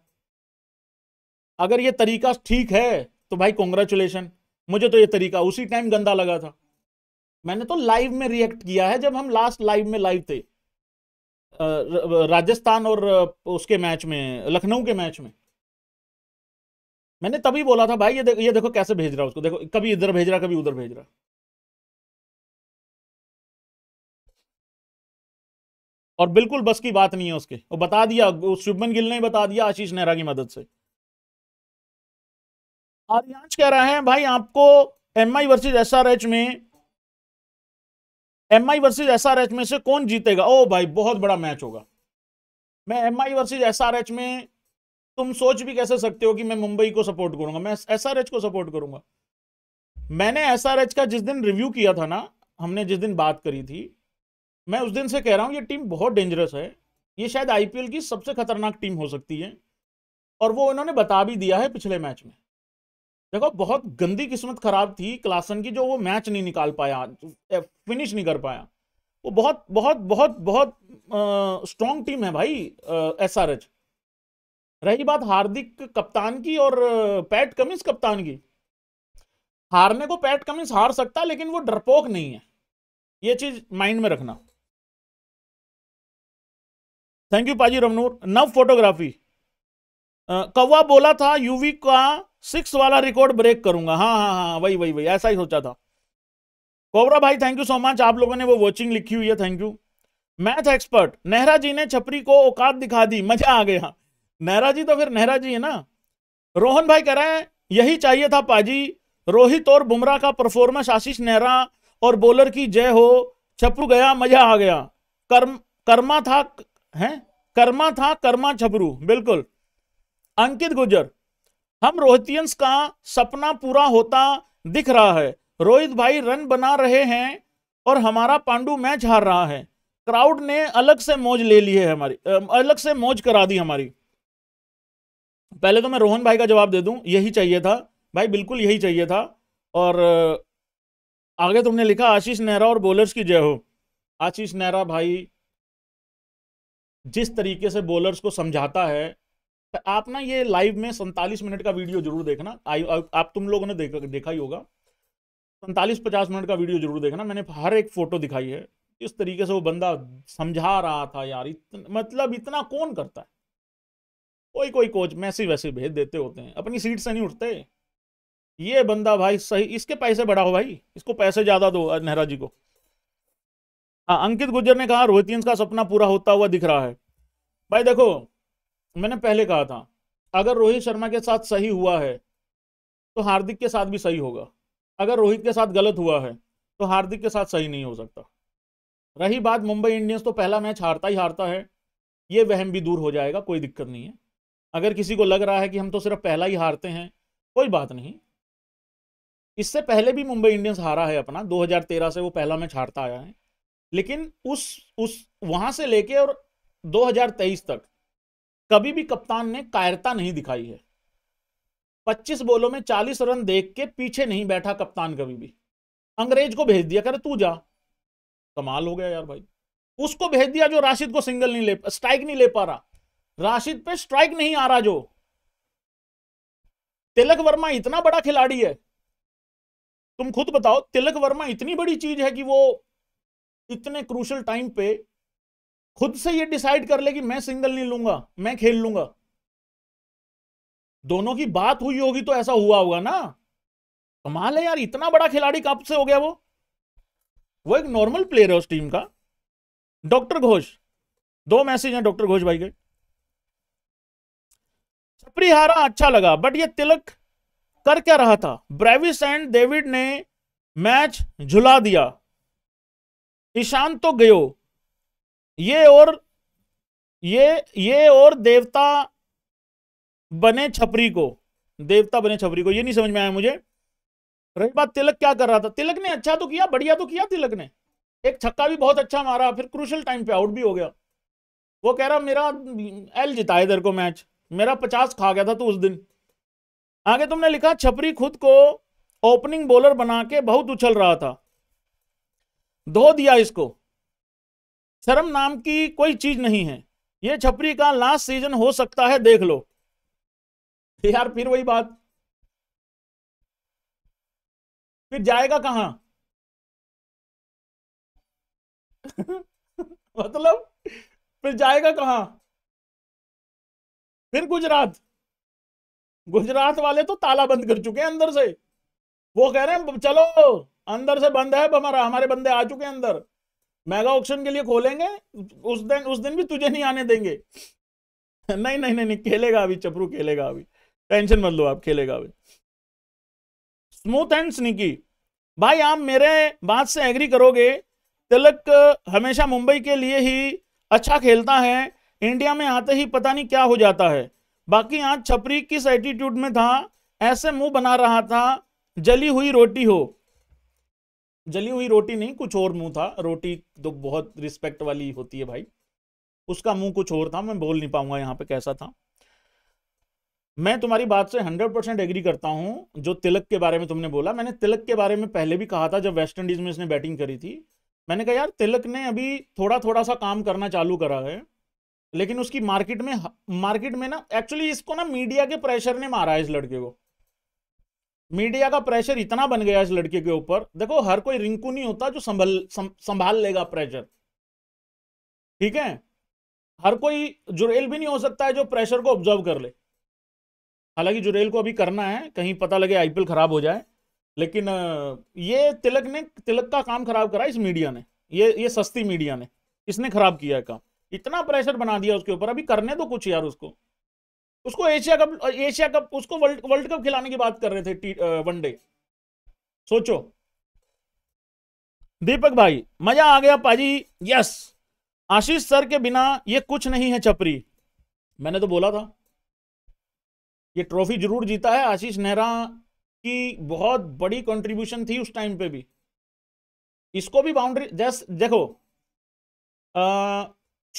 अगर ये तरीका ठीक है तो भाई कॉन्ग्रेचुलेशन मुझे तो ये तरीका उसी टाइम गंदा लगा था मैंने तो लाइव में रिएक्ट किया है जब हम लास्ट लाइव में लाइव थे राजस्थान और उसके मैच में लखनऊ के मैच में मैंने तभी बोला था भाई ये देखो ये देखो
कैसे भेज रहा उसको देखो कभी इधर भेज रहा कभी उधर भेज रहा और बिल्कुल बस की बात नहीं है उसके वो बता दिया शुभमन
गिल ने बता दिया आशीष नेहरा की मदद से
आर्यांश कह रहा
है भाई आपको M I versus S R H में M I versus S R H में से कौन जीतेगा ओ भाई बहुत बड़ा मैच होगा मैं M I versus S R H में तुम सोच भी कैसे सकते हो कि मैं मुंबई को सपोर्ट करूंगा मैं एस आर एच को सपोर्ट करूंगा मैंने एस आर एच का जिस दिन रिव्यू किया था ना हमने जिस दिन बात करी थी मैं उस दिन से कह रहा हूँ ये टीम बहुत डेंजरस है ये शायद आईपीएल की सबसे खतरनाक टीम हो सकती है और वो उन्होंने बता भी दिया है पिछले मैच में देखो बहुत गंदी किस्मत खराब थी क्लासन की जो वो मैच नहीं निकाल पाया फिनिश नहीं कर पाया वो बहुत बहुत बहुत बहुत स्ट्रॉन्ग टीम है भाई एस आर एच रही बात हार्दिक कप्तान की और पैट कमिंस कप्तान की हारने को पैट कमिंस हार सकता लेकिन वो डरपोक नहीं है ये चीज माइंड में रखना थैंक यू पाजी रमनूर नव फोटोग्राफी कौवा बोला था यूवी का सिक्स वाला रिकॉर्ड ब्रेक करूंगा हाँ हाँ हाँ वही वही वही ऐसा ही सोचा था कोबरा भाई थैंक यू सो मच आप लोगों ने वो वॉचिंग लिखी हुई है thank you math expert Nehra ji ने छपरी को औकात दिखा दी मजा आ गया नेहरा जी तो फिर नेहरा जी है ना रोहन भाई कह रहे हैं यही चाहिए था पाजी रोहित और बुमराह का परफॉर्मेंस आशीष नेहरा और बॉलर की जय हो छपरू गया मजा आ गया कर्म कर्मा था हैं कर्मा था कर्मा छपरू बिल्कुल अंकित गुजर हम रोहितियंस का सपना पूरा होता दिख रहा है रोहित भाई रन बना रहे हैं और हमारा पांडू मैच हार रहा है क्राउड ने अलग से मौज ले ली है हमारी अलग से मौज करा दी हमारी पहले तो मैं रोहन भाई का जवाब दे दूं यही चाहिए था भाई बिल्कुल यही चाहिए था और आगे तुमने लिखा आशीष नेहरा और बॉलर्स की जय हो आशीष नेहरा भाई जिस तरीके से बॉलर्स को समझाता है आप ना ये लाइव में सैंतालीस मिनट का वीडियो जरूर देखना आई आप तुम लोगों ने देखा देखा ही होगा सैंतालीस पचास मिनट का वीडियो जरूर देखना मैंने हर एक फोटो दिखाई है इस तरीके से वो बंदा समझा रहा था यार इतन, मतलब इतना कौन करता है कोई कोई कोच मैसे वैसे भेज देते होते हैं अपनी सीट से नहीं उठते ये बंदा भाई सही इसके पैसे बढ़ाओ भाई इसको पैसे ज्यादा दो नेहरा जी को हाँ अंकित गुजर ने कहा रोहित का सपना पूरा होता हुआ दिख रहा है भाई देखो मैंने पहले कहा था अगर रोहित शर्मा के साथ सही हुआ है तो हार्दिक के साथ भी सही होगा अगर रोहित के साथ गलत हुआ है तो हार्दिक के साथ सही नहीं हो सकता रही बात मुंबई इंडियंस तो पहला मैच हारता ही हारता है ये वहम भी दूर हो जाएगा कोई दिक्कत नहीं है अगर किसी को लग रहा है कि हम तो सिर्फ पहला ही हारते हैं कोई बात नहीं इससे पहले भी मुंबई इंडियंस हारा है अपना 2013 से वो पहला मैच हारता आया है लेकिन उस उस वहां से लेके और 2023 तक कभी भी कप्तान ने कायरता नहीं दिखाई है 25 बोलो में 40 रन देख के पीछे नहीं बैठा कप्तान कभी भी अंग्रेज को भेज दिया करे तू जा कमाल हो गया यार भाई उसको भेज दिया जो राशिद को सिंगल नहीं ले स्ट्राइक नहीं ले पा रहा राशिद पे स्ट्राइक नहीं आ रहा जो तिलक वर्मा इतना बड़ा खिलाड़ी है तुम खुद बताओ तिलक वर्मा इतनी बड़ी चीज है कि वो इतने क्रूशल टाइम पे खुद से ये डिसाइड कर ले कि मैं सिंगल नहीं लूंगा मैं खेल लूंगा दोनों की बात हुई होगी तो ऐसा हुआ होगा ना कमाल है यार इतना बड़ा खिलाड़ी कब से हो गया वो वो एक नॉर्मल प्लेयर है उस टीम का डॉक्टर घोष दो मैसेज हैं डॉक्टर घोष भाई के हारा अच्छा लगा बट ये तिलक कर क्या रहा था ब्रेविस एंड डेविड ने मैच झुला दिया ईशान तो गयो ये और ये ये और देवता बने छपरी को देवता बने छपरी को ये नहीं समझ में आया मुझे रही बात तिलक क्या कर रहा था तिलक ने अच्छा तो किया बढ़िया तो किया तिलक ने एक छक्का भी बहुत अच्छा मारा फिर क्रूशल टाइम पे आउट भी हो गया वो कह रहा मेरा एल जिता इधर को मैच मेरा पचास खा गया था तो उस दिन आगे तुमने लिखा छपरी खुद को ओपनिंग बॉलर बना के बहुत उछल रहा था धो दिया इसको शर्म नाम की कोई चीज नहीं है ये छपरी का लास्ट सीजन हो सकता है देख लो यार फिर वही बात
फिर जाएगा कहां मतलब फिर जाएगा कहा
फिर गुजरात गुजरात वाले तो ताला बंद कर चुके हैं अंदर से वो कह रहे हैं चलो अंदर से बंद है हमारा हमारे बंदे आ चुके हैं अंदर मेगा ऑक्शन के लिए खोलेंगे उस दिन उस दिन भी तुझे नहीं आने देंगे नहीं नहीं नहीं नहीं खेलेगा अभी चपरू खेलेगा अभी टेंशन मत लो आप खेलेगा अभी स्मूथ एंड स्निकी भाई आप मेरे बात से एग्री करोगे तिलक हमेशा मुंबई के लिए ही अच्छा खेलता है इंडिया में आते ही पता नहीं क्या हो जाता है बाकी आज छपरी किस एटीट्यूड में था ऐसे मुंह बना रहा था जली हुई रोटी हो जली हुई रोटी नहीं कुछ और मुंह था रोटी तो बहुत रिस्पेक्ट वाली होती है भाई उसका मुंह कुछ और था मैं बोल नहीं पाऊंगा यहाँ पे कैसा था मैं तुम्हारी बात से हंड्रेड परसेंट एग्री करता हूँ जो तिलक के बारे में तुमने बोला मैंने तिलक के बारे में पहले भी कहा था जब वेस्ट इंडीज में इसने बैटिंग करी थी मैंने कहा यार तिलक ने अभी थोड़ा थोड़ा सा काम करना चालू करा है लेकिन उसकी मार्केट में मार्केट में ना एक्चुअली इसको ना मीडिया के प्रेशर ने मारा है इस लड़के को मीडिया का प्रेशर इतना बन गया इस लड़के के ऊपर देखो हर कोई रिंकू नहीं होता जो संभल सं, संभाल लेगा प्रेशर ठीक है हर कोई जुरेल भी नहीं हो सकता है जो प्रेशर को ऑब्जर्व कर ले हालांकि जुरेल को अभी करना है कहीं पता लगे आईपीएल खराब हो जाए लेकिन ये तिलक ने तिलक का काम खराब करा इस मीडिया ने ये ये सस्ती मीडिया ने इसने खराब किया है काम इतना प्रेशर बना दिया उसके ऊपर अभी करने दो कुछ यार उसको उसको एशिया कप एशिया कप उसको वर्ल्ड वर्ल्ड कप खिलाने की बात कर रहे थे वनडे सोचो दीपक भाई मजा आ गया पाजी यस आशीष सर के बिना ये कुछ नहीं है चपरी मैंने तो बोला था ये ट्रॉफी जरूर जीता है आशीष नेहरा की बहुत बड़ी कंट्रीब्यूशन थी उस टाइम पे भी इसको भी बाउंड्री जैस देखो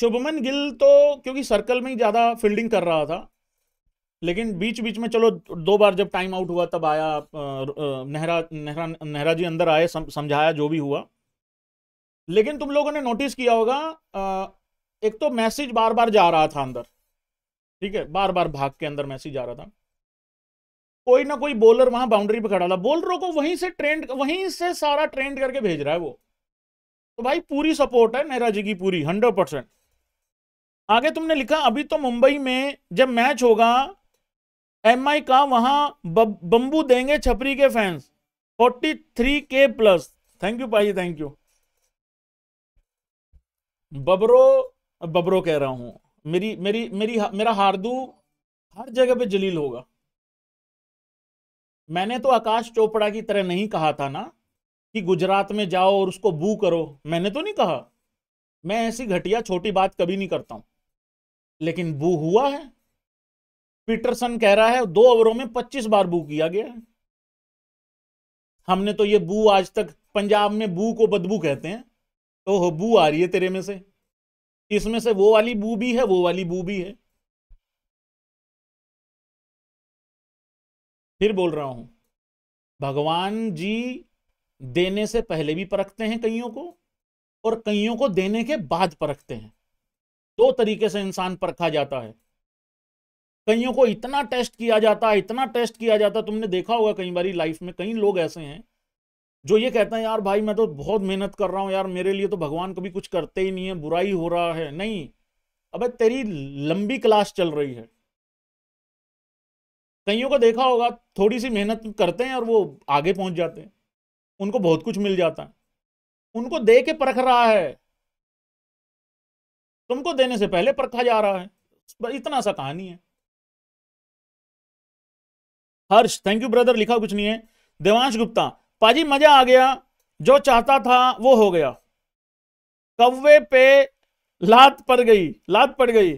शुभमन गिल तो क्योंकि सर्कल में ही ज़्यादा फील्डिंग कर रहा था लेकिन बीच बीच में चलो दो बार जब टाइम आउट हुआ तब आया नेहरा नेहरा नेहरा जी अंदर आए सम, समझाया जो भी हुआ लेकिन तुम लोगों ने नोटिस किया होगा एक तो मैसेज बार बार जा रहा था अंदर ठीक है बार बार भाग के अंदर मैसेज जा रहा था कोई ना कोई बॉलर वहां बाउंड्री पे खड़ा था बॉलरों को वहीं से ट्रेंड वहीं से सारा ट्रेंड करके भेज रहा है वो तो भाई पूरी सपोर्ट है नेहरा जी की पूरी हंड्रेड परसेंट आगे तुमने लिखा अभी तो मुंबई में जब मैच होगा एम आई का वहां बम्बू देंगे छपरी के फैंस फोर्टी थ्री के प्लस थैंक यू भाई थैंक यू बबरो बबरो कह रहा हूं मेरी मेरी मेरी मेरा हार्दू हर जगह पे जलील होगा मैंने तो आकाश चोपड़ा की तरह नहीं कहा था ना कि गुजरात में जाओ और उसको बू करो मैंने तो नहीं कहा मैं ऐसी घटिया छोटी बात कभी नहीं करता हूं लेकिन बू हुआ है पीटरसन कह रहा है दो ओवरों में 25 बार बू किया गया है हमने तो ये बू आज तक पंजाब में बू को बदबू कहते हैं तो हो बू आ रही है तेरे में से इसमें से वो वाली बू भी है वो वाली बू भी है
फिर बोल रहा हूं
भगवान जी देने से पहले भी परखते हैं कईयों को और कईयों को देने के बाद परखते हैं दो तरीके से इंसान परखा जाता है कईयों को इतना टेस्ट किया जाता है इतना टेस्ट किया जाता है तुमने देखा होगा कई बार लाइफ में कई लोग ऐसे हैं जो ये कहते हैं यार भाई मैं तो बहुत मेहनत कर रहा हूँ यार मेरे लिए तो भगवान कभी कुछ करते ही नहीं है बुराई हो रहा है नहीं अब तेरी लंबी क्लास चल रही है कईयों को देखा होगा थोड़ी सी मेहनत करते हैं और वो आगे पहुंच जाते हैं उनको बहुत कुछ मिल जाता है उनको दे के परख रहा है तुमको देने से पहले परखा जा रहा है इतना सा कहानी
है हर्ष थैंक यू ब्रदर लिखा कुछ नहीं है
देवांश गुप्ता पाजी मजा आ गया जो चाहता था वो हो गया कव्वे पे लात पड़ गई लात पड़ गई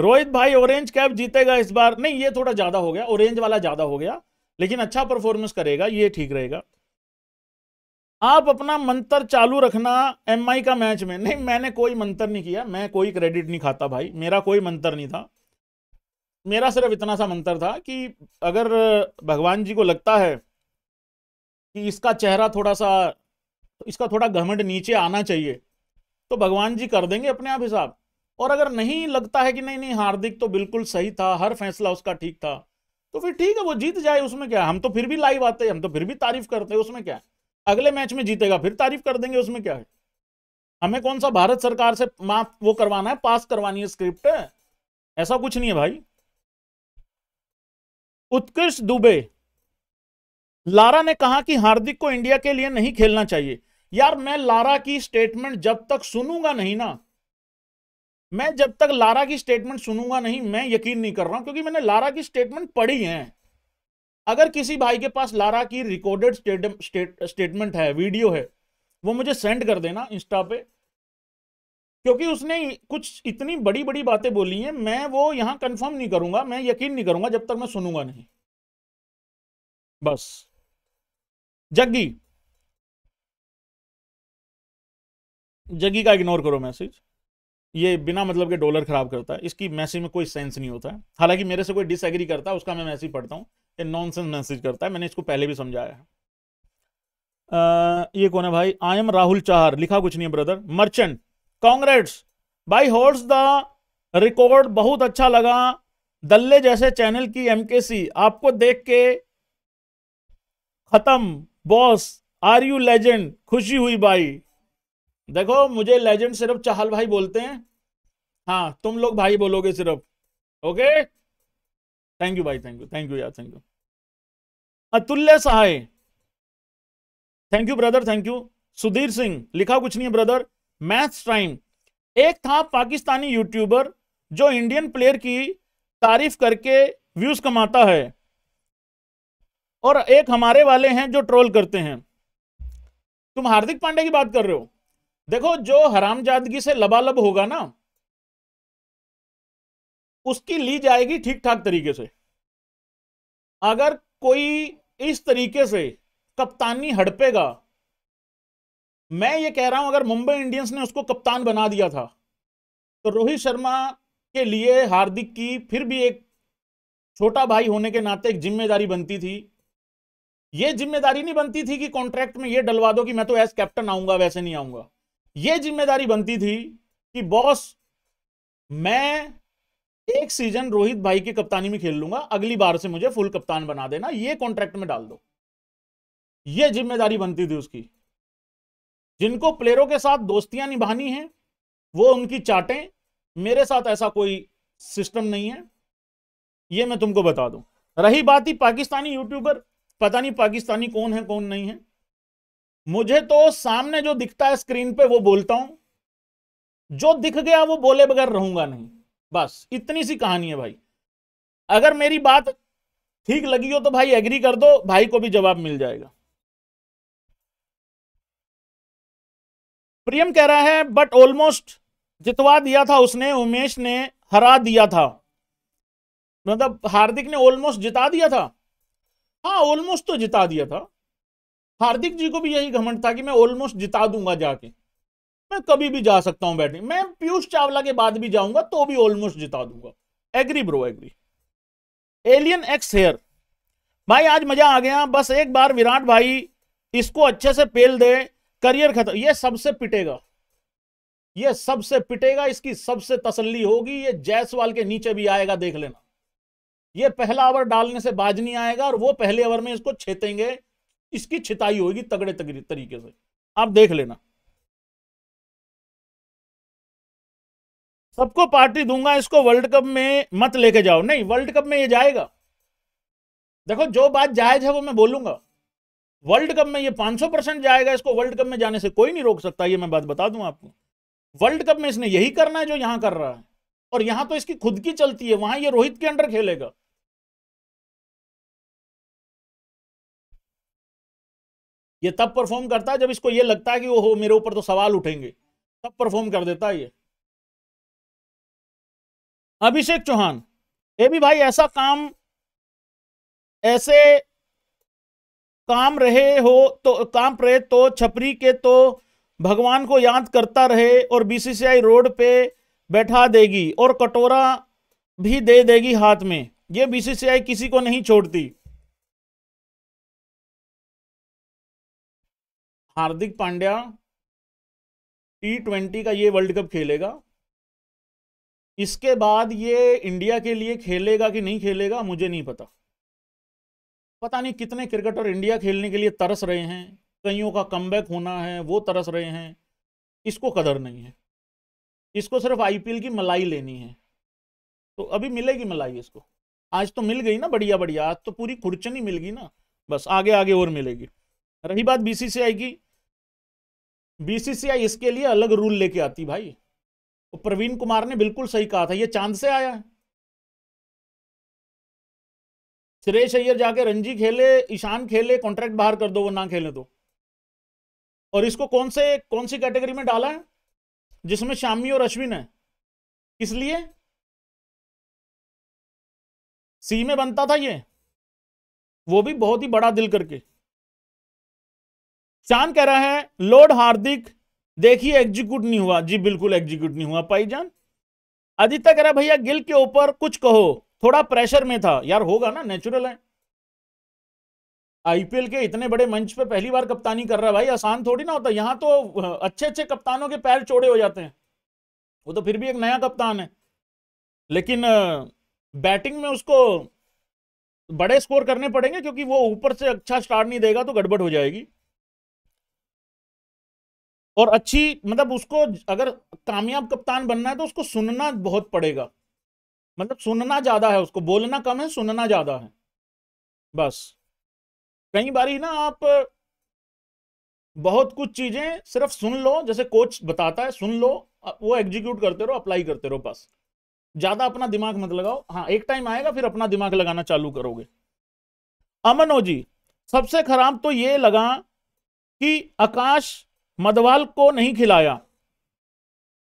रोहित भाई ऑरेंज कैप जीतेगा इस बार नहीं ये थोड़ा ज्यादा हो गया ऑरेंज वाला ज्यादा हो गया लेकिन अच्छा परफॉर्मेंस करेगा ये ठीक रहेगा आप अपना मंत्र चालू रखना एमआई का मैच में नहीं मैंने कोई मंत्र नहीं किया मैं कोई क्रेडिट नहीं खाता भाई मेरा कोई मंत्र नहीं था मेरा सिर्फ इतना सा मंत्र था कि अगर भगवान जी को लगता है कि इसका चेहरा थोड़ा सा इसका थोड़ा घमंड नीचे आना चाहिए तो भगवान जी कर देंगे अपने आप हिसाब और अगर नहीं लगता है कि नहीं नहीं हार्दिक तो बिल्कुल सही था हर फैसला उसका ठीक था तो फिर ठीक है वो जीत जाए उसमें क्या हम तो फिर भी लाइव आते हैं हम तो फिर भी तारीफ करते हैं उसमें क्या है अगले मैच में जीतेगा फिर तारीफ कर देंगे उसमें क्या है हमें कौन सा भारत सरकार से माफ वो करवाना है पास करवानी है स्क्रिप्ट ऐसा कुछ नहीं है भाई उत्कृष्ट दुबे लारा ने कहा कि हार्दिक को इंडिया के लिए नहीं खेलना चाहिए यार मैं लारा की स्टेटमेंट जब तक सुनूंगा नहीं ना मैं जब तक लारा की स्टेटमेंट सुनूंगा नहीं मैं यकीन नहीं कर रहा हूं क्योंकि मैंने लारा की स्टेटमेंट पढ़ी है अगर किसी भाई के पास लारा की रिकॉर्डेड स्टेटमेंट है वीडियो है वो मुझे सेंड कर देना इंस्टा पे क्योंकि उसने कुछ इतनी बड़ी बड़ी बातें बोली हैं मैं वो यहां कंफर्म नहीं करूंगा मैं यकीन नहीं करूंगा जब तक मैं सुनूंगा नहीं बस जग्गी जग्गी का इग्नोर करो मैसेज ये बिना मतलब के डॉलर खराब करता है इसकी मैसेज में कोई सेंस नहीं होता है हालांकि मेरे से कोई डिसएग्री करता है उसका मैं मैसेज पढ़ता हूँ ये नॉनसेंस मैसेज करता है मैंने इसको पहले भी समझाया है ये कौन है भाई आई एम राहुल चाहर लिखा कुछ नहीं है ब्रदर मर्चेंट कांग्रेट्स भाई होर्स द रिकॉर्ड बहुत अच्छा लगा दल्ले जैसे चैनल की एमकेसी आपको देख के खत्म बॉस आर यू लेजेंड खुशी हुई भाई देखो मुझे लेजेंड सिर्फ चाहल भाई बोलते हैं हाँ तुम लोग भाई बोलोगे सिर्फ ओके थैंक यू भाई थैंक यू थैंक यू यार thank you Atulya Sahay thank you brother thank you Sudhir Singh लिखा कुछ नहीं है ब्रदर मैच टाइम एक था पाकिस्तानी यूट्यूबर जो इंडियन प्लेयर की तारीफ करके व्यूज कमाता है और एक हमारे वाले हैं जो ट्रोल करते हैं तुम हार्दिक पांडे की बात कर रहे हो देखो जो हरामजादगी से लबालब होगा ना उसकी ली जाएगी ठीक ठाक तरीके से अगर कोई इस तरीके से कप्तानी हड़पेगा मैं ये कह रहा हूं अगर मुंबई इंडियंस ने उसको कप्तान बना दिया था तो रोहित शर्मा के लिए हार्दिक की फिर भी एक छोटा भाई होने के नाते एक जिम्मेदारी बनती थी ये जिम्मेदारी नहीं बनती थी कि कॉन्ट्रैक्ट में ये डलवा दो कि मैं तो एज कैप्टन आऊंगा वैसे नहीं आऊंगा ये जिम्मेदारी बनती थी कि बॉस मैं एक सीजन रोहित भाई की कप्तानी में खेल लूंगा अगली बार से मुझे फुल कप्तान बना देना ये कॉन्ट्रैक्ट में डाल दो ये जिम्मेदारी बनती थी उसकी जिनको प्लेयरों के साथ दोस्तियां निभानी हैं वो उनकी चाटें मेरे साथ ऐसा कोई सिस्टम नहीं है ये मैं तुमको बता दूं रही बात ही पाकिस्तानी यूट्यूबर पता नहीं पाकिस्तानी कौन है कौन नहीं है मुझे तो सामने जो दिखता है स्क्रीन पे वो बोलता हूं जो दिख गया वो बोले बगैर रहूंगा नहीं बस इतनी सी कहानी है भाई अगर मेरी बात ठीक लगी हो तो भाई एग्री कर दो भाई को भी जवाब मिल जाएगा
प्रियम कह रहा है बट
ऑलमोस्ट जितवा दिया था उसने उमेश ने हरा दिया था मतलब हार्दिक ने ऑलमोस्ट जिता दिया था हाँ ऑलमोस्ट तो जिता दिया था हार्दिक जी को भी यही घमंड था कि मैं ऑलमोस्ट जिता दूंगा जाके मैं कभी भी जा सकता हूं बैटने मैं पीयूष चावला के बाद भी जाऊंगा तो भी ऑलमोस्ट जिता दूंगा agree bro agree alien X hair भाई आज मजा आ गया बस एक बार विराट भाई इसको अच्छे से पेल दे करियर खत्म ये सबसे पिटेगा ये सबसे पिटेगा इसकी सबसे तसल्ली होगी ये जायसवाल के नीचे भी आएगा देख लेना ये पहला ओवर डालने से बाज नहीं आएगा और वो पहले ओवर में इसको छेतेंगे इसकी छिताई होगी तगड़े तरीके से आप देख लेना सबको पार्टी दूंगा इसको वर्ल्ड कप में मत लेके जाओ नहीं वर्ल्ड कप में ये जाएगा देखो जो बात जायज है वो मैं बोलूंगा वर्ल्ड कप में ये 500 परसेंट जाएगा इसको वर्ल्ड कप में जाने से कोई नहीं रोक सकता ये मैं बात बता दूं आपको वर्ल्ड कप में इसने यही करना है जो यहां कर रहा है और यहां तो इसकी खुद की चलती है वहां ये रोहित के
अंडर खेलेगा ये तब परफॉर्म करता है जब इसको ये लगता है कि ओहो मेरे ऊपर तो सवाल उठेंगे तब परफॉर्म कर देता है ये अभिषेक चौहान ये भी
भाई ऐसा काम ऐसे काम रहे हो तो काम रहे तो छपरी के तो भगवान को याद करता रहे और बीसीसीआई रोड पे बैठा देगी और कटोरा भी दे देगी हाथ में ये बीसीसीआई किसी को नहीं छोड़ती
हार्दिक पांड्या टी ट्वेंटी का
ये वर्ल्ड कप खेलेगा इसके बाद ये इंडिया के लिए खेलेगा कि नहीं खेलेगा मुझे नहीं पता पता नहीं कितने क्रिकेटर इंडिया खेलने के लिए तरस रहे हैं कईयों का कम होना है वो तरस रहे हैं इसको कदर नहीं है इसको सिर्फ आईपीएल की मलाई लेनी है तो अभी मिलेगी मलाई इसको आज तो मिल गई ना बढ़िया बढ़िया आज तो पूरी खुर्चनी मिल गई ना बस आगे आगे और मिलेगी रही बात बीसीसीआई की बीसीसीआई इसके लिए अलग रूल लेके आती भाई तो प्रवीण कुमार ने बिल्कुल सही कहा था ये चांद से आया है सुरेश अय्यर जाके रणजी खेले ईशान खेले कॉन्ट्रैक्ट बाहर कर दो वो ना खेले तो और इसको कौन से कौन सी कैटेगरी में डाला है
जिसमें शामी और अश्विन है इसलिए
सी में बनता था ये वो भी बहुत ही बड़ा दिल करके शान कह रहा है लॉर्ड हार्दिक देखिए एग्जीक्यूट नहीं हुआ जी बिल्कुल एग्जीक्यूट नहीं हुआ पाई जान आदित्य कह रहा भैया गिल के ऊपर कुछ कहो थोड़ा प्रेशर में था यार होगा ना नेचुरल है आईपीएल के इतने बड़े मंच पे पहली बार कप्तानी कर रहा है भाई आसान थोड़ी ना होता यहाँ तो अच्छे अच्छे कप्तानों के पैर चौड़े हो जाते हैं वो तो फिर भी एक नया कप्तान है लेकिन बैटिंग में उसको बड़े स्कोर करने पड़ेंगे क्योंकि वो ऊपर से अच्छा स्टार्ट नहीं देगा तो गड़बड़ हो जाएगी और अच्छी मतलब उसको अगर कामयाब कप्तान बनना है तो उसको सुनना बहुत पड़ेगा मतलब सुनना ज़्यादा है उसको बोलना कम है सुनना ज़्यादा है बस कई बारी ना आप बहुत कुछ चीज़ें सिर्फ सुन लो जैसे कोच बताता है सुन लो वो एग्जीक्यूट करते रहो अप्लाई करते रहो बस ज़्यादा अपना दिमाग मत लगाओ हाँ एक टाइम आएगा फिर अपना दिमाग लगाना चालू करोगे अमनो जी सबसे खराब तो ये लगा कि आकाश मधवाल को नहीं खिलाया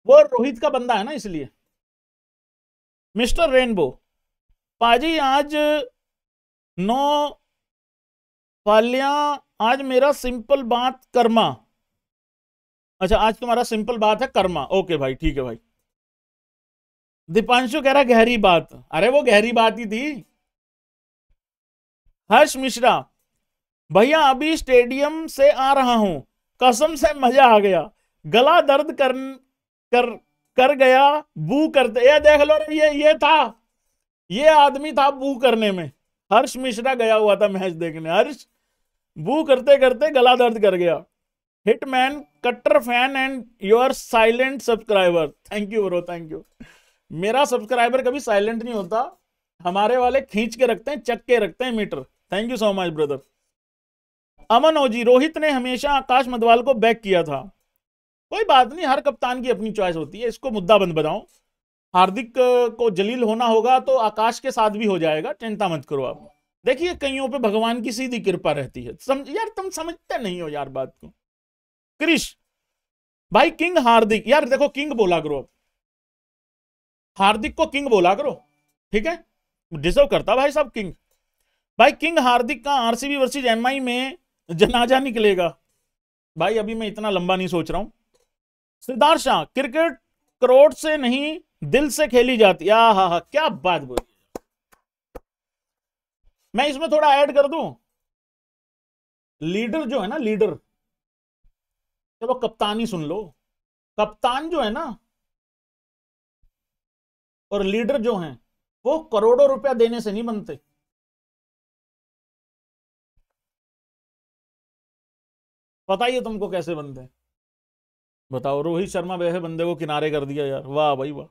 वो रोहित का बंदा है ना इसलिए मिस्टर रेनबो पाजी आज नो पालिया आज मेरा सिंपल बात कर्मा अच्छा आज तुम्हारा सिंपल बात है कर्मा ओके भाई ठीक है भाई दीपांशु कह रहा गहरी बात अरे वो गहरी बात ही थी हर्ष मिश्रा भैया अभी स्टेडियम से आ रहा हूं कसम से मजा आ गया गला दर्द कर कर कर गया बू करते ये देख लो ये ये था ये आदमी था बू करने में हर्ष मिश्रा गया हुआ था मैच देखने हर्ष बू करते करते गला दर्द कर गया हिटमैन कट्टर fan and your silent subscriber thank you bro thank you मेरा सब्सक्राइबर कभी साइलेंट नहीं होता हमारे वाले खींच के रखते हैं चक के रखते हैं meter thank you so much brother Aman OG Rohit ने हमेशा आकाश मधवाल को बैक किया था कोई बात नहीं हर कप्तान की अपनी चॉइस होती है इसको मुद्दा बंद बनाओ हार्दिक को जलील होना होगा तो आकाश के साथ भी हो जाएगा चिंता मत करो आप देखिए कईयों पे भगवान की सीधी कृपा रहती है समझ यार तुम समझते नहीं हो यार बात को क्रिश भाई किंग हार्दिक यार देखो किंग बोला करो हार्दिक को किंग बोला करो ठीक है डिजर्व करता भाई साहब किंग भाई किंग हार्दिक का आरसीबी वर्सेज एमआई में जनाजा निकलेगा भाई अभी मैं इतना लंबा नहीं सोच रहा हूं सिद्धार्थ शाह क्रिकेट करोड़ से नहीं दिल से खेली जाती आ हा हा क्या बात बोली मैं इसमें थोड़ा ऐड कर दूं लीडर जो है ना लीडर चलो कप्तानी सुन लो कप्तान जो है
ना और लीडर जो हैं वो करोड़ों रुपया देने से नहीं बनते
बताइए तुमको कैसे बनते हैं बताओ रोहित शर्मा वैसे बंदे को किनारे कर दिया यार वाह भाई वाह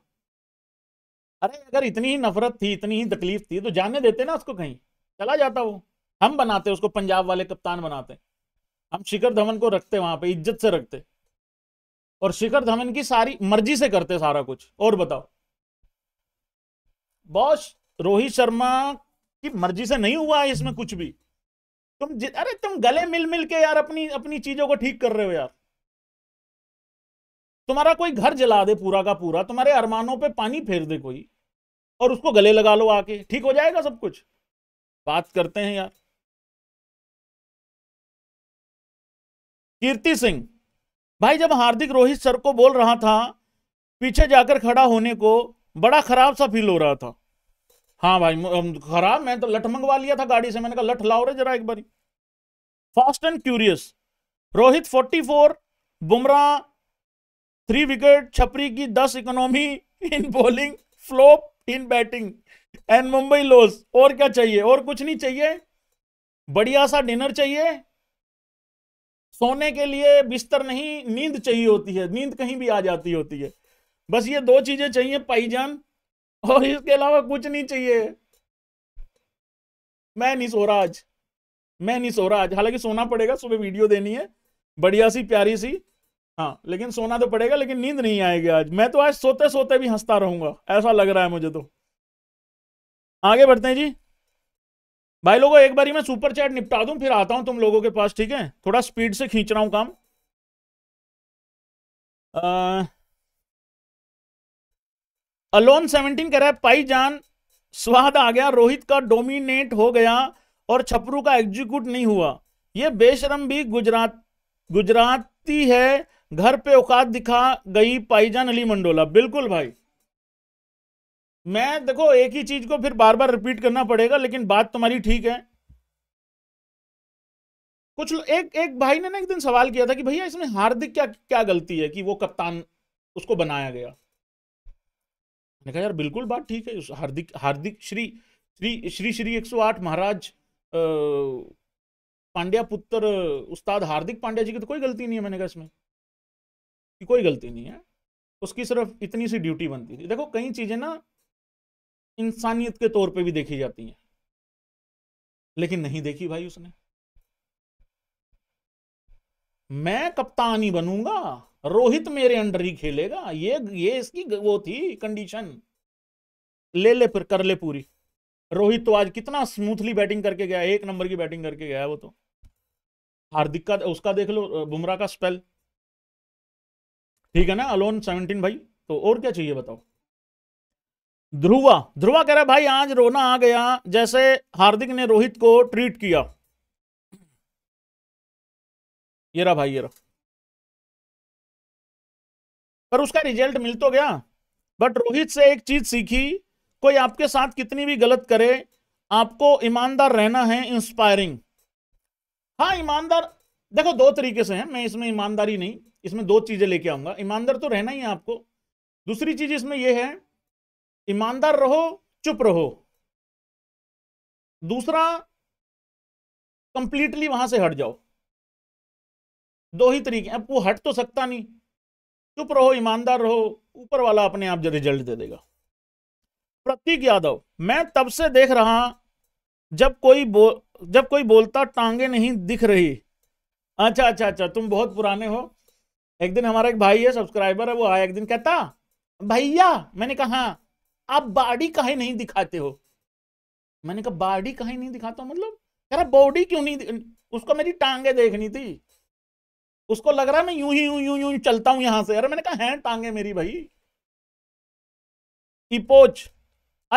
अरे अगर इतनी ही नफरत थी इतनी ही तकलीफ थी तो जाने देते ना उसको कहीं चला जाता वो हम बनाते उसको पंजाब वाले कप्तान बनाते हम शिखर धवन को रखते वहां पे इज्जत से रखते और शिखर धवन की सारी मर्जी से करते सारा कुछ और बताओ बॉस रोहित शर्मा की मर्जी से नहीं हुआ है इसमें कुछ भी तुम अरे तुम गले मिल मिल के यार अपनी अपनी चीजों को ठीक कर रहे हो यार तुम्हारा कोई घर जला दे पूरा का पूरा तुम्हारे अरमानों पे पानी फेर दे कोई और उसको गले लगा लो आके ठीक हो जाएगा सब कुछ बात करते हैं यार कीर्ति सिंह भाई जब हार्दिक रोहित सर को बोल रहा था पीछे जाकर खड़ा होने को बड़ा खराब सा फील हो रहा था हाँ भाई खराब मैं तो लठ मंगवा लिया था गाड़ी से मैंने कहा लठ लाओ रे जरा एक बारी fast and curious Rohit 44 Bumrah three wicket छपरी की दस economy in bowling flop in batting and Mumbai loss और क्या चाहिए और कुछ नहीं चाहिए बढ़िया सा डिनर चाहिए सोने के लिए बिस्तर नहीं नींद चाहिए होती है नींद कहीं भी आ जाती होती है बस ये दो चीजें चाहिए पाईजान और इसके अलावा कुछ नहीं चाहिए मैं नहीं सो रहा आज मैं नहीं सो रहा आज हालांकि सोना पड़ेगा सुबह वीडियो देनी है बढ़िया सी प्यारी सी हाँ लेकिन सोना तो पड़ेगा लेकिन नींद नहीं आएगी आज मैं तो आज सोते सोते भी हंसता रहूंगा ऐसा लग रहा है मुझे तो आगे बढ़ते हैं जी भाई लोगों एक बारी मैं सुपर चैट निपटा दूं फिर आता हूं तुम लोगों के पास ठीक है थोड़ा स्पीड से खींच रहा हूं काम अलोन सेवनटीन कह रहा है पाई जान स्वाद आ गया रोहित का डोमिनेट हो गया और छपरू का एग्जीक्यूट नहीं हुआ ये बेशरम भी गुजरात गुजराती है घर पे औकात दिखा गई पाईजान अली मंडोला बिल्कुल भाई मैं देखो एक ही चीज को फिर बार बार रिपीट करना पड़ेगा लेकिन बात तुम्हारी ठीक है कुछ एक एक भाई ने ना एक दिन सवाल किया था कि भैया इसमें हार्दिक क्या क्या गलती है कि वो कप्तान उसको बनाया गया मैंने कहा यार बिल्कुल बात ठीक है हार्दिक हार्दिक श्री श्री श्री श्री एक महाराज पांड्या पुत्र उस्ताद हार्दिक पांड्या जी की तो कोई गलती नहीं है मैंने कहा इसमें की कोई गलती नहीं है उसकी सिर्फ इतनी सी ड्यूटी बनती थी देखो कई चीज़ें ना इंसानियत के तौर पे भी देखी जाती हैं लेकिन नहीं देखी भाई उसने मैं कप्तान ही बनूंगा रोहित मेरे अंडर ही खेलेगा ये ये इसकी वो थी कंडीशन ले ले फिर कर ले पूरी रोहित तो आज कितना स्मूथली बैटिंग करके गया एक नंबर की बैटिंग करके गया वो तो हार्दिक का उसका देख लो बुमराह का स्पेल ठीक है ना अलोन सेवनटीन भाई तो और क्या चाहिए बताओ ध्रुवा ध्रुवा कह रहा भाई आज रोना आ गया जैसे हार्दिक ने रोहित को ट्रीट किया ये रहा भाई ये रहा
पर उसका रिजल्ट
मिल तो गया बट रोहित से एक चीज सीखी कोई आपके साथ कितनी भी गलत करे आपको ईमानदार रहना है इंस्पायरिंग हाँ ईमानदार देखो दो तरीके से है मैं इसमें ईमानदारी नहीं इसमें दो चीज़ें लेके आऊंगा ईमानदार तो रहना ही है आपको दूसरी चीज़ इसमें यह है ईमानदार रहो चुप रहो
दूसरा कंप्लीटली वहां से हट जाओ
दो ही तरीके अब वो हट तो सकता नहीं चुप रहो ईमानदार रहो ऊपर वाला अपने आप रिजल्ट दे देगा प्रतीक यादव मैं तब से देख रहा जब कोई बो जब कोई बोलता टांगे नहीं दिख रही अच्छा अच्छा अच्छा तुम बहुत पुराने हो एक दिन हमारा एक भाई है सब्सक्राइबर है वो आया एक दिन कहता भैया मैंने कहा हाँ, आप बॉडी कहीं नहीं दिखाते हो मैंने कहा बॉडी कहीं नहीं दिखाता मतलब कह रहा बॉडी क्यों नहीं उसको मेरी टांगे देखनी थी उसको लग रहा मैं यूं ही यूं यूं यूं चलता हूं यहां से अरे मैंने कहा हैं टांगे मेरी भाई epoch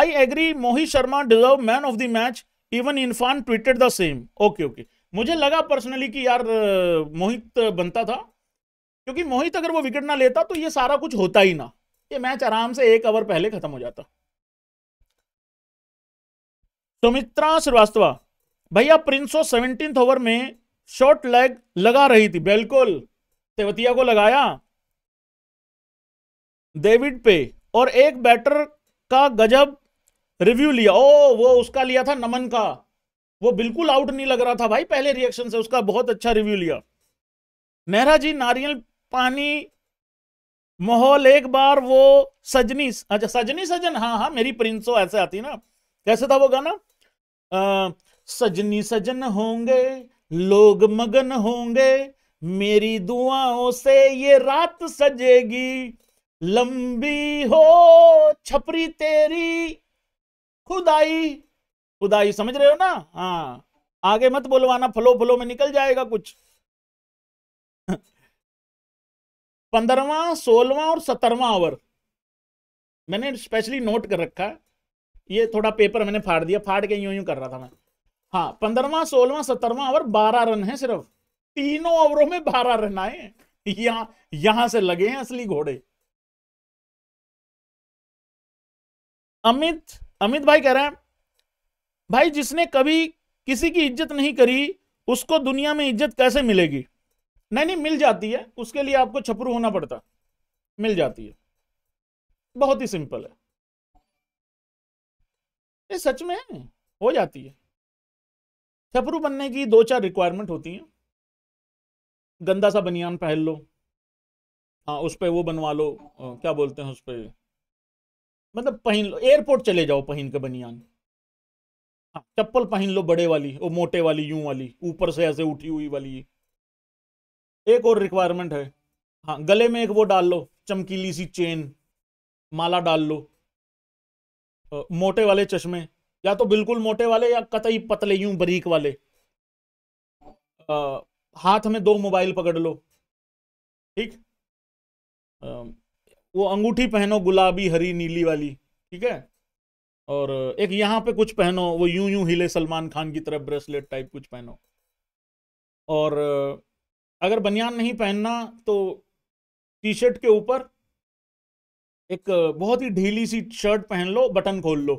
I agree Mohit Sharma deserve man of the match even Irfan tweeted the same okay okay मुझे लगा पर्सनली कि यार मोहित बनता था क्योंकि मोहित अगर वो विकेट ना लेता तो ये सारा कुछ होता ही ना ये मैच आराम से एक ओवर पहले खत्म हो जाता सुमित्रा श्रीवास्तव भैया प्रिंसो सेवनटीन ओवर में शॉर्ट लेग लगा रही थी बिल्कुल तेवतिया को लगाया डेविड पे और एक बैटर का गजब रिव्यू लिया ओ वो उसका लिया था नमन का वो बिल्कुल आउट नहीं लग रहा था भाई पहले रिएक्शन से उसका बहुत अच्छा रिव्यू लिया मेहरा जी नारियल पानी माहौल एक बार वो सजनी अच्छा सजनी सजन हाँ हाँ मेरी प्रिंसो ऐसे आती ना कैसे था वो गाना आ, सजनी सजन होंगे लोग मगन होंगे मेरी दुआओं से ये रात सजेगी लंबी हो छपरी तेरी खुदाई खुदाई समझ रहे हो ना हाँ आगे मत बोलवाना फलो फलो में निकल जाएगा कुछ पंद्रवा सोलवा और सत्रहवा ओवर मैंने स्पेशली नोट कर रखा है ये थोड़ा पेपर मैंने फाड़ दिया फाड़ के यूं यूं कर रहा था मैं हाँ पंद्रवा सोलवा सत्रहवा ओवर बारह रन है सिर्फ तीनों ओवरों में बारह रन आए यहां यहां से लगे हैं असली घोड़े
अमित अमित भाई कह रहे हैं
भाई जिसने कभी किसी की इज्जत नहीं करी उसको दुनिया में इज्जत कैसे मिलेगी नहीं नहीं मिल जाती है उसके लिए आपको छपरू होना पड़ता मिल जाती है बहुत ही सिंपल है ये सच में
है हो जाती है छपरू बनने की दो चार रिक्वायरमेंट होती हैं
गंदा सा बनियान पहन लो हाँ उस पर वो बनवा लो क्या बोलते हैं उस पर मतलब पहन लो एयरपोर्ट चले जाओ पहन के बनियान हाँ चप्पल पहन लो बड़े वाली वो मोटे वाली यूं वाली ऊपर से ऐसे उठी हुई वाली एक और रिक्वायरमेंट है हाँ गले में एक वो डाल लो चमकीली सी चेन माला डाल लो मोटे वाले चश्मे या तो बिल्कुल मोटे वाले या कतई पतले यूं बरीक वाले आ, हाथ में दो मोबाइल पकड़ लो ठीक वो अंगूठी पहनो गुलाबी हरी नीली वाली ठीक है और एक यहाँ पे कुछ पहनो वो यूं यूं हिले सलमान खान की तरह ब्रेसलेट टाइप कुछ पहनो और अगर बनियान नहीं पहनना तो टी शर्ट के ऊपर एक बहुत ही ढीली सी शर्ट पहन लो बटन खोल लो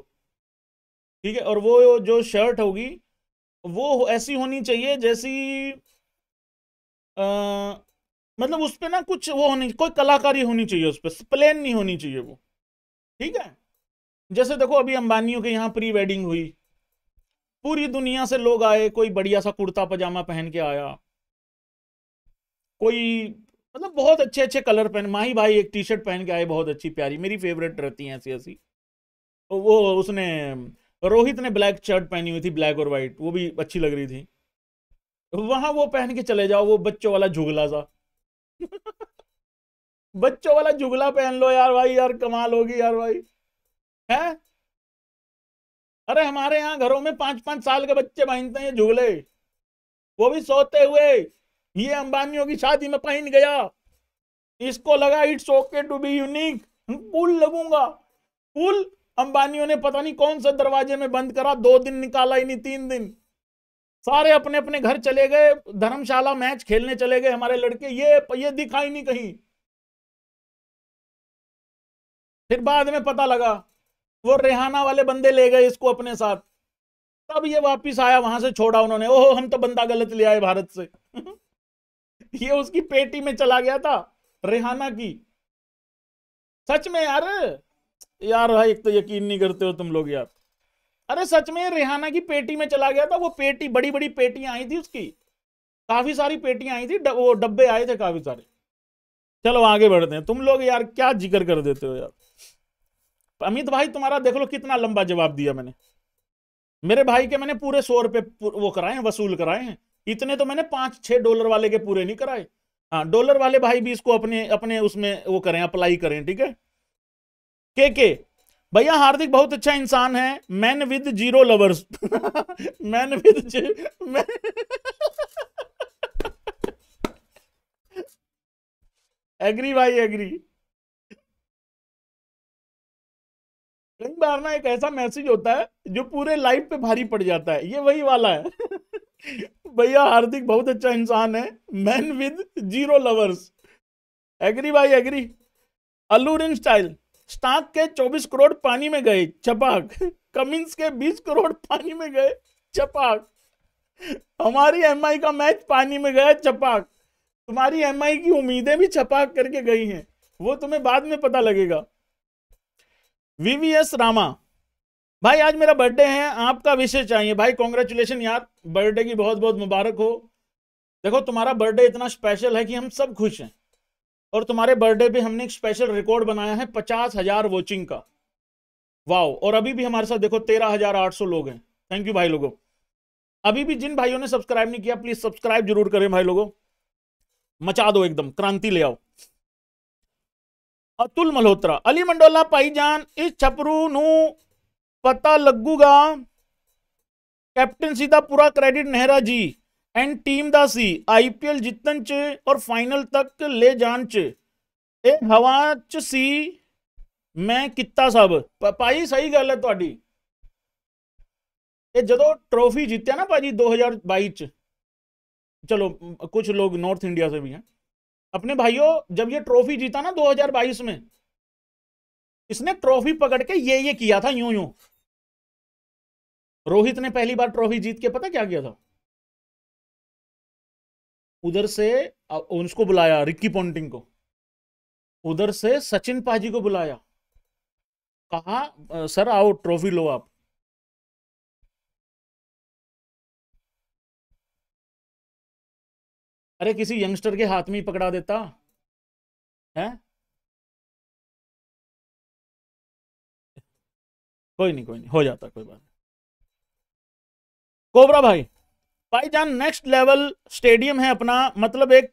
ठीक है और वो जो शर्ट होगी वो ऐसी होनी चाहिए जैसी आ, मतलब उस पर ना कुछ वो होनी कोई कलाकारी होनी चाहिए उस पर प्लेन नहीं होनी चाहिए वो ठीक है जैसे देखो अभी अंबानियों के यहाँ प्री वेडिंग हुई पूरी दुनिया से लोग आए कोई बढ़िया सा कुर्ता पजामा पहन के आया कोई मतलब बहुत अच्छे अच्छे कलर पहन माही भाई एक टी शर्ट पहन के आए बहुत अच्छी प्यारी मेरी फेवरेट रहती हैं ऐसी ऐसी तो वो उसने रोहित ने ब्लैक शर्ट पहनी हुई थी ब्लैक और वाइट वो भी अच्छी लग रही थी वहां वो पहन के चले जाओ वो बच्चों वाला जुगला सा बच्चों वाला जुगला पहन लो यार भाई यार कमाल होगी यार भाई है अरे हमारे यहाँ घरों में पांच पांच साल के बच्चे पहनते हैं जुगले वो भी सोते हुए ये अंबानियों की शादी में पहन गया इसको लगा it's okay to be unique pull लगूंगा पुल अंबानियों ने पता नहीं कौन से दरवाजे में बंद करा दो दिन निकाला ही नहीं तीन दिन सारे अपने अपने घर चले गए धर्मशाला मैच खेलने चले गए हमारे लड़के ये ये दिखा ही नहीं कहीं फिर बाद में पता लगा वो रेहाना वाले बंदे ले गए इसको अपने साथ तब ये वापस आया वहां से छोड़ा उन्होंने ओहो हम तो बंदा गलत ले आए भारत से ये उसकी पेटी में चला गया था रेहाना की सच में यार यार भाई एक तो यकीन नहीं करते हो तुम लोग यार अरे सच में रेहाना की पेटी में चला गया था वो पेटी बड़ी बड़ी पेटियां आई थी उसकी काफी सारी पेटियां आई थी वो डब्बे आए थे काफी सारे चलो आगे बढ़ते हैं तुम लोग यार क्या जिक्र कर देते हो यार अमित भाई तुम्हारा देख लो कितना लंबा जवाब दिया मैंने मेरे भाई के मैंने पूरे सौ रुपये वो कराए हैं वसूल कराए हैं इतने तो मैंने पांच छह डॉलर वाले के पूरे नहीं कराए हाँ डॉलर वाले भाई भी इसको अपने अपने उसमें वो करें अप्लाई करें ठीक है के के भैया हार्दिक बहुत अच्छा इंसान है man with zero lovers man with agree भाई एग्री कई बार ना एक ऐसा मैसेज होता है जो पूरे लाइफ पे भारी पड़ जाता है ये वही वाला है भैया हार्दिक बहुत अच्छा इंसान है man with zero lovers agree भाई एग्री अल्लू रिंग स्टाइल स्टाक के 24 करोड़ पानी में गए चपाक कमिंस के 20 करोड़ पानी में गए चपाक हमारी एम का मैच पानी में गया चपाक तुम्हारी एम की उम्मीदें भी चपाक करके गई हैं वो तुम्हें बाद में पता लगेगा वीवीएस रामा भाई आज मेरा बर्थडे है आपका विषय चाहिए भाई कॉन्ग्रेचुलेशन यार बर्थडे की बहुत बहुत मुबारक हो देखो तुम्हारा बर्थडे इतना स्पेशल है कि हम सब खुश हैं और तुम्हारे बर्थडे पे हमने एक स्पेशल रिकॉर्ड बनाया है पचास हजार वॉचिंग का वाओ और अभी भी हमारे साथ देखो तेरह हजार आठ सौ लोग हैं थैंक यू भाई लोगों अभी भी जिन भाइयों ने सब्सक्राइब नहीं किया प्लीज सब्सक्राइब जरूर करें भाई लोगों मचा दो एकदम क्रांति ले आओ ਅਤੁਲ ਮਲਹੋਤਰਾ ਅਲੀ ਮੰਡੋਲਾ ਜਾਨ ਇਸ ਛਪਰੂ ਨੂੰ ਪਤਾ ਲੱਗੂਗਾ ਕੈਪਟਨਸੀ ਦਾ ਪੂਰਾ credit Nehra ji and team ਦਾ ਸੀ ਆਈਪੀਐਲ ਜਿੱਤਣ 'ਚ ਔਰ ਫਾਈਨਲ ਤੱਕ ਲੈ ਜਾਣ 'ਚ ਇਹ ਹਵਾ 'ਚ ਸੀ ਮੈਂ ਕੀਤਾ ਸਭ ਭਾਈ ਸਹੀ ਗੱਲ ਹੈ ਤੁਹਾਡੀ ਇਹ ਜਦੋਂ ਟਰੋਫੀ ਜਿੱਤਿਆ ਨਾ ਭਾਜੀ 2022 'ਚ ਚਲੋ ਕੁਝ ਲੋਕ ਨਾਰਥ ਇੰਡੀਆ ਸੇ ਵੀ ਹੈ अपने भाइयों जब ये ट्रॉफी जीता ना 2022 में इसने ट्रॉफी पकड़ के ये ये किया था यूं यूं रोहित ने पहली बार ट्रॉफी जीत के पता क्या किया था उधर से उसको बुलाया रिक्की पॉन्टिंग को उधर से सचिन पाजी को बुलाया कहा सर आओ ट्रॉफी लो आप
अरे किसी यंगस्टर के हाथ में ही पकड़ा देता है कोई नहीं कोई नहीं हो जाता कोई बात
कोबरा भाई भाई जान नेक्स्ट लेवल स्टेडियम है अपना मतलब एक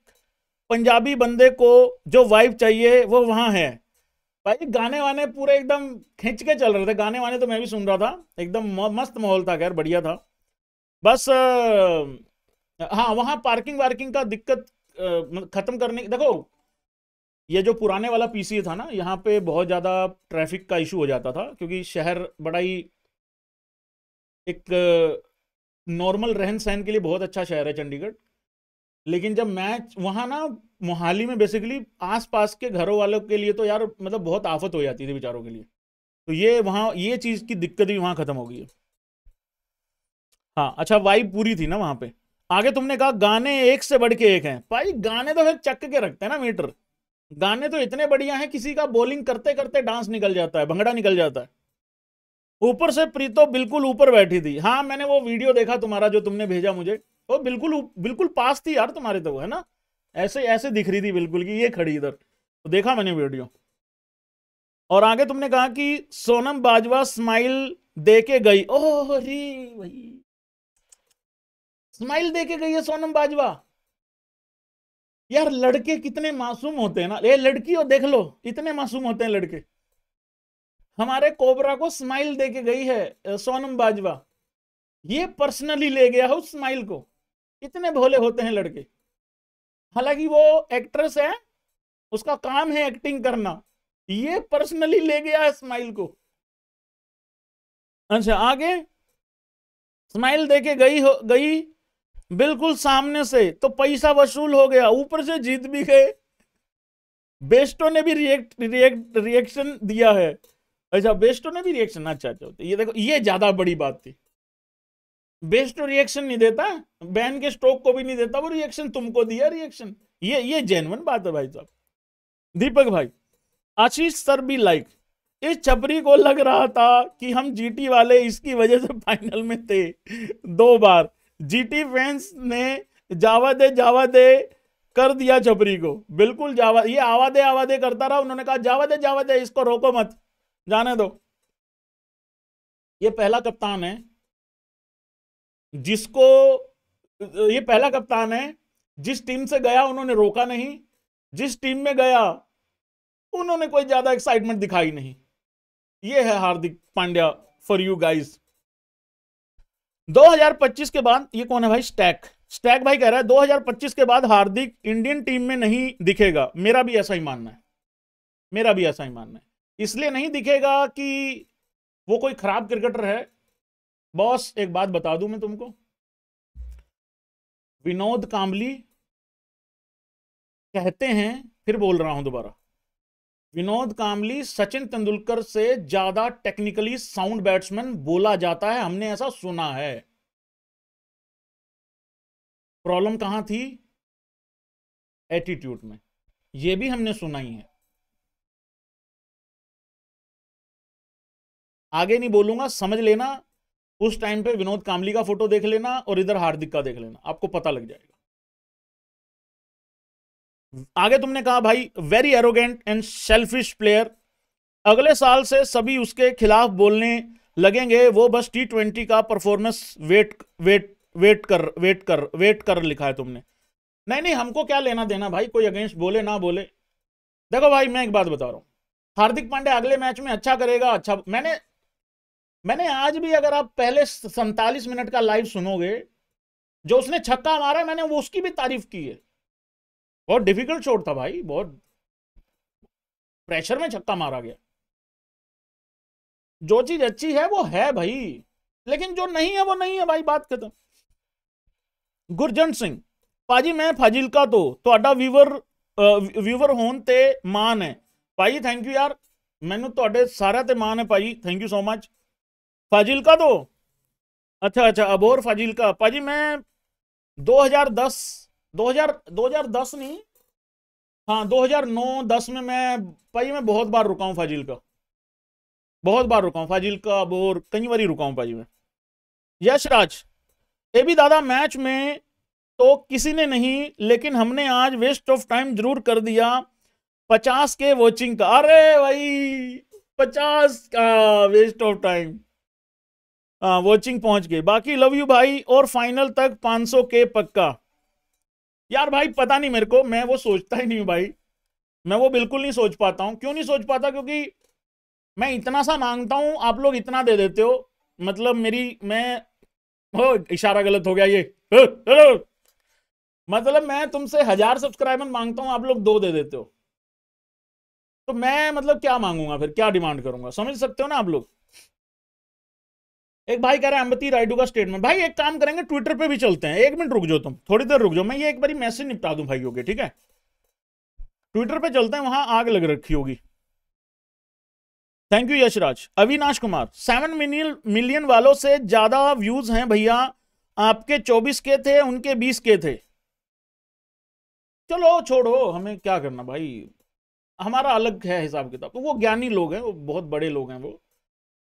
पंजाबी बंदे को जो वाइब चाहिए वो वहां है भाई गाने वाने पूरे एकदम खींच के चल रहे थे गाने वाने तो मैं भी सुन रहा था एकदम मस्त माहौल था खैर बढ़िया था बस हाँ वहां पार्किंग वार्किंग का दिक्कत खत्म करने देखो ये जो पुराने वाला पीसी था ना यहाँ पे बहुत ज़्यादा ट्रैफिक का इशू हो जाता था क्योंकि शहर बड़ा ही एक नॉर्मल रहन सहन के लिए बहुत अच्छा शहर है चंडीगढ़ लेकिन जब मैच वहाँ ना मोहाली में बेसिकली आसपास के घरों वालों के लिए तो यार मतलब बहुत आफत हो जाती थी बेचारों के लिए तो ये वहाँ ये चीज़ की दिक्कत भी वहाँ ख़त्म हो गई है हाँ अच्छा वाइब पूरी थी ना वहाँ पर आगे तुमने कहा गाने एक से बढ़ के एक हैं भाई गाने तो फिर चक के रखते हैं ना मीटर गाने तो इतने बढ़िया हैं किसी का बॉलिंग करते करते डांस निकल जाता है भंगड़ा निकल जाता है ऊपर से प्रीतो बिल्कुल ऊपर बैठी थी हाँ मैंने वो वीडियो देखा तुम्हारा जो तुमने भेजा मुझे वो बिल्कुल बिल्कुल पास थी यार तुम्हारे तो है ना ऐसे ऐसे दिख रही थी बिल्कुल कि ये खड़ी इधर तो देखा मैंने वीडियो और आगे तुमने कहा कि सोनम बाजवा स्माइल दे के गई ओह रे भाई स्माइल दे के गई है सोनम बाजवा यार लड़के कितने मासूम होते हैं ना ये लड़की हो देख लो इतने मासूम होते हैं लड़के हमारे कोबरा को स्माइल दे के गई है सोनम बाजवा ये पर्सनली ले गया है उस स्माइल को इतने भोले होते हैं लड़के हालांकि वो एक्ट्रेस है उसका काम है एक्टिंग करना ये पर्सनली ले गया है स्माइल को अच्छा आगे स्माइल देके गई हो गई बिल्कुल सामने से तो पैसा वसूल हो गया ऊपर से जीत भी गए बेस्टो ने भी रिएक्ट रिएक्ट रिएक्शन दिया है अच्छा बेस्टो ने भी रिएक्शन अच्छा अच्छा होता ये देखो ये ज्यादा बड़ी बात थी बेस्टो रिएक्शन नहीं देता बैन के स्टॉक को भी नहीं देता वो रिएक्शन तुमको दिया रिएक्शन ये ये जेनवन बात है भाई साहब दीपक भाई आशीष सर भी लाइक इस छपरी को लग रहा था कि हम जीटी वाले इसकी वजह से फाइनल में थे दो बार जीटी फैंस ने जावा दे जावा दे कर दिया छपरी को बिल्कुल जावा ये आवादे दे करता रहा उन्होंने कहा जावा दे जावा दे इसको रोको मत जाने दो ये पहला कप्तान है जिसको ये पहला कप्तान है जिस टीम से गया उन्होंने रोका नहीं जिस टीम में गया उन्होंने कोई ज्यादा एक्साइटमेंट दिखाई नहीं ये है Hardik Pandya for you guys 2025 के बाद ये कौन है भाई स्टैक स्टैक भाई कह रहा है 2025 के बाद हार्दिक इंडियन टीम में नहीं दिखेगा मेरा भी ऐसा ही मानना है मेरा भी ऐसा ही मानना है इसलिए नहीं दिखेगा कि वो कोई खराब क्रिकेटर है बॉस एक बात बता दूं मैं तुमको विनोद कामली कहते हैं फिर बोल रहा हूं दोबारा विनोद कामली सचिन तेंदुलकर से ज्यादा टेक्निकली साउंड बैट्समैन बोला जाता है हमने ऐसा सुना है प्रॉब्लम कहां थी
एटीट्यूड में यह भी हमने सुना ही है आगे नहीं बोलूंगा समझ लेना उस टाइम
पे विनोद कामली का फोटो देख लेना और इधर हार्दिक का देख लेना आपको पता लग जाएगा आगे तुमने कहा भाई very arrogant and selfish player अगले साल से सभी उसके खिलाफ बोलने लगेंगे वो बस टी ट्वेंटी का परफॉर्मेंस वेट वेट वेट कर वेट कर वेट कर लिखा है तुमने नहीं नहीं हमको क्या लेना देना भाई कोई अगेंस्ट बोले ना बोले देखो भाई मैं एक बात बता रहा हूँ हार्दिक पांडे अगले मैच में अच्छा करेगा अच्छा मैंने मैंने आज भी अगर आप पहले सैतालीस मिनट का लाइव सुनोगे जो उसने छक्का मारा मैंने वो उसकी भी तारीफ की है बहुत डिफिकल्ट शॉट था भाई बहुत प्रेशर में छक्का मारा गया जो चीज अच्छी है वो है भाई लेकिन जो नहीं है वो नहीं है भाई बात खत्म गुरजन सिंह पाजी मैं फाजिल का तो ਤੁਹਾਡਾ व्यूवर व्यूवर होन ते मान है भाई थैंक यू यार ਮੈਨੂੰ तो सारे ते मान है भाई thank you so much Fazil का तो अच्छा अच्छा अबोर फाजिल का पाजी मैं 2010 2010 नहीं हाँ 2009-10 में मैं भाई मैं बहुत बार रुका हूँ फाजिल का बहुत बार रुका हूँ फाजिल का अब और कई बार ही रुका हूँ भाई मैं यशराज ये भी दादा मैच में तो किसी ने नहीं लेकिन हमने आज वेस्ट ऑफ टाइम जरूर कर दिया पचास के वॉचिंग का अरे भाई पचास का वेस्ट ऑफ टाइम वॉचिंग पहुंच गए बाकी लव यू भाई और फाइनल तक सौ के पक्का यार भाई पता नहीं मेरे को मैं वो सोचता ही नहीं हूँ भाई मैं वो बिल्कुल नहीं सोच पाता हूँ क्यों नहीं सोच पाता क्योंकि मैं इतना सा मांगता हूँ आप लोग इतना दे देते हो मतलब मेरी मैं हो इशारा गलत हो गया ये मतलब मैं तुमसे हजार सब्सक्राइबर मांगता हूँ आप लोग दो दे देते हो तो मैं मतलब क्या मांगूंगा फिर क्या डिमांड करूंगा समझ सकते हो ना आप लोग एक भाई कह रहे हैं अम्बती राइडू का स्टेटमेंट भाई एक काम करेंगे ट्विटर पे भी चलते हैं एक मिनट रुक जाओ तुम थोड़ी देर रुक जाओ मैं ये एक बार मैसेज निपटा दूं भाइयों के ठीक है ट्विटर पे चलते हैं वहां आग लग रखी होगी thank you Yashraj Avinash Kumar seven million वालों से ज्यादा व्यूज हैं भैया आपके चौबीस के थे उनके बीस के थे चलो छोड़ो हमें क्या करना भाई हमारा अलग है हिसाब किताब तो वो ज्ञानी लोग हैं वो बहुत बड़े लोग हैं वो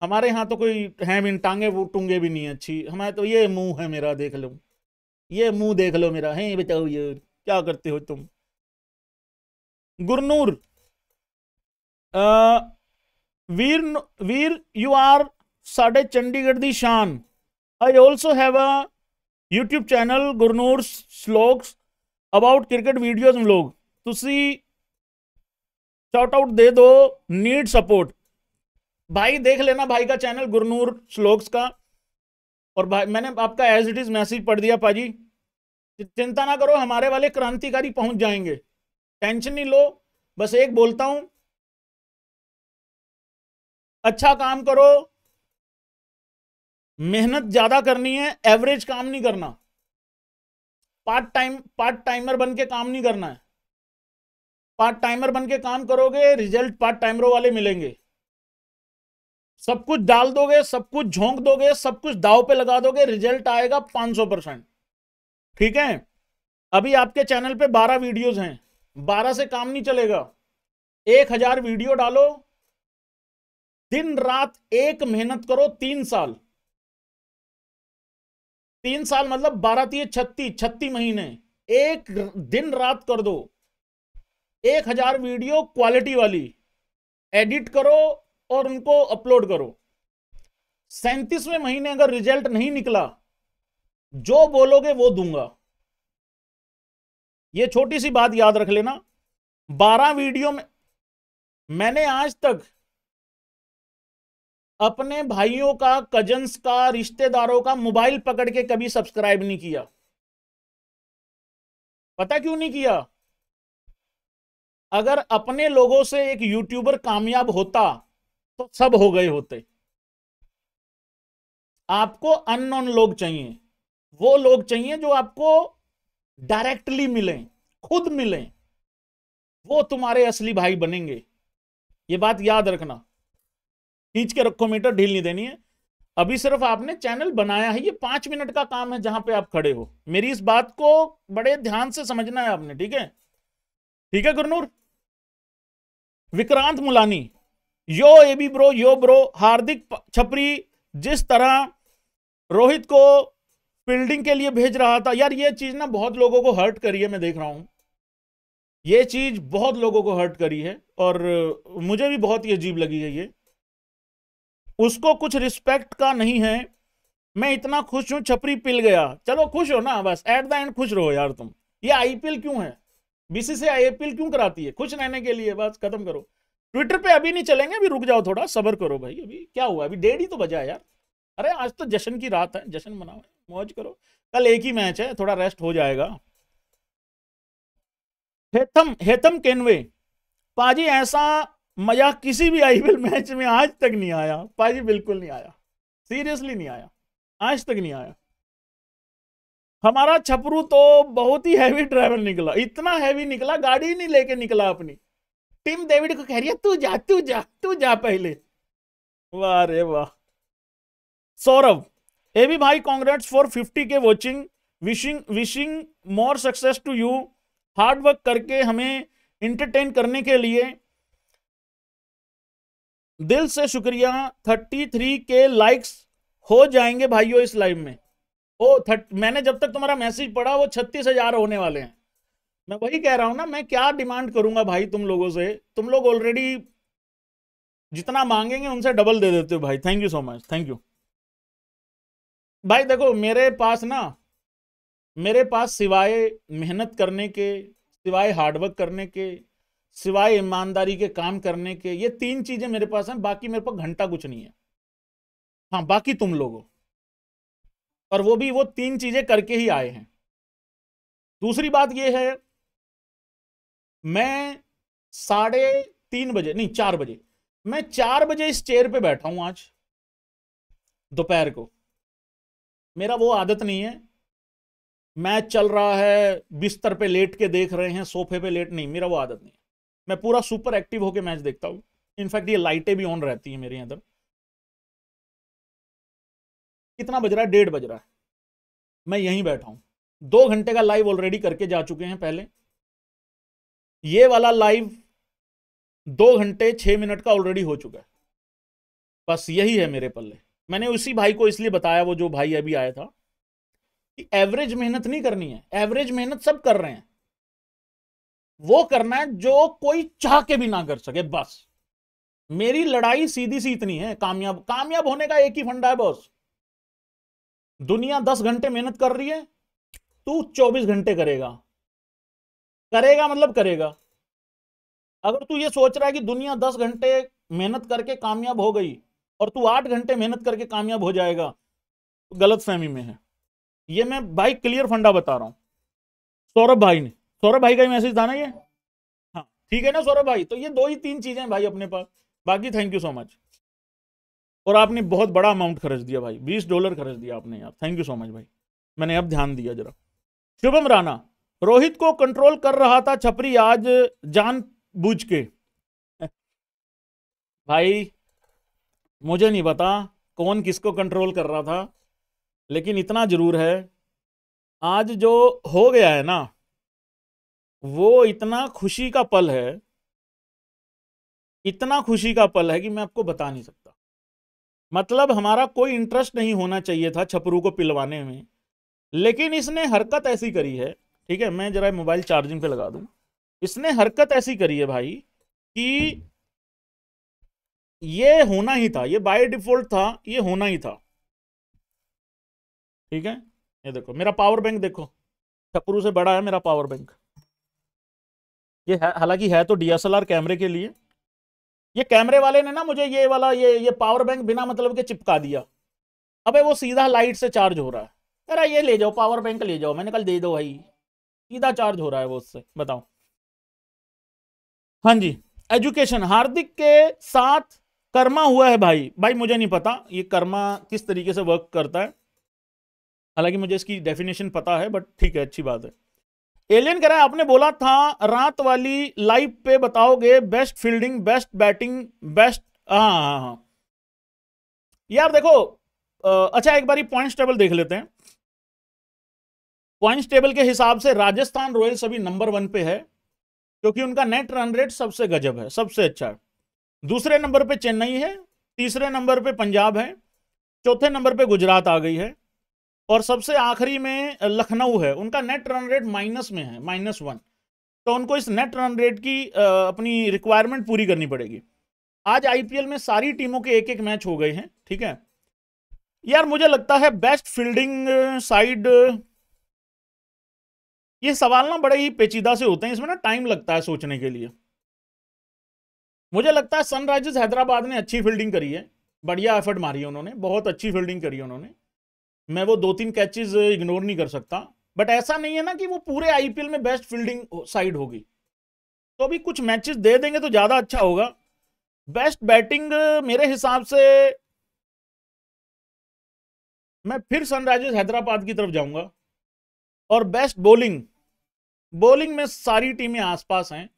हमारे यहाँ तो कोई है भी टांगे वो टूंगे भी नहीं अच्छी हमारे तो ये मुंह है मेरा देख लो ये मुंह देख लो मेरा है बेटा ये क्या करते हो तुम गुरनूर वीर वीर यू आर साढ़े चंडीगढ़ दी शान I also have a YouTube channel Gurnoor स्लोक्स अबाउट क्रिकेट वीडियोज लोग तुसी शॉट आउट दे दो नीड सपोर्ट भाई देख लेना भाई का चैनल गुरनूर श्लोक्स का और भाई मैंने आपका एज इट इज मैसेज पढ़ दिया पाजी चिंता ना करो हमारे वाले क्रांतिकारी पहुंच जाएंगे टेंशन नहीं लो बस एक बोलता हूं
अच्छा काम करो मेहनत ज्यादा
करनी है एवरेज काम नहीं करना पार्ट टाइम पार्ट टाइमर बन के काम नहीं करना है पार्ट टाइमर बन के काम करोगे रिजल्ट पार्ट टाइमरों वाले मिलेंगे सब कुछ डाल दोगे सब कुछ झोंक दोगे सब कुछ दाव पे लगा दोगे रिजल्ट आएगा 500 परसेंट ठीक है अभी आपके चैनल पे 12 वीडियोस हैं 12 से काम नहीं चलेगा एक हजार वीडियो डालो दिन रात एक मेहनत करो तीन साल तीन साल मतलब बारह तीय छत्तीस छत्तीस महीने एक दिन रात कर दो एक हजार वीडियो क्वालिटी वाली एडिट करो और उनको अपलोड करो सैंतीसवें महीने अगर रिजल्ट नहीं निकला जो बोलोगे वो दूंगा ये छोटी सी बात याद रख लेना बारह वीडियो में मैंने आज तक अपने भाइयों का कजन्स का रिश्तेदारों का मोबाइल पकड़ के कभी सब्सक्राइब नहीं किया पता क्यों नहीं किया अगर अपने लोगों से एक यूट्यूबर कामयाब होता तो सब हो गए होते आपको अननोन लोग चाहिए वो लोग चाहिए जो आपको डायरेक्टली मिले खुद मिले वो तुम्हारे असली भाई बनेंगे ये बात याद रखना खींच के रखो मीटर ढील नहीं देनी है अभी सिर्फ आपने चैनल बनाया है ये पांच मिनट का काम है जहां पे आप खड़े हो मेरी इस बात को बड़े ध्यान से समझना है आपने ठीक है ठीक है Gurnoor Vikrant Mulani yo A B bro yo bro Hardik छपरी जिस तरह रोहित को फील्डिंग के लिए भेज रहा था यार ये चीज ना बहुत लोगों को हर्ट करी है मैं देख रहा हूं ये चीज बहुत लोगों को हर्ट करी है और मुझे भी बहुत ही अजीब लगी है ये उसको कुछ रिस्पेक्ट का नहीं है मैं इतना खुश हूं छपरी पिल गया चलो खुश हो ना बस एट द एंड खुश रहो यार तुम ये आईपीएल क्यों है बीसीसीआई आईपीएल क्यों कराती है खुश रहने के लिए बस खत्म करो ट्विटर पे अभी नहीं चलेंगे अभी रुक जाओ थोड़ा सबर करो भाई अभी क्या हुआ अभी डेढ़ ही तो बजा यार अरे आज तो जश्न की रात है जश्न मनाओ मौज करो कल एक ही मैच है थोड़ा रेस्ट हो जाएगा हेतम हेतम केनवे पाजी ऐसा मजा किसी भी आईपीएल मैच में आज तक नहीं आया पाजी बिल्कुल नहीं आया सीरियसली नहीं आया आज तक नहीं आया हमारा छपरू तो बहुत ही हैवी ड्राइवर निकला इतना हैवी निकला गाड़ी नहीं लेके निकला अपनी टीम डेविड को कह रही है तू जा तू जा तू जा पहले वाह रे वाह सौरभ ए भी भाई कांग्रेट्स फॉर फिफ्टी के watching wishing wishing more success to you hard work करके हमें इंटरटेन करने के लिए दिल से शुक्रिया थर्टी थ्री के लाइक्स हो जाएंगे भाइयों इस लाइव में ओ थर्ट मैंने जब तक तुम्हारा मैसेज पढ़ा वो छत्तीस हजार होने वाले हैं मैं वही कह रहा हूं ना मैं क्या डिमांड करूंगा भाई तुम लोगों से तुम लोग ऑलरेडी जितना मांगेंगे उनसे डबल दे देते हो भाई thank you so much thank you भाई देखो मेरे पास ना मेरे पास सिवाय मेहनत करने के सिवाय हार्डवर्क करने के सिवाय ईमानदारी के काम करने के ये तीन चीजें मेरे पास हैं बाकी मेरे पास घंटा कुछ नहीं है हाँ बाकी तुम लोगों और वो भी वो तीन चीजें करके ही आए हैं दूसरी बात ये है मैं साढ़े तीन बजे नहीं चार बजे मैं चार बजे इस चेयर पे बैठा हूं आज दोपहर को मेरा वो आदत नहीं है मैच चल रहा है बिस्तर पे लेट के देख रहे हैं सोफे पे लेट नहीं मेरा वो आदत नहीं है मैं पूरा सुपर एक्टिव होके मैच देखता हूं इनफैक्ट ये लाइटें भी ऑन रहती हैं मेरे अंदर कितना बज रहा है डेढ़ बज रहा है मैं यहीं बैठा हूं दो घंटे का लाइव ऑलरेडी करके जा चुके हैं पहले ये वाला लाइव दो घंटे छः मिनट का ऑलरेडी हो चुका है बस यही है मेरे पल्ले मैंने उसी भाई को इसलिए बताया वो जो भाई अभी आया था कि एवरेज मेहनत नहीं करनी है एवरेज मेहनत सब कर रहे हैं वो करना है जो कोई चाह के भी ना कर सके बस मेरी लड़ाई सीधी सी इतनी है कामयाब कामयाब होने का एक ही फंडा है बॉस दुनिया दस घंटे मेहनत कर रही है तू चौबीस घंटे करेगा करेगा मतलब करेगा अगर तू ये सोच रहा है कि दुनिया दस घंटे मेहनत करके कामयाब हो गई और तू आठ घंटे मेहनत करके कामयाब हो जाएगा तो गलत फहमी में है ये मैं भाई क्लियर फंडा बता रहा हूँ सौरभ भाई ने सौरभ भाई का ही मैसेज था ना ये हाँ ठीक है ना सौरभ भाई तो ये दो ही तीन चीज़ें भाई अपने पास बाकी थैंक यू सो मच और आपने बहुत बड़ा अमाउंट खर्च दिया भाई बीस डॉलर खर्च दिया आपने यार थैंक यू सो मच भाई मैंने अब ध्यान दिया जरा शुभम राणा रोहित को कंट्रोल कर रहा था छपरी आज जान बूझ के भाई मुझे नहीं पता कौन किसको कंट्रोल कर रहा था लेकिन इतना जरूर है आज जो हो गया है ना वो इतना खुशी का पल है इतना खुशी का पल है कि मैं आपको बता नहीं सकता मतलब हमारा कोई इंटरेस्ट नहीं होना चाहिए था छपरू को पिलवाने में लेकिन इसने हरकत ऐसी करी है ठीक है मैं जरा मोबाइल चार्जिंग पे लगा दूं इसने हरकत ऐसी करी है भाई कि ये होना ही था ये बाय डिफॉल्ट था ये होना ही था ठीक है ये देखो मेरा पावर बैंक देखो छपरू से बड़ा है मेरा पावर बैंक ये है हालांकि है तो डीएसएलआर कैमरे के लिए ये कैमरे वाले ने ना मुझे ये वाला ये ये पावर बैंक बिना मतलब के चिपका दिया अबे वो सीधा लाइट से चार्ज हो रहा है अरे ये ले जाओ पावर बैंक ले जाओ मैंने कल दे दो भाई सीधा चार्ज हो रहा है वो उससे बताओ हाँ जी एजुकेशन हार्दिक के साथ कर्मा हुआ है भाई भाई मुझे नहीं पता ये कर्मा किस तरीके से वर्क करता है हालांकि मुझे इसकी डेफिनेशन पता है बट ठीक है अच्छी बात है एलियन कह रहा है आपने बोला था रात वाली लाइव पे बताओगे best fielding best batting best हाँ हाँ हाँ यार देखो अच्छा एक बार पॉइंट्स टेबल देख लेते हैं पॉइंट्स टेबल के हिसाब से राजस्थान रॉयल्स अभी नंबर वन पे है क्योंकि उनका नेट रन रेट सबसे गजब है सबसे अच्छा है दूसरे नंबर पे चेन्नई है तीसरे नंबर पे पंजाब है चौथे नंबर पे गुजरात आ गई है और सबसे आखिरी में लखनऊ है उनका नेट रन रेट माइनस में है माइनस वन तो उनको इस नेट रन रेट की अपनी रिक्वायरमेंट पूरी करनी पड़ेगी आज आईपीएल में सारी टीमों के एक एक मैच हो गए हैं ठीक है यार मुझे लगता है बेस्ट फील्डिंग साइड ये सवाल ना बड़े ही पेचीदा से होते हैं इसमें ना टाइम लगता है सोचने के लिए मुझे लगता है सनराइजर्स हैदराबाद ने अच्छी फील्डिंग करी है बढ़िया एफर्ट मारी है उन्होंने बहुत अच्छी फील्डिंग करी है उन्होंने मैं वो दो तीन कैचेज इग्नोर नहीं कर सकता बट ऐसा नहीं है ना कि वो पूरे आईपीएल में बेस्ट फील्डिंग साइड होगी तो अभी कुछ मैचेस दे देंगे तो ज़्यादा अच्छा होगा बेस्ट बैटिंग मेरे हिसाब से मैं फिर सनराइजर्स हैदराबाद की तरफ जाऊंगा और बेस्ट बॉलिंग बॉलिंग में सारी टीमें आसपास हैं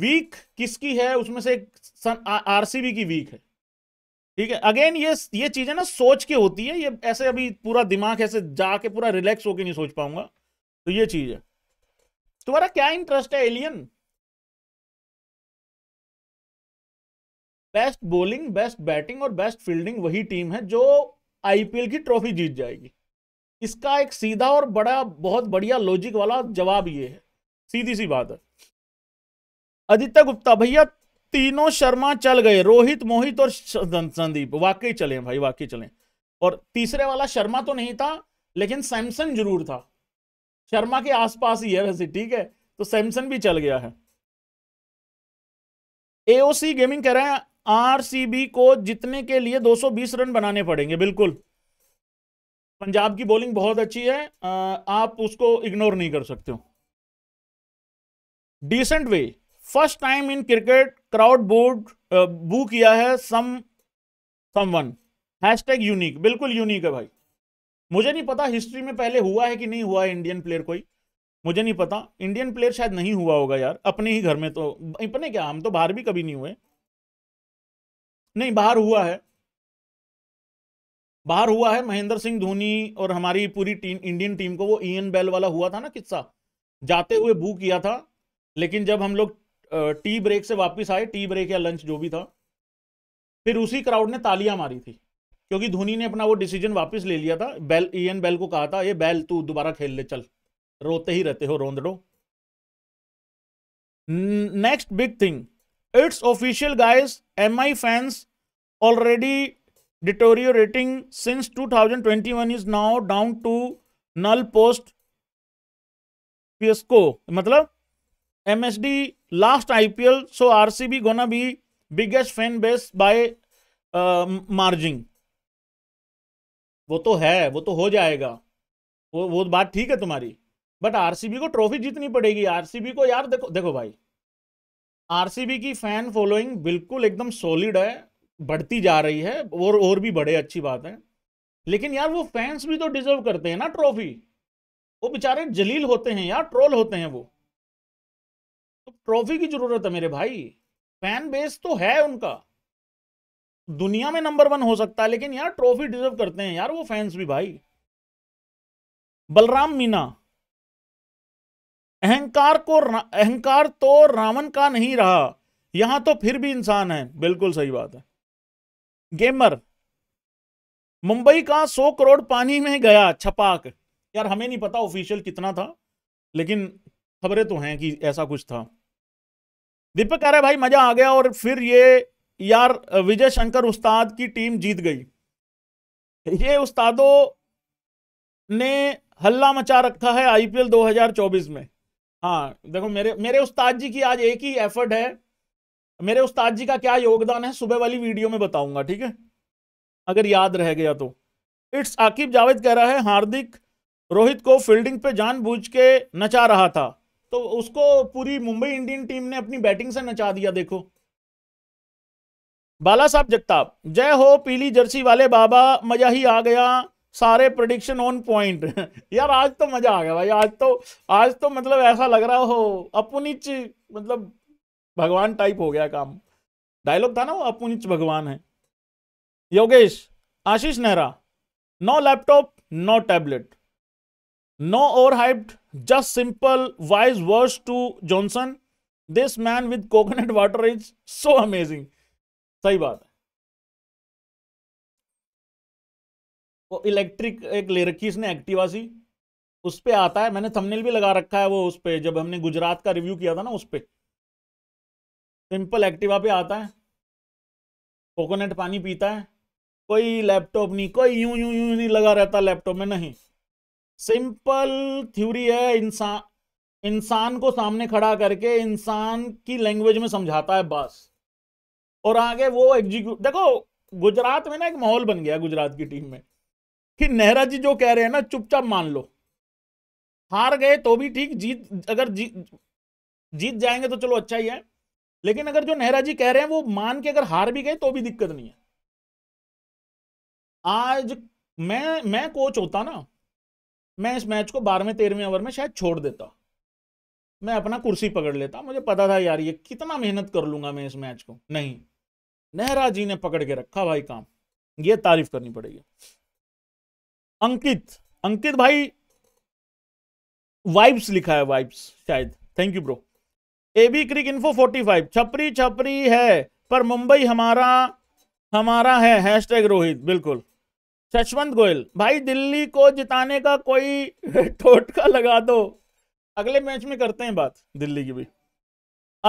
वीक किसकी है उसमें से आरसीबी की वीक है ठीक है अगेन ये ये चीजें ना सोच के होती है ये ऐसे अभी पूरा दिमाग ऐसे जाके पूरा रिलैक्स होके नहीं सोच पाऊंगा तो ये चीज है तुम्हारा
क्या इंटरेस्ट है alien
best bowling best batting और बेस्ट फील्डिंग वही टीम है जो आईपीएल की ट्रॉफी जीत जाएगी इसका एक सीधा और बड़ा बहुत बढ़िया लॉजिक वाला जवाब ये है सीधी सी बात है आदित्य गुप्ता भैया तीनों शर्मा चल गए रोहित मोहित और संदीप वाकई चले भाई वाकई चले और तीसरे वाला शर्मा तो नहीं था लेकिन सैमसन जरूर था शर्मा के आसपास ही है वैसे ठीक है तो सैमसन भी चल गया है एओसी गेमिंग कह रहे हैं आरसीबी को जीतने के लिए 220 रन बनाने पड़ेंगे बिल्कुल पंजाब की बॉलिंग बहुत अच्छी है आप उसको इग्नोर नहीं कर सकते हो decent way first time in cricket crowd board boo किया है सम समवन हैशटैग यूनिक बिल्कुल यूनिक है भाई मुझे नहीं पता हिस्ट्री में पहले हुआ है कि नहीं हुआ है इंडियन प्लेयर कोई मुझे नहीं पता इंडियन प्लेयर शायद नहीं हुआ होगा यार अपने ही घर में तो अपने क्या हम तो बाहर भी कभी नहीं हुए नहीं बाहर हुआ है बाहर हुआ है महेंद्र सिंह धोनी और हमारी पूरी टीम इंडियन टीम को वो ईएन बेल वाला हुआ था ना किस्सा जाते हुए बू किया था लेकिन जब हम लोग टी ब्रेक से वापस आए टी ब्रेक या लंच जो भी था फिर उसी क्राउड ने तालियां मारी थी क्योंकि धोनी ने अपना वो डिसीजन वापस ले लिया था बेल ईएन बेल को कहा था ये बैल तू दोबारा खेल ले चल रोते ही रहते हो रोंदड़ो next big thing it's official guys M I fans already deteriorating since 2021 is now down to null post fiasco मतलब MSD last IPL so RCB gonna be biggest fan base by uh, margin वो तो है वो तो हो जाएगा वो वो बात ठीक है तुम्हारी बट आरसीबी को ट्रॉफी जीतनी पड़ेगी आरसीबी को यार देखो देखो भाई आरसीबी की फैन फॉलोइंग बिल्कुल एकदम सॉलिड है बढ़ती जा रही है और और भी बड़े अच्छी बात है लेकिन यार वो फैंस भी तो डिजर्व करते हैं ना ट्रॉफी वो बेचारे जलील होते हैं यार ट्रोल होते हैं वो तो ट्रॉफी की जरूरत है मेरे भाई फैन बेस तो है उनका दुनिया में नंबर वन हो सकता है लेकिन यार ट्रॉफी डिजर्व करते हैं यार वो फैंस भी भाई बलराम मीना अहंकार को अहंकार तो रावण का नहीं रहा यहां तो फिर भी इंसान है बिल्कुल सही बात है गेमर मुंबई का सौ करोड़ पानी में गया छपाक यार हमें नहीं पता ऑफिशियल कितना था लेकिन खबरें तो हैं कि ऐसा कुछ था दीपक कह रहे भाई मजा आ गया और फिर ये यार विजय शंकर उस्ताद की टीम जीत गई ये उस्तादों ने हल्ला मचा रखा है आईपीएल 2024 में हाँ देखो मेरे मेरे उस्ताद जी की आज एक ही एफर्ट है मेरे उस्ताद जी का क्या योगदान है सुबह वाली वीडियो में बताऊंगा ठीक है अगर याद रह गया तो इट्स आकिब जावेद कह रहा है हार्दिक रोहित को फील्डिंग पे जानबूझ के नचा रहा था तो उसको पूरी मुंबई इंडियन टीम ने अपनी बैटिंग से नचा दिया देखो बाला साहब जगताप जय हो पीली जर्सी वाले बाबा मजा ही आ गया सारे प्रोडिक्शन ऑन पॉइंट यार आज तो मजा आ गया भाई आज तो आज तो मतलब ऐसा लग रहा हो अपनी मतलब भगवान टाइप हो गया काम डायलॉग था ना वो अपुंच भगवान है Yogesh Ashish Nehra no laptop no tablet no over hyped just simple wise verse to Johnson this man with coconut water is so amazing
सही बात है वो इलेक्ट्रिक एक
ले रखी इसने एक्टिवा सी उस पर आता है मैंने थंबनेल भी लगा रखा है वो उस पर जब हमने गुजरात का रिव्यू किया था ना उस पर सिंपल एक्टिवा पे आता है कोकोनट पानी पीता है कोई लैपटॉप नहीं कोई यूं यूं यूं नहीं लगा रहता लैपटॉप में नहीं सिंपल थ्योरी है इंसान इंसान को सामने खड़ा करके इंसान की लैंग्वेज में समझाता है बस और आगे वो एग्जीक्यूट देखो गुजरात में ना एक माहौल बन गया गुजरात की टीम में कि नेहरा जी जो कह रहे हैं ना चुपचाप मान लो हार गए तो भी ठीक जीत अगर जीत जीत जाएंगे तो चलो अच्छा ही है लेकिन अगर जो नेहरा जी कह रहे हैं वो मान के अगर हार भी गए तो भी दिक्कत नहीं है आज मैं मैं कोच होता ना मैं इस मैच को बारहवें तेरहवें ओवर में शायद छोड़ देता मैं अपना कुर्सी पकड़ लेता मुझे पता था यार ये कितना मेहनत कर लूंगा मैं इस मैच को नहीं नेहरा जी ने पकड़ के रखा भाई काम ये तारीफ करनी पड़ेगी अंकित अंकित भाई वाइब्स लिखा है वाइब्स शायद thank you bro AB crick info 45 छपरी छपरी है पर मुंबई हमारा हमारा है हैशटैग रोहित बिल्कुल शशवंत गोयल भाई दिल्ली को जिताने का कोई टोटका लगा दो अगले मैच में करते हैं बात दिल्ली की भी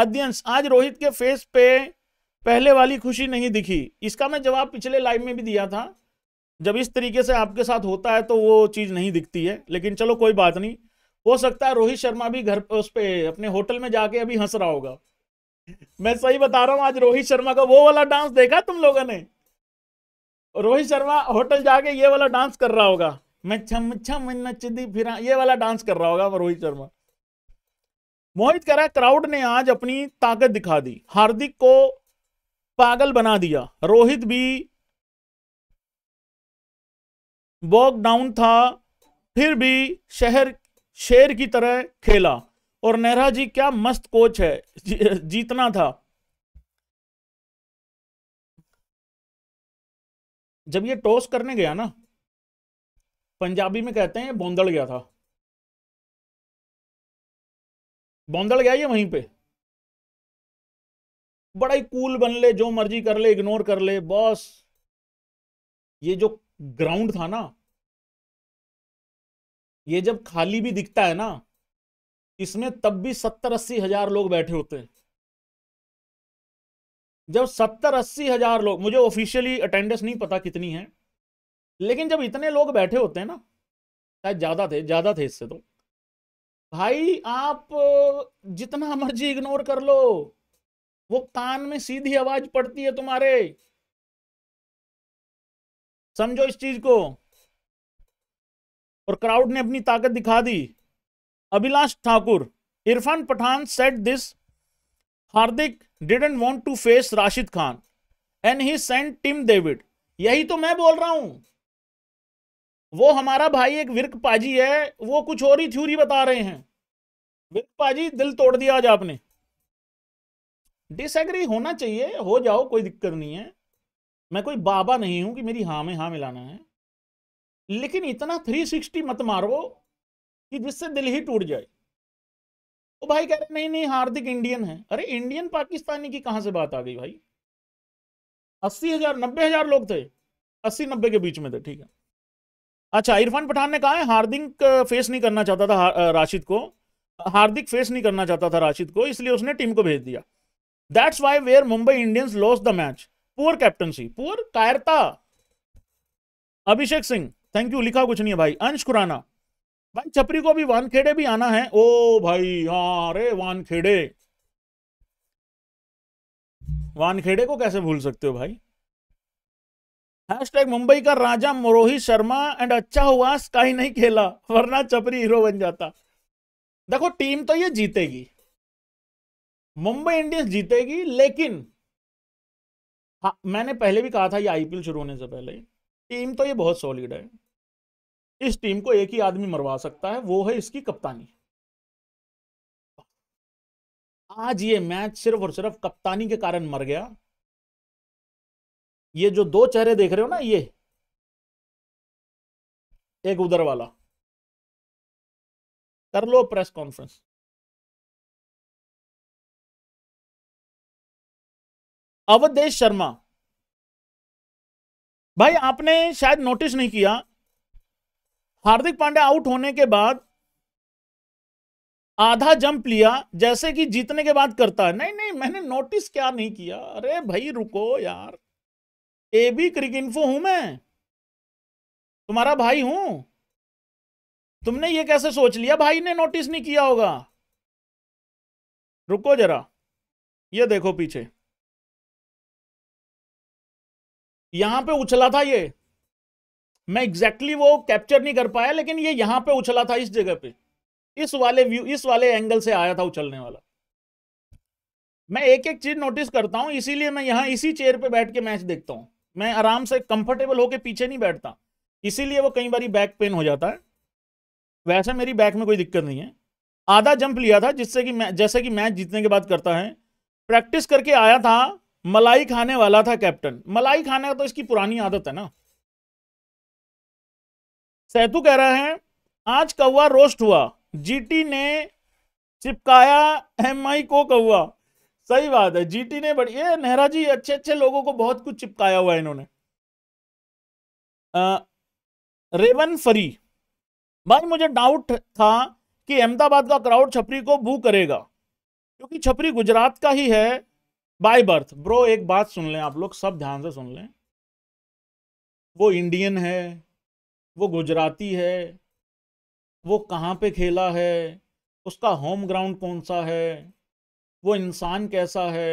अध्यंश आज रोहित के फेस पे पहले वाली खुशी नहीं दिखी इसका मैं जवाब पिछले लाइव में भी दिया था जब इस तरीके से आपके साथ होता है तो वो चीज़ नहीं दिखती है लेकिन चलो कोई बात नहीं हो सकता है रोहित शर्मा भी घर उस पर अपने होटल में जाके अभी हंस रहा होगा मैं सही बता रहा हूँ आज रोहित शर्मा का वो वाला डांस देखा तुम लोगों ने रोहित शर्मा होटल जाके ये वाला डांस कर रहा होगा मैं छम छम नचदी फिरा ये वाला डांस कर रहा होगा रोहित शर्मा मोहित कह रहा है क्राउड ने आज अपनी ताकत दिखा दी हार्दिक को पागल बना दिया रोहित भी बॉक डाउन था फिर भी शहर शेर की तरह खेला और नेहरा जी क्या मस्त कोच है जी, जीतना था
जब ये टॉस करने गया ना पंजाबी में कहते हैं बोंदल गया था बोंदल गया ये वहीं पे बड़ा ही कूल बन ले जो मर्जी कर ले इग्नोर कर ले बॉस ये जो ग्राउंड था ना ये जब खाली भी दिखता है ना इसमें तब भी सत्तर
अस्सी हजार लोग बैठे होते हैं जब सत्तर अस्सी हजार लोग मुझे ऑफिशियली अटेंडेंस नहीं पता कितनी है लेकिन जब इतने लोग बैठे होते हैं ना शायद ज्यादा थे ज्यादा थे इससे तो भाई आप जितना मर्जी इग्नोर कर लो वो कान में सीधी आवाज पड़ती है तुम्हारे
समझो इस चीज को
और क्राउड ने अपनी ताकत दिखा दी Abhilash Thakur Irfan Pathan set this Hardik didn't want to face Rashid Khan and he sent Tim David यही तो मैं बोल रहा हूं वो हमारा भाई एक विरक पाजी है वो कुछ और ही थ्यूरी बता रहे हैं विरक पाजी दिल तोड़ दिया आज आपने डिसएग्री होना चाहिए हो जाओ कोई दिक्कत नहीं है मैं कोई बाबा नहीं हूं कि मेरी हाँ में हाँ मिलाना है लेकिन इतना 360 मत मारो कि जिससे दिल ही टूट जाए तो भाई कह रहे नहीं नहीं हार्दिक इंडियन है अरे इंडियन पाकिस्तानी की कहां से बात आ गई भाई अस्सी हजार नब्बे हजार लोग थे अस्सी नब्बे के बीच में थे ठीक है अच्छा इरफान पठान ने कहा है हार्दिक फेस नहीं करना चाहता था राशिद को हार्दिक फेस नहीं करना चाहता था राशिद को इसलिए उसने टीम को भेज दिया that's why where Mumbai Indians loss the match poor captaincy poor कायरता अभिषेक सिंह थैंक यू लिखा कुछ नहीं है भाई अंश खुराना भाई छपरी को भी वानखेड़े भी आना है ओ भाई हाँ अरे वानखेड़े वानखेड़े को कैसे भूल सकते हो भाई हैशटैग मुंबई का राजा मोरोही शर्मा एंड अच्छा हुआ स्काई नहीं खेला वरना चपरी हीरो बन जाता देखो टीम तो ये जीतेगी मुंबई इंडियंस जीतेगी लेकिन हाँ मैंने पहले भी कहा था ये आईपीएल शुरू होने से पहले टीम तो ये बहुत सॉलिड है इस टीम को एक ही आदमी मरवा सकता है वो है इसकी कप्तानी आज ये मैच सिर्फ और सिर्फ कप्तानी के कारण मर गया
ये जो दो चेहरे देख रहे हो ना ये एक उधर वाला कर लो प्रेस कॉन्फ्रेंस अवधेश शर्मा भाई आपने शायद नोटिस नहीं किया
हार्दिक पांड्या आउट होने के बाद आधा जंप लिया जैसे कि जीतने के बाद करता है नहीं नहीं मैंने नोटिस क्या नहीं किया अरे भाई रुको यार ए बी क्रिक इन्फो हूं मैं तुम्हारा भाई हूं
तुमने ये कैसे सोच लिया भाई ने नोटिस नहीं किया होगा रुको जरा ये देखो पीछे
यहां पे उछला था ये मैं एग्जैक्टली exactly वो कैप्चर नहीं कर पाया लेकिन ये यहाँ पे उछला था इस जगह पे इस वाले व्यू इस वाले एंगल से आया था उछलने वाला मैं एक एक चीज नोटिस करता हूँ इसीलिए मैं यहाँ इसी चेयर पे बैठ के मैच देखता हूँ मैं आराम से कंफर्टेबल होके पीछे नहीं बैठता इसीलिए वो कई बार बैक पेन हो जाता है वैसे मेरी बैक में कोई दिक्कत नहीं है आधा जंप लिया था जिससे कि मैं जैसे कि मैच जीतने के बाद करता है प्रैक्टिस करके आया था मलाई खाने वाला था कैप्टन मलाई खाने का तो इसकी पुरानी आदत है ना सेतु कह रहा है आज कौआ रोस्ट हुआ जीटी ने चिपकाया एम को कौआ सही बात है जीटी ने बड़ी ये नेहरा जी अच्छे अच्छे लोगों को बहुत कुछ चिपकाया हुआ है इन्होंने रेवन फरी भाई मुझे डाउट था कि अहमदाबाद का क्राउड छपरी को बू करेगा क्योंकि छपरी गुजरात का ही है बाय बर्थ ब्रो एक बात सुन लें आप लोग सब ध्यान से सुन लें वो इंडियन है वो गुजराती है वो कहाँ पे खेला है उसका होम ग्राउंड कौन सा है वो इंसान कैसा है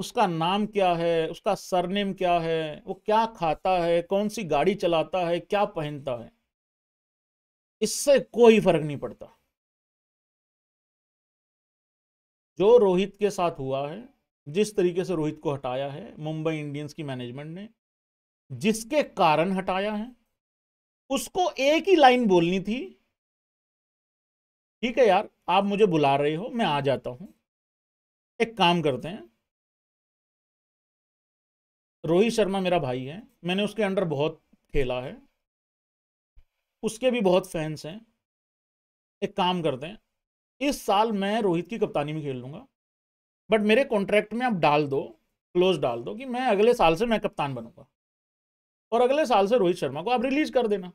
उसका नाम क्या है उसका सरनेम क्या है वो क्या खाता है कौन सी गाड़ी चलाता है क्या पहनता है इससे कोई फर्क नहीं पड़ता जो रोहित के साथ हुआ है जिस तरीके से रोहित को हटाया है मुंबई इंडियंस की मैनेजमेंट ने जिसके कारण हटाया है उसको एक ही लाइन बोलनी थी ठीक है यार आप मुझे बुला रहे
हो मैं आ जाता हूं एक काम करते हैं
रोहित शर्मा मेरा भाई है मैंने उसके अंडर बहुत खेला है उसके भी बहुत फैंस हैं एक काम करते हैं इस साल मैं रोहित की कप्तानी में खेल लूंगा बट मेरे कॉन्ट्रैक्ट में आप डाल दो क्लोज डाल दो कि मैं अगले साल से मैं कप्तान बनूंगा और अगले साल से रोहित शर्मा को आप रिलीज कर देना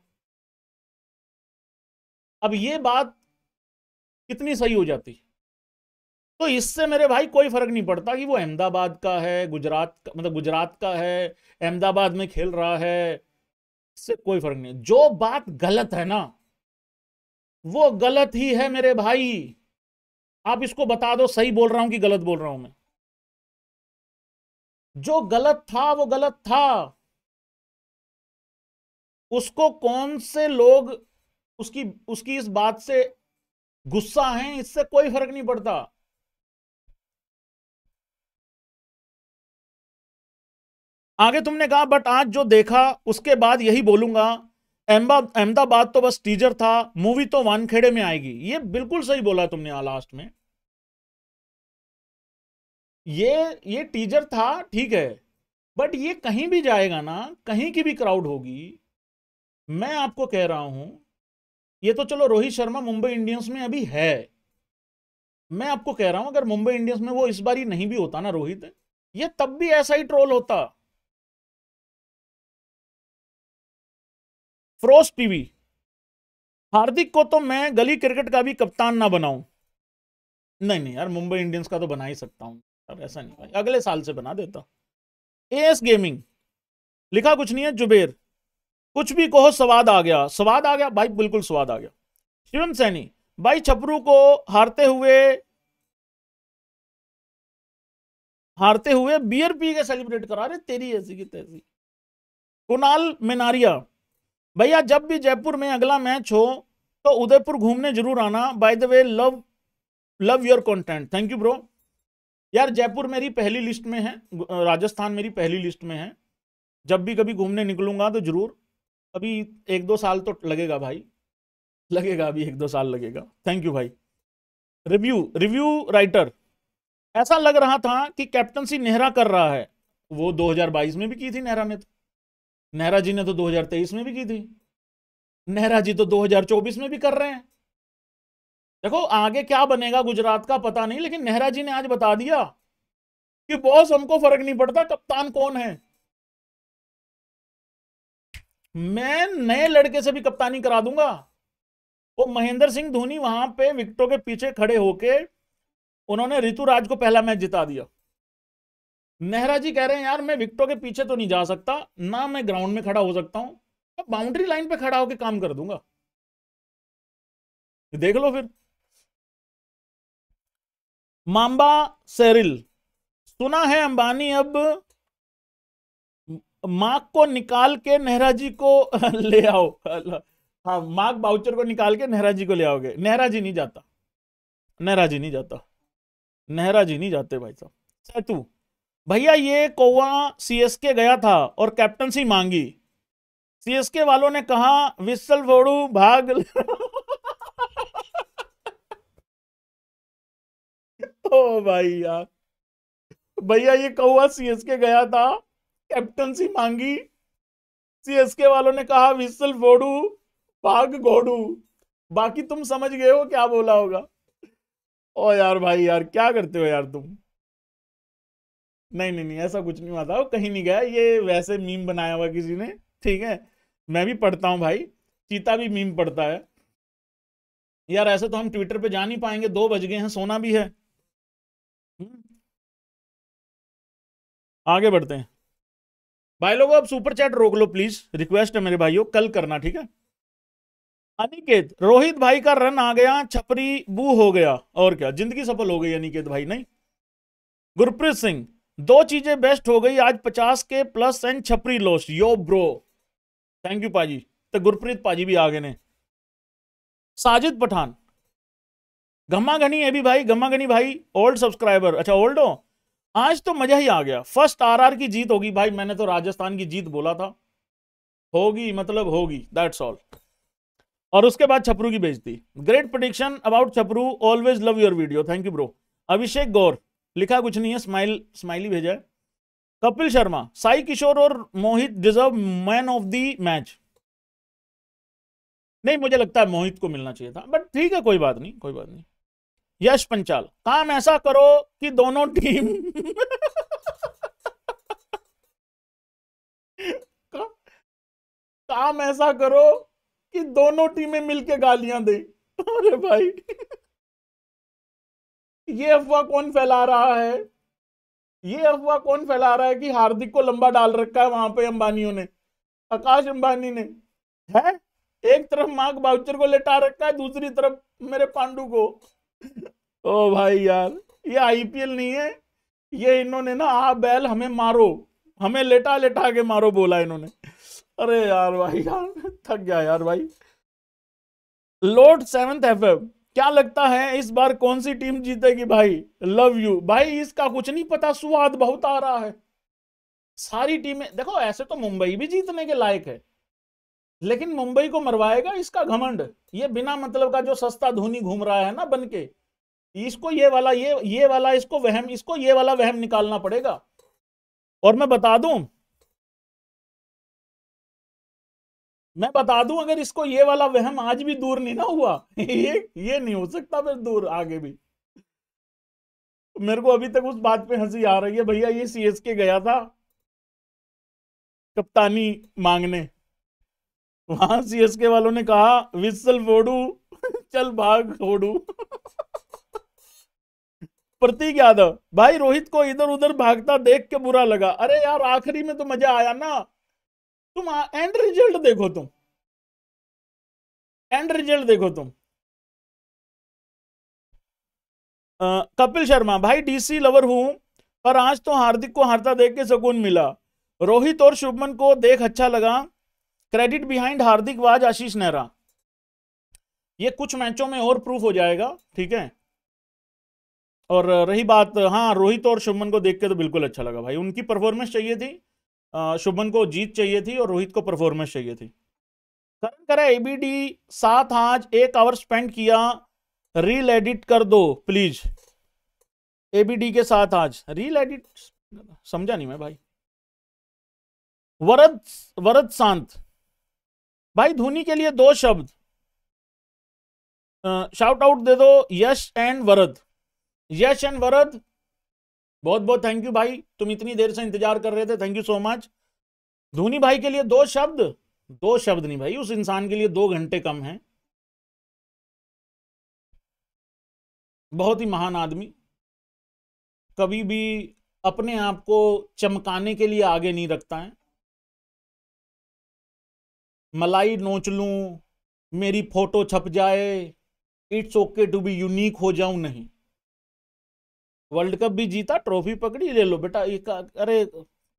अब ये बात कितनी सही हो जाती तो इससे मेरे भाई कोई फर्क नहीं पड़ता कि वो अहमदाबाद का है गुजरात का मतलब गुजरात का है अहमदाबाद में खेल रहा है इससे कोई फर्क नहीं जो बात गलत है ना वो गलत ही है मेरे भाई
आप इसको बता दो सही बोल रहा हूं कि गलत बोल रहा हूं मैं जो गलत
था वो गलत था उसको कौन से लोग उसकी उसकी इस बात से गुस्सा हैं इससे कोई फर्क नहीं पड़ता आगे तुमने कहा बट आज जो देखा उसके बाद यही बोलूंगा अहमदाबाद तो बस टीजर था मूवी तो वानखेड़े में आएगी ये बिल्कुल सही बोला तुमने लास्ट में ये ये टीजर था ठीक है बट ये कहीं भी जाएगा ना कहीं की भी क्राउड होगी मैं आपको कह रहा हूं ये तो चलो रोहित शर्मा मुंबई इंडियंस में अभी है मैं आपको कह रहा हूं अगर मुंबई इंडियंस में वो इस बार ही नहीं भी होता ना रोहित ये तब भी ऐसा ही ट्रोल
होता फ्रोस टीवी
हार्दिक को तो मैं गली क्रिकेट का भी कप्तान ना बनाऊं नहीं नहीं यार मुंबई इंडियंस का तो बना ही सकता हूं अब ऐसा नहीं भाई अगले साल से बना देता एस गेमिंग लिखा कुछ नहीं है जुबेर कुछ भी कहो स्वाद आ गया स्वाद आ गया भाई बिल्कुल स्वाद आ गया शिवम सैनी भाई छपरू को हारते हुए हारते हुए बियर पी के सेलिब्रेट करा रहे तेरी ऐसी की तैसी कुणाल मिनारिया भैया जब भी जयपुर में अगला मैच हो तो उदयपुर घूमने जरूर आना by the way love love your content thank you bro यार जयपुर मेरी पहली लिस्ट में है राजस्थान मेरी पहली लिस्ट में है जब भी कभी घूमने निकलूंगा तो जरूर अभी एक दो साल तो लगेगा भाई लगेगा अभी एक दो साल लगेगा थैंक यू भाई रिव्यू रिव्यू राइटर ऐसा लग रहा था कि कैप्टनसी नेहरा कर रहा है वो 2022 में भी की थी नेहरा ने तो नेहरा जी ने तो 2023 में भी की थी नेहरा जी तो 2024 में भी कर रहे हैं देखो आगे क्या बनेगा गुजरात का पता नहीं लेकिन नेहरा जी ने आज बता दिया कि बॉस हमको फर्क नहीं पड़ता कप्तान कौन है मैं नए लड़के से भी कप्तानी करा दूंगा वो महेंद्र सिंह धोनी वहां पे विकटों के पीछे खड़े होके उन्होंने ऋतु राज को पहला मैच जिता दिया नेहरा जी कह रहे हैं यार मैं विकटों के पीछे तो नहीं जा सकता ना मैं ग्राउंड में खड़ा हो सकता हूं मैं बाउंड्री लाइन पे खड़ा होकर काम
कर दूंगा देख लो फिर
मांबा सेरिल सुना है अंबानी अब मार्क को निकाल के नेहरा जी को ले आओ हाँ मार्क बाउचर को निकाल के नेहरा जी को ले आओगे नेहरा जी नहीं जाता नेहरा जी नहीं जाता नेहरा जी नहीं जाते भाई साहब सेतु भैया ये कौवा सीएसके गया था और कैप्टनसी मांगी सीएसके वालों ने कहा विस्सल फोड़ू भाग ओ भाई यार भैया ये कौवा सीएसके गया था कैप्टनसी मांगी सीएसके वालों ने कहा विसल फोड़ू भाग घोड़ू बाकी तुम समझ गए हो क्या बोला होगा ओ यार भाई यार क्या करते हो यार तुम नहीं नहीं नहीं ऐसा कुछ नहीं हुआ था कहीं नहीं गया ये वैसे मीम बनाया हुआ किसी ने ठीक है मैं भी पढ़ता हूँ भाई चीता भी मीम पढ़ता है यार ऐसे तो हम ट्विटर पे जा नहीं पाएंगे दो बज गए हैं सोना
भी है हम्म। आगे बढ़ते हैं
भाई लोगों अब सुपर चैट रोक लो प्लीज रिक्वेस्ट है मेरे भाइयों कल करना ठीक है अनिकेत रोहित भाई का रन आ गया छपरी बू हो गया और क्या जिंदगी सफल हो गई अनिकेत भाई नहीं गुरप्रीत सिंह दो चीजें बेस्ट हो गई आज पचास के प्लस एंड छपरी loss yo bro thank you पाजी तो गुरप्रीत पाजी भी आ गए ने साजिद पठान घमा घनी है भी भाई घमा घनी भाई ओल्ड सब्सक्राइबर अच्छा ओल्ड हो आज तो मजा ही आ गया फर्स्ट आरआर की जीत होगी भाई मैंने तो राजस्थान की जीत बोला था होगी मतलब होगी दैट्स ऑल और उसके बाद छपरू की बेचती ग्रेट प्रडिक्शन अबाउट छपरू always love your video thank you bro Abhishek Gaur लिखा कुछ नहीं है स्माइल स्माइली भेजा है कपिल शर्मा साई किशोर और Mohit deserve man of the match नहीं मुझे लगता है मोहित को मिलना चाहिए था बट ठीक है कोई बात नहीं कोई बात नहीं यश पंचाल काम ऐसा करो कि दोनों टीम
काम ऐसा करो कि
दोनों टीमें मिलके गालियां दे अरे भाई ये अफवाह कौन फैला रहा है ये अफवाह कौन फैला रहा है कि हार्दिक को लंबा डाल रखा है वहां पे अंबानियों ने आकाश अंबानी ने है एक तरफ मार्ग बाउचर को लेटा रखा है दूसरी तरफ मेरे पांडू को ओ भाई यार ये आईपीएल नहीं है ये इन्होंने ना आ बैल हमें मारो हमें लेटा लेटा के मारो बोला इन्होंने अरे यार भाई यार थक गया यार भाई लोट सेवेंथ एफ क्या लगता है इस बार कौन सी टीम जीतेगी भाई लव यू भाई इसका कुछ नहीं पता स्वाद बहुत आ रहा है सारी टीमें देखो ऐसे तो मुंबई भी जीतने के लायक है लेकिन मुंबई को मरवाएगा इसका घमंड ये बिना मतलब का जो सस्ता धोनी घूम रहा है ना बन के इसको ये वाला ये ये वाला इसको वहम इसको ये वाला वहम निकालना पड़ेगा और मैं बता दू मैं बता दूं अगर इसको ये वाला वहम आज भी दूर नहीं ना हुआ ये ये नहीं हो सकता फिर दूर आगे भी मेरे को अभी तक उस बात पे हंसी आ रही है भैया ये सीएसके गया था कप्तानी मांगने वहां सीएसके वालों ने कहा विस्सल फोड़ू चल भाग फोड़ू प्रतीक यादव भाई रोहित को इधर उधर भागता देख के बुरा लगा अरे यार आखिरी में तो मजा आया ना तुम एंड रिजल्ट देखो तुम
एंड रिजल्ट देखो तुम आ,
कपिल शर्मा भाई डीसी लवर हूं पर आज तो हार्दिक को हारता देख के सुकून मिला रोहित और शुभमन को देख अच्छा लगा credit behind Hardik was Ashish Nehra ये कुछ मैचों में और प्रूफ हो जाएगा ठीक है और रही बात हाँ रोहित और शुभमन को देख के तो बिल्कुल अच्छा लगा भाई उनकी परफॉर्मेंस चाहिए थी शुभमन को जीत चाहिए थी और रोहित को परफॉर्मेंस चाहिए थी करण करे एबीडी साथ आज एक आवर स्पेंड किया रील एडिट कर दो प्लीज एबीडी के साथ आज रील एडिट समझा नहीं मैं भाई वरद वरद शांत भाई धोनी के लिए दो शब्द शाउट आउट दे दो यश एंड वरद यश एंड वरद बहुत बहुत थैंक यू भाई तुम इतनी देर से इंतजार कर रहे थे thank you so much Dhoni भाई के लिए दो शब्द दो शब्द नहीं भाई उस इंसान के लिए दो
घंटे कम हैं बहुत ही महान आदमी कभी भी अपने आप को चमकाने के लिए आगे नहीं रखता है मलाई नोच लूँ
मेरी फोटो छप जाए it's okay to be unique हो जाऊं नहीं वर्ल्ड कप भी जीता ट्रॉफी पकड़ी ले लो बेटा ये अरे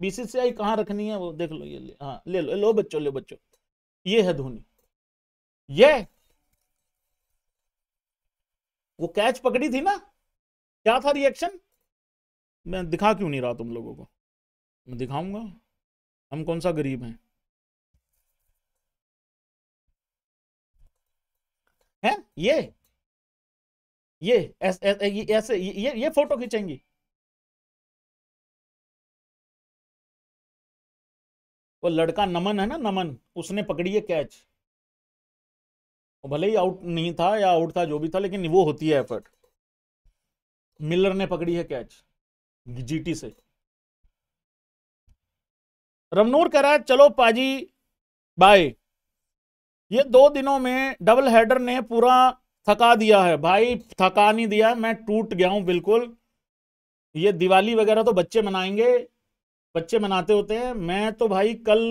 बीसीसीआई कहाँ रखनी है वो देख लो ये ले, हाँ ले लो लो बच्चो ले बच्चो ये है धोनी ये वो कैच पकड़ी थी ना क्या था रिएक्शन मैं दिखा क्यों नहीं रहा तुम लोगों को मैं दिखाऊंगा
हम कौन सा गरीब हैं है ये ये ऐसे ऐसे ये ये फोटो खींचेंगी
वो लड़का नमन है ना नमन उसने पकड़ी है कैच भले ही आउट नहीं था या आउट था जो भी था लेकिन वो होती है एफर्ट मिलर ने पकड़ी है कैच जीटी से रमनूर कह रहा है चलो पाजी बाय ये दो दिनों में डबल हेडर ने पूरा थका दिया है भाई थका नहीं दिया मैं टूट गया हूं बिल्कुल ये दिवाली वगैरह तो बच्चे मनाएंगे बच्चे मनाते होते हैं मैं तो भाई कल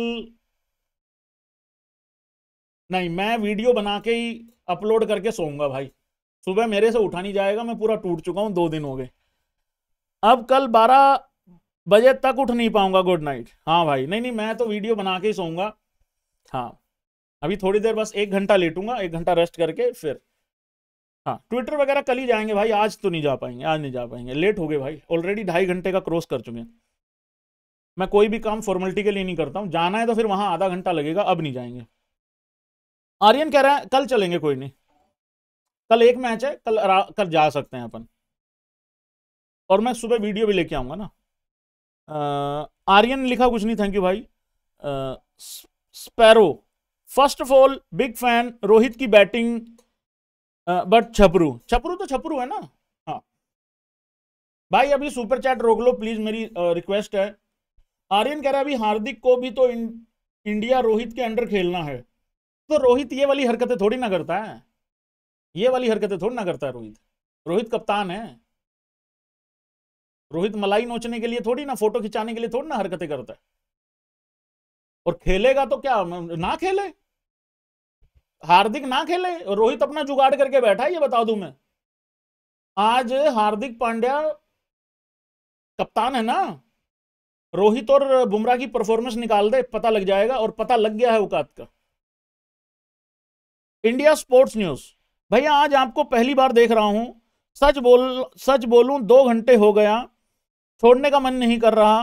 नहीं मैं वीडियो बना के ही अपलोड करके सोऊंगा भाई सुबह मेरे से उठा नहीं जाएगा मैं पूरा टूट चुका हूं दो दिन हो गए अब कल बारह बजे तक उठ नहीं पाऊंगा गुड नाइट हाँ भाई नहीं नहीं मैं तो वीडियो बना के ही सोऊंगा हाँ अभी थोड़ी देर बस एक घंटा लेटूंगा एक घंटा रेस्ट करके फिर हाँ ट्विटर वगैरह कल ही जाएंगे भाई आज तो नहीं जा पाएंगे आज नहीं जा पाएंगे लेट हो गए भाई ऑलरेडी ढाई घंटे का क्रॉस कर चुके हैं मैं कोई भी काम फॉर्मेलिटी के लिए नहीं करता हूँ जाना है तो फिर वहाँ आधा घंटा लगेगा अब नहीं जाएंगे आर्यन कह रहा है कल चलेंगे कोई नहीं कल एक मैच है कल कल जा सकते हैं अपन और मैं सुबह वीडियो भी लेके आऊँगा ना आर्यन लिखा कुछ नहीं थैंक यू भाई ah, sparrow first of all big fan Rohit की बैटिंग बट छपरू छपरू तो छपरू है ना हाँ भाई अभी सुपर चैट रोक लो प्लीज मेरी रिक्वेस्ट है आर्यन कह रहा है अभी हार्दिक को भी तो इंडिया रोहित के अंडर खेलना है तो रोहित ये वाली हरकतें थोड़ी ना करता है ये वाली हरकतें थोड़ी ना करता है रोहित रोहित कप्तान है रोहित मलाई नोचने के लिए थोड़ी ना फोटो खिंचाने के लिए थोड़ी ना हरकतें करता है और खेलेगा तो क्या ना खेले हार्दिक ना खेले रोहित अपना जुगाड़ करके बैठा है ये बता दूं मैं आज हार्दिक पांड्या कप्तान है ना रोहित और बुमराह की परफॉर्मेंस निकाल दे पता लग जाएगा और पता लग गया है औकात का इंडिया स्पोर्ट्स न्यूज भैया आज आपको पहली बार देख रहा हूं सच बोल सच बोलूं दो घंटे हो गया छोड़ने का मन नहीं कर रहा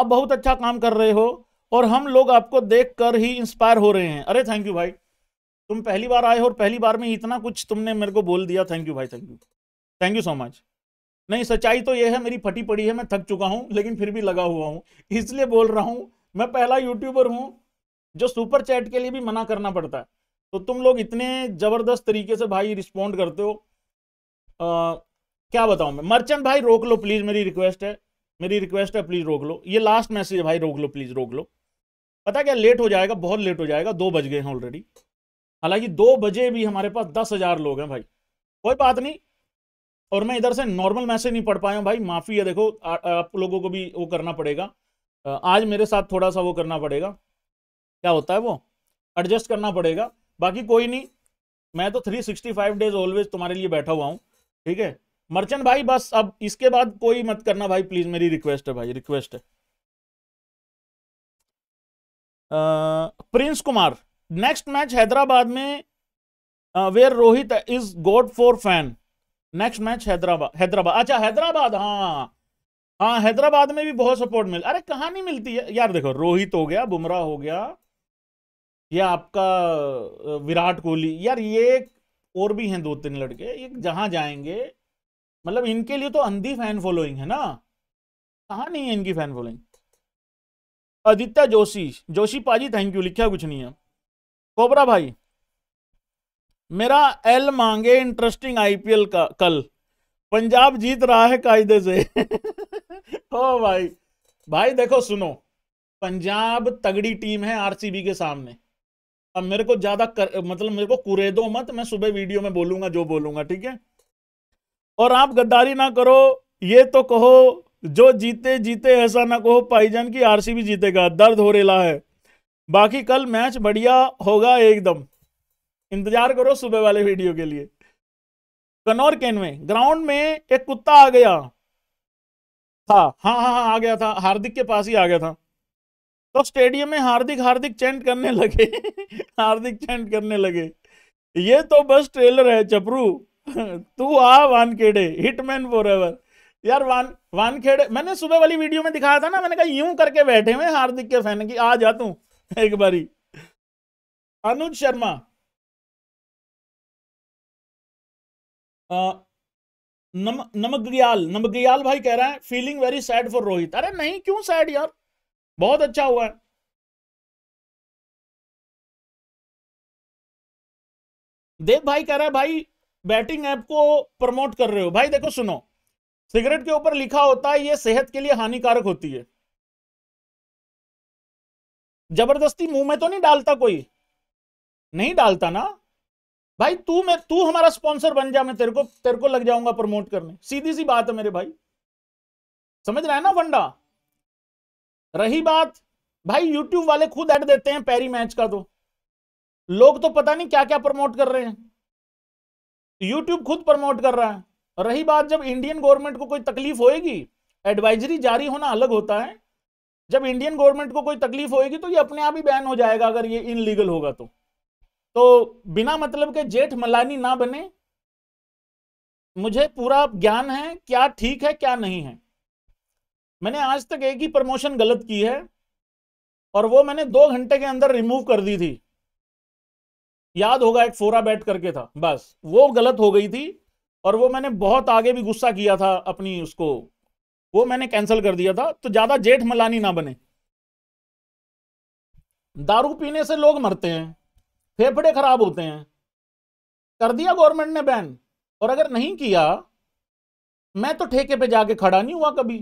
आप बहुत अच्छा काम कर रहे हो और हम लोग आपको देख कर ही इंस्पायर हो रहे हैं अरे थैंक यू भाई तुम पहली बार आए हो और पहली बार में इतना कुछ तुमने मेरे को बोल दिया थैंक यू भाई thank you thank you so much नहीं सच्चाई तो ये है मेरी फटी पड़ी है मैं थक चुका हूँ लेकिन फिर भी लगा हुआ हूँ इसलिए बोल रहा हूँ मैं पहला यूट्यूबर हूँ जो सुपर चैट के लिए भी मना करना पड़ता है तो तुम लोग इतने ज़बरदस्त तरीके से भाई रिस्पॉन्ड करते हो आ, क्या बताऊं मैं मर्चेंट भाई रोक लो प्लीज़ मेरी रिक्वेस्ट है मेरी रिक्वेस्ट है प्लीज़ रोक लो ये लास्ट मैसेज है भाई रोक लो प्लीज़ रोक लो पता क्या लेट हो जाएगा बहुत लेट हो जाएगा दो बज गए हैं ऑलरेडी हालांकि दो बजे भी हमारे पास दस हज़ार लोग हैं भाई कोई बात नहीं और मैं इधर से नॉर्मल मैसेज नहीं पढ़ पाया हूँ भाई माफ़ी है देखो आप लोगों को भी वो करना पड़ेगा आज मेरे साथ थोड़ा सा वो करना पड़ेगा क्या होता है वो एडजस्ट करना पड़ेगा बाकी कोई नहीं मैं तो 365 डेज ऑलवेज तुम्हारे लिए बैठा हुआ हूँ ठीक है मर्चेंट भाई बस अब इसके बाद कोई मत करना भाई प्लीज़ मेरी रिक्वेस्ट है भाई रिक्वेस्ट है प्रिंस कुमार नेक्स्ट मैच हैदराबाद में where Rohit is god for fan next match Hyderabad Hyderabad अच्छा हैदराबाद हाँ हाँ हैदराबाद में भी बहुत सपोर्ट मिल अरे कहाँ नहीं मिलती है यार देखो रोहित हो गया बुमराह हो गया या आपका विराट कोहली यार ये और भी हैं दो तीन लड़के ये जहाँ जाएंगे मतलब इनके लिए तो अंधी फैन फॉलोइंग है ना कहाँ नहीं है इनकी फैन फॉलोइंग आदित्य जोशी जोशी पाजी थैंक यू लिखा कुछ नहीं है कोबरा भाई मेरा एल मांगे इंटरेस्टिंग आईपीएल का कल पंजाब जीत रहा है कायदे से हो भाई भाई देखो सुनो पंजाब तगड़ी टीम है आरसीबी के सामने अब मेरे को ज्यादा मतलब मेरे को कुरेदो मत मैं सुबह वीडियो में बोलूंगा जो बोलूंगा ठीक है और आप गद्दारी ना करो ये तो कहो जो जीते जीते ऐसा ना कहो पाईजन की आरसीबी जीतेगा दर्द हो रेला है बाकी कल मैच बढ़िया होगा एकदम इंतजार करो सुबह वाले वीडियो के लिए कनौर केन में ग्राउंड में एक कुत्ता आ गया था हाँ हाँ हाँ आ गया था हार्दिक के पास ही आ गया था तो स्टेडियम में हार्दिक हार्दिक चेंट करने लगे हार्दिक चेंट करने लगे ये तो बस ट्रेलर है चपरू तू आ वानकेडे हिटमैन फॉर एवर यार वान वानखेड़े मैंने सुबह वाली वीडियो में दिखाया था ना मैंने कहा यूं करके बैठे हुए हार्दिक के फैन की आ जा तू एक बारी अनुज शर्मा
आ, नम नमग्रियाल नमग्रियाल भाई कह रहा है feeling very sad for Rohit अरे नहीं क्यों सैड यार बहुत अच्छा हुआ है
देव भाई कह रहा है भाई बैटिंग ऐप को प्रमोट कर रहे हो भाई देखो सुनो सिगरेट के ऊपर लिखा होता है ये सेहत के लिए हानिकारक होती है जबरदस्ती मुंह में तो नहीं डालता कोई नहीं डालता ना भाई तू मैं तू हमारा स्पॉन्सर बन जा मैं तेरे को तेरे को लग जाऊंगा प्रमोट करने सीधी सी बात है मेरे भाई समझ रहा है ना फंडा रही बात भाई यूट्यूब वाले खुद ऐड देते हैं पैरी मैच का तो लोग तो पता नहीं क्या क्या प्रमोट कर रहे हैं यूट्यूब खुद प्रमोट कर रहा है रही बात जब इंडियन गवर्नमेंट को कोई तकलीफ होएगी एडवाइजरी जारी होना अलग होता है जब इंडियन गवर्नमेंट को कोई तकलीफ होएगी तो ये अपने आप ही बैन हो जाएगा अगर ये इनलीगल होगा तो तो बिना मतलब के जेठ मलानी ना बने मुझे पूरा ज्ञान है क्या ठीक है क्या नहीं है मैंने आज तक एक ही प्रमोशन गलत की है और वो मैंने दो घंटे के अंदर रिमूव कर दी थी याद होगा एक फोरा बैठ करके था बस वो गलत हो गई थी और वो मैंने बहुत आगे भी गुस्सा किया था अपनी उसको वो मैंने कैंसिल कर दिया था तो ज़्यादा जेठ मलानी ना बने दारू पीने से लोग मरते हैं फेफड़े खराब होते हैं कर दिया गवर्नमेंट ने बैन और अगर नहीं किया मैं तो ठेके पे जाके खड़ा नहीं हुआ कभी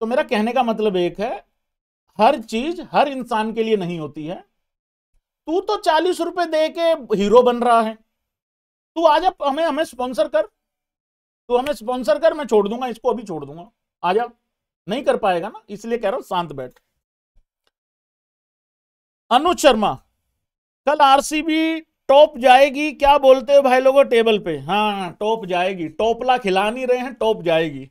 तो मेरा कहने का मतलब एक है हर चीज हर इंसान के लिए नहीं होती है तू तो चालीस रुपए दे के हीरो बन रहा है तू आज हमें हमें स्पॉन्सर कर तो हमें स्पॉन्सर कर मैं छोड़ दूंगा इसको अभी छोड़ दूंगा आ जा नहीं कर पाएगा ना इसलिए कह रहा हूं शांत बैठ अनुज शर्मा कल आरसीबी टॉप जाएगी क्या बोलते हो भाई लोगों टेबल पे हाँ टॉप जाएगी टोपला खिला नहीं रहे हैं टॉप जाएगी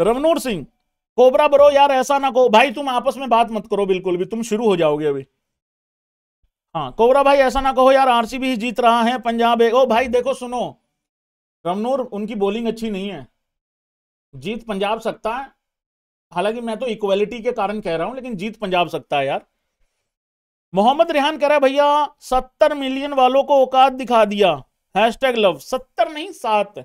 रवनूर सिंह कोबरा बरो यार ऐसा ना कहो भाई तुम आपस में बात मत करो बिल्कुल भी तुम शुरू हो जाओगे अभी हाँ कोबरा भाई ऐसा ना कहो यार आरसीबी जीत रहा है पंजाब ओ भाई देखो सुनो रमनूर उनकी बॉलिंग अच्छी नहीं है जीत पंजाब सकता है हालांकि मैं तो इक्वलिटी के कारण कह रहा हूं लेकिन जीत पंजाब सकता है यार मोहम्मद रेहान कह रहा है भैया सत्तर मिलियन वालों को औकात दिखा दिया हैशटैग लव सत्तर नहीं सात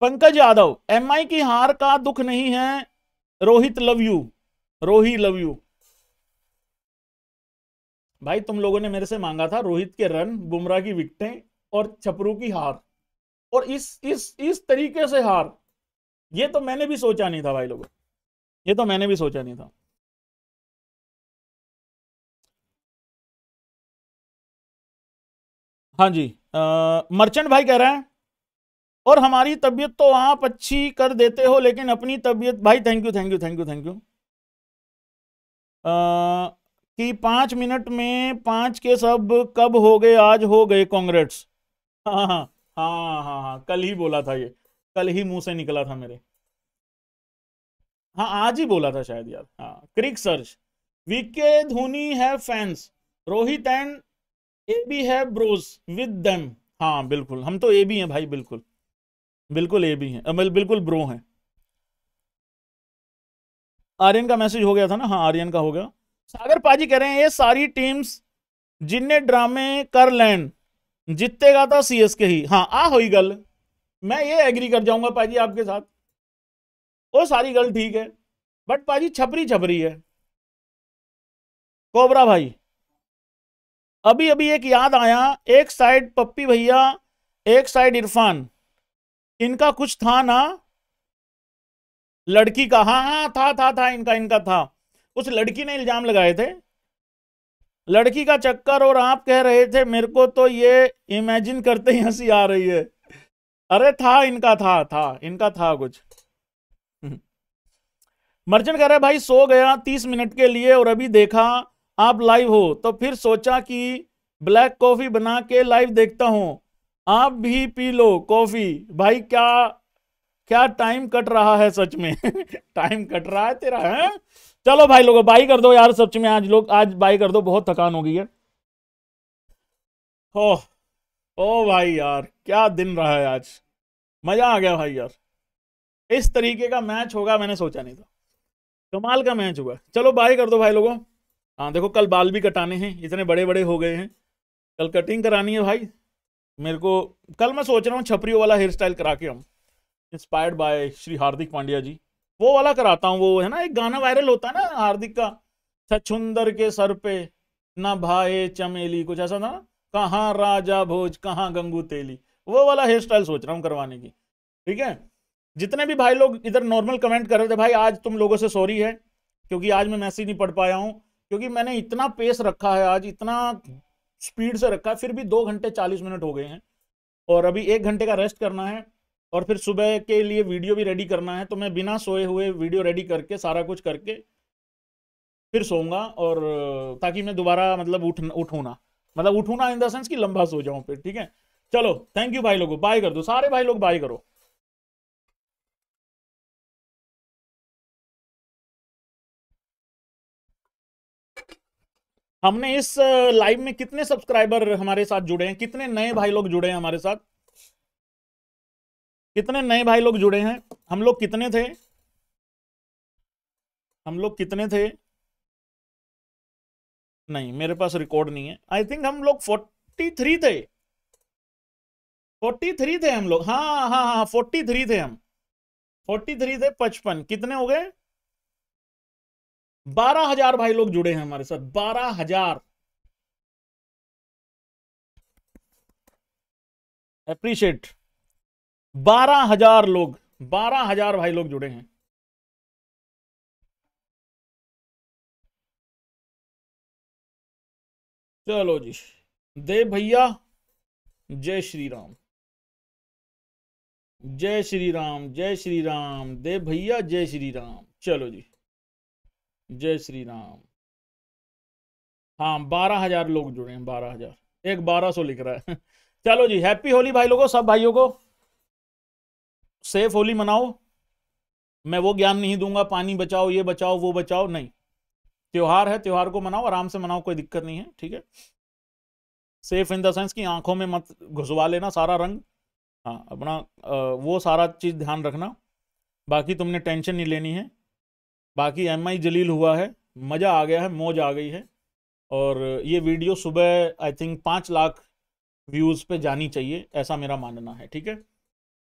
पंकज यादव आई की हार का दुख नहीं है Rohit love you Rohi love you भाई तुम लोगों ने मेरे से मांगा था रोहित के रन बुमराह की विकटें और छपरू की हार और इस इस इस तरीके से हार ये तो मैंने भी सोचा नहीं था भाई लोगों ये तो मैंने भी सोचा नहीं था हाँ जी आ, मर्चेंट भाई कह रहे हैं और हमारी तबीयत तो आप अच्छी कर देते हो लेकिन अपनी तबीयत भाई thank you thank you thank you thank you कि पांच मिनट में पांच के सब कब हो गए आज हो गए कांग्रेट्स हाँ हाँ, हाँ। हाँ हाँ हाँ कल ही बोला था ये कल ही मुंह से निकला था मेरे हाँ आज ही बोला था शायद यार हाँ क्रिक सर्च वीके धोनी है fans Rohit and A B है ब्रोस विद देम हाँ बिल्कुल हम तो ए बी हैं भाई बिल्कुल बिल्कुल ए बी हैं बिल्कुल ब्रो हैं आर्यन का मैसेज हो गया था ना हाँ आर्यन का हो गया सागर पाजी कह रहे हैं ये सारी टीम्स जिनने ड्रामे कर लैंड जीतेगा तो के ही हाँ आ हुई गल मैं ये एग्री कर जाऊंगा भाजी आपके साथ वो सारी गल ठीक है बट भाजी छपरी
छपरी है कोबरा भाई अभी अभी
एक याद आया एक साइड पप्पी भैया एक साइड इरफान इनका कुछ था ना लड़की का हाँ हाँ था था था इनका इनका था कुछ लड़की ने इल्जाम लगाए थे लड़की का चक्कर और आप कह रहे थे मेरे को तो ये इमेजिन करते ही हंसी आ रही है अरे था इनका था था इनका था कुछ मर्चेंट कह रहे भाई सो गया तीस मिनट के लिए और अभी देखा आप लाइव हो तो फिर सोचा कि ब्लैक कॉफी बना के लाइव देखता हूं आप भी पी लो कॉफी भाई क्या क्या टाइम कट रहा है सच में टाइम कट रहा है तेरा है चलो भाई लोगों बाई कर दो यार सच में आज लोग आज बाई कर दो बहुत थकान हो गई है ओ ओ भाई यार क्या दिन रहा है आज मजा आ गया भाई यार इस तरीके का मैच होगा मैंने सोचा नहीं था कमाल का मैच हुआ चलो बाय कर दो भाई लोगों हाँ देखो कल बाल भी कटाने हैं इतने बड़े बड़े हो गए हैं कल कटिंग करानी है भाई मेरे को कल मैं सोच रहा हूँ छपरियों वाला हेयर स्टाइल करा के हम इंस्पायर्ड बाय श्री हार्दिक पांड्या जी वो वाला कराता हूँ वो है ना एक गाना वायरल होता है ना हार्दिक का छछुंदर के सर पे ना भाए चमेली कुछ ऐसा था कहाँ राजा भोज कहाँ गंगू तेली वो वाला हेयर स्टाइल सोच रहा हूँ करवाने की ठीक है जितने भी भाई लोग इधर नॉर्मल कमेंट कर रहे थे भाई आज तुम लोगों से सॉरी है क्योंकि आज मैं मैसेज नहीं पढ़ पाया हूँ क्योंकि मैंने इतना पेस रखा है आज इतना स्पीड से रखा है फिर भी दो घंटे चालीस मिनट हो गए हैं और अभी एक घंटे का रेस्ट करना है और फिर सुबह के लिए वीडियो भी रेडी करना है तो मैं बिना सोए हुए वीडियो रेडी करके सारा कुछ करके फिर सोऊंगा और ताकि मैं दोबारा मतलब उठ उठू ना मतलब उठू ना इन द सेंस की लंबा सो जाऊं फिर ठीक है चलो थैंक यू भाई लोगों बाय कर दो सारे भाई लोग बाय करो हमने इस लाइव में कितने सब्सक्राइबर हमारे साथ जुड़े हैं कितने नए भाई लोग जुड़े हैं हमारे साथ कितने नए भाई लोग जुड़े हैं हम लोग कितने थे हम लोग कितने थे नहीं मेरे पास रिकॉर्ड नहीं है आई थिंक हम लोग फोर्टी थ्री थे फोर्टी थ्री थे हम लोग हाँ हाँ हाँ फोर्टी थ्री थे हम फोर्टी थ्री थे पचपन कितने हो गए बारह हजार भाई लोग जुड़े हैं हमारे साथ बारह हजार
अप्रिशिएट बारह हजार लोग बारह हजार भाई लोग जुड़े हैं चलो जी
देव भैया जय श्री राम जय श्री राम जय श्री राम देव भैया जय श्री राम चलो जी जय श्री राम हाँ बारह हजार लोग जुड़े हैं बारह हजार एक बारह सौ लिख रहा है चलो जी हैप्पी होली भाई लोगों सब भाइयों को सेफ होली मनाओ मैं वो ज्ञान नहीं दूंगा पानी बचाओ ये बचाओ वो बचाओ नहीं त्यौहार है त्यौहार को मनाओ आराम से मनाओ कोई दिक्कत नहीं है ठीक है सेफ इन द सेंस कि आंखों में मत घुसवा लेना सारा रंग हाँ अपना वो सारा चीज़ ध्यान रखना बाकी तुमने टेंशन नहीं लेनी है बाकी एम आई जलील हुआ है मज़ा आ गया है मौज आ गई है और ये वीडियो सुबह आई थिंक पाँच लाख व्यूज़ पे जानी चाहिए ऐसा मेरा मानना है ठीक है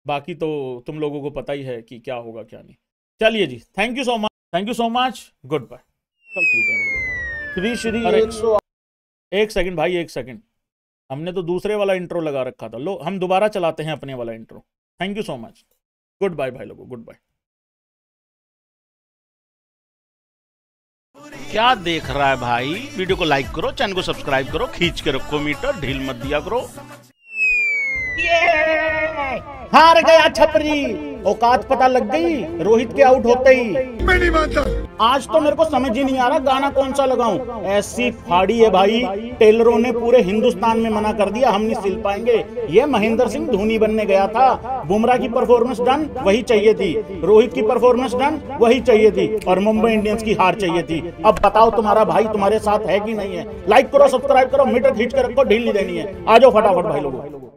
बाकी तो तुम लोगों को पता ही है कि क्या होगा क्या नहीं चलिए जी thank you so much thank you so much goodbye Shri Shri एक सेकेंड एक सेकंड भाई एक सेकंड हमने तो दूसरे वाला इंट्रो लगा रखा था लो हम दोबारा चलाते हैं अपने वाला intro thank you so much goodbye भाई लोगों गुड बाय क्या देख रहा है भाई वीडियो को लाइक करो चैनल को सब्सक्राइब करो खींच के रखो मीटर ढील मत दिया करो हार गया छपरी औकात पता लग गई रोहित के आउट होते ही मैं नहीं मानता आज तो मेरे को समझ ही नहीं आ रहा गाना कौन सा लगाऊं ऐसी फाड़ी है भाई टेलरों ने पूरे हिंदुस्तान में मना कर दिया हम नहीं सिल पाएंगे ये महेंद्र सिंह धोनी बनने गया था बुमराह की परफॉर्मेंस डन वही चाहिए थी रोहित की परफॉर्मेंस डन वही चाहिए थी और मुंबई इंडियंस की हार चाहिए थी अब बताओ तुम्हारा भाई तुम्हारे साथ है कि नहीं है लाइक करो सब्सक्राइब करो मीटर खींच कर रखो ढील
नहीं देनी है आ जाओ फटाफट भाई लोगों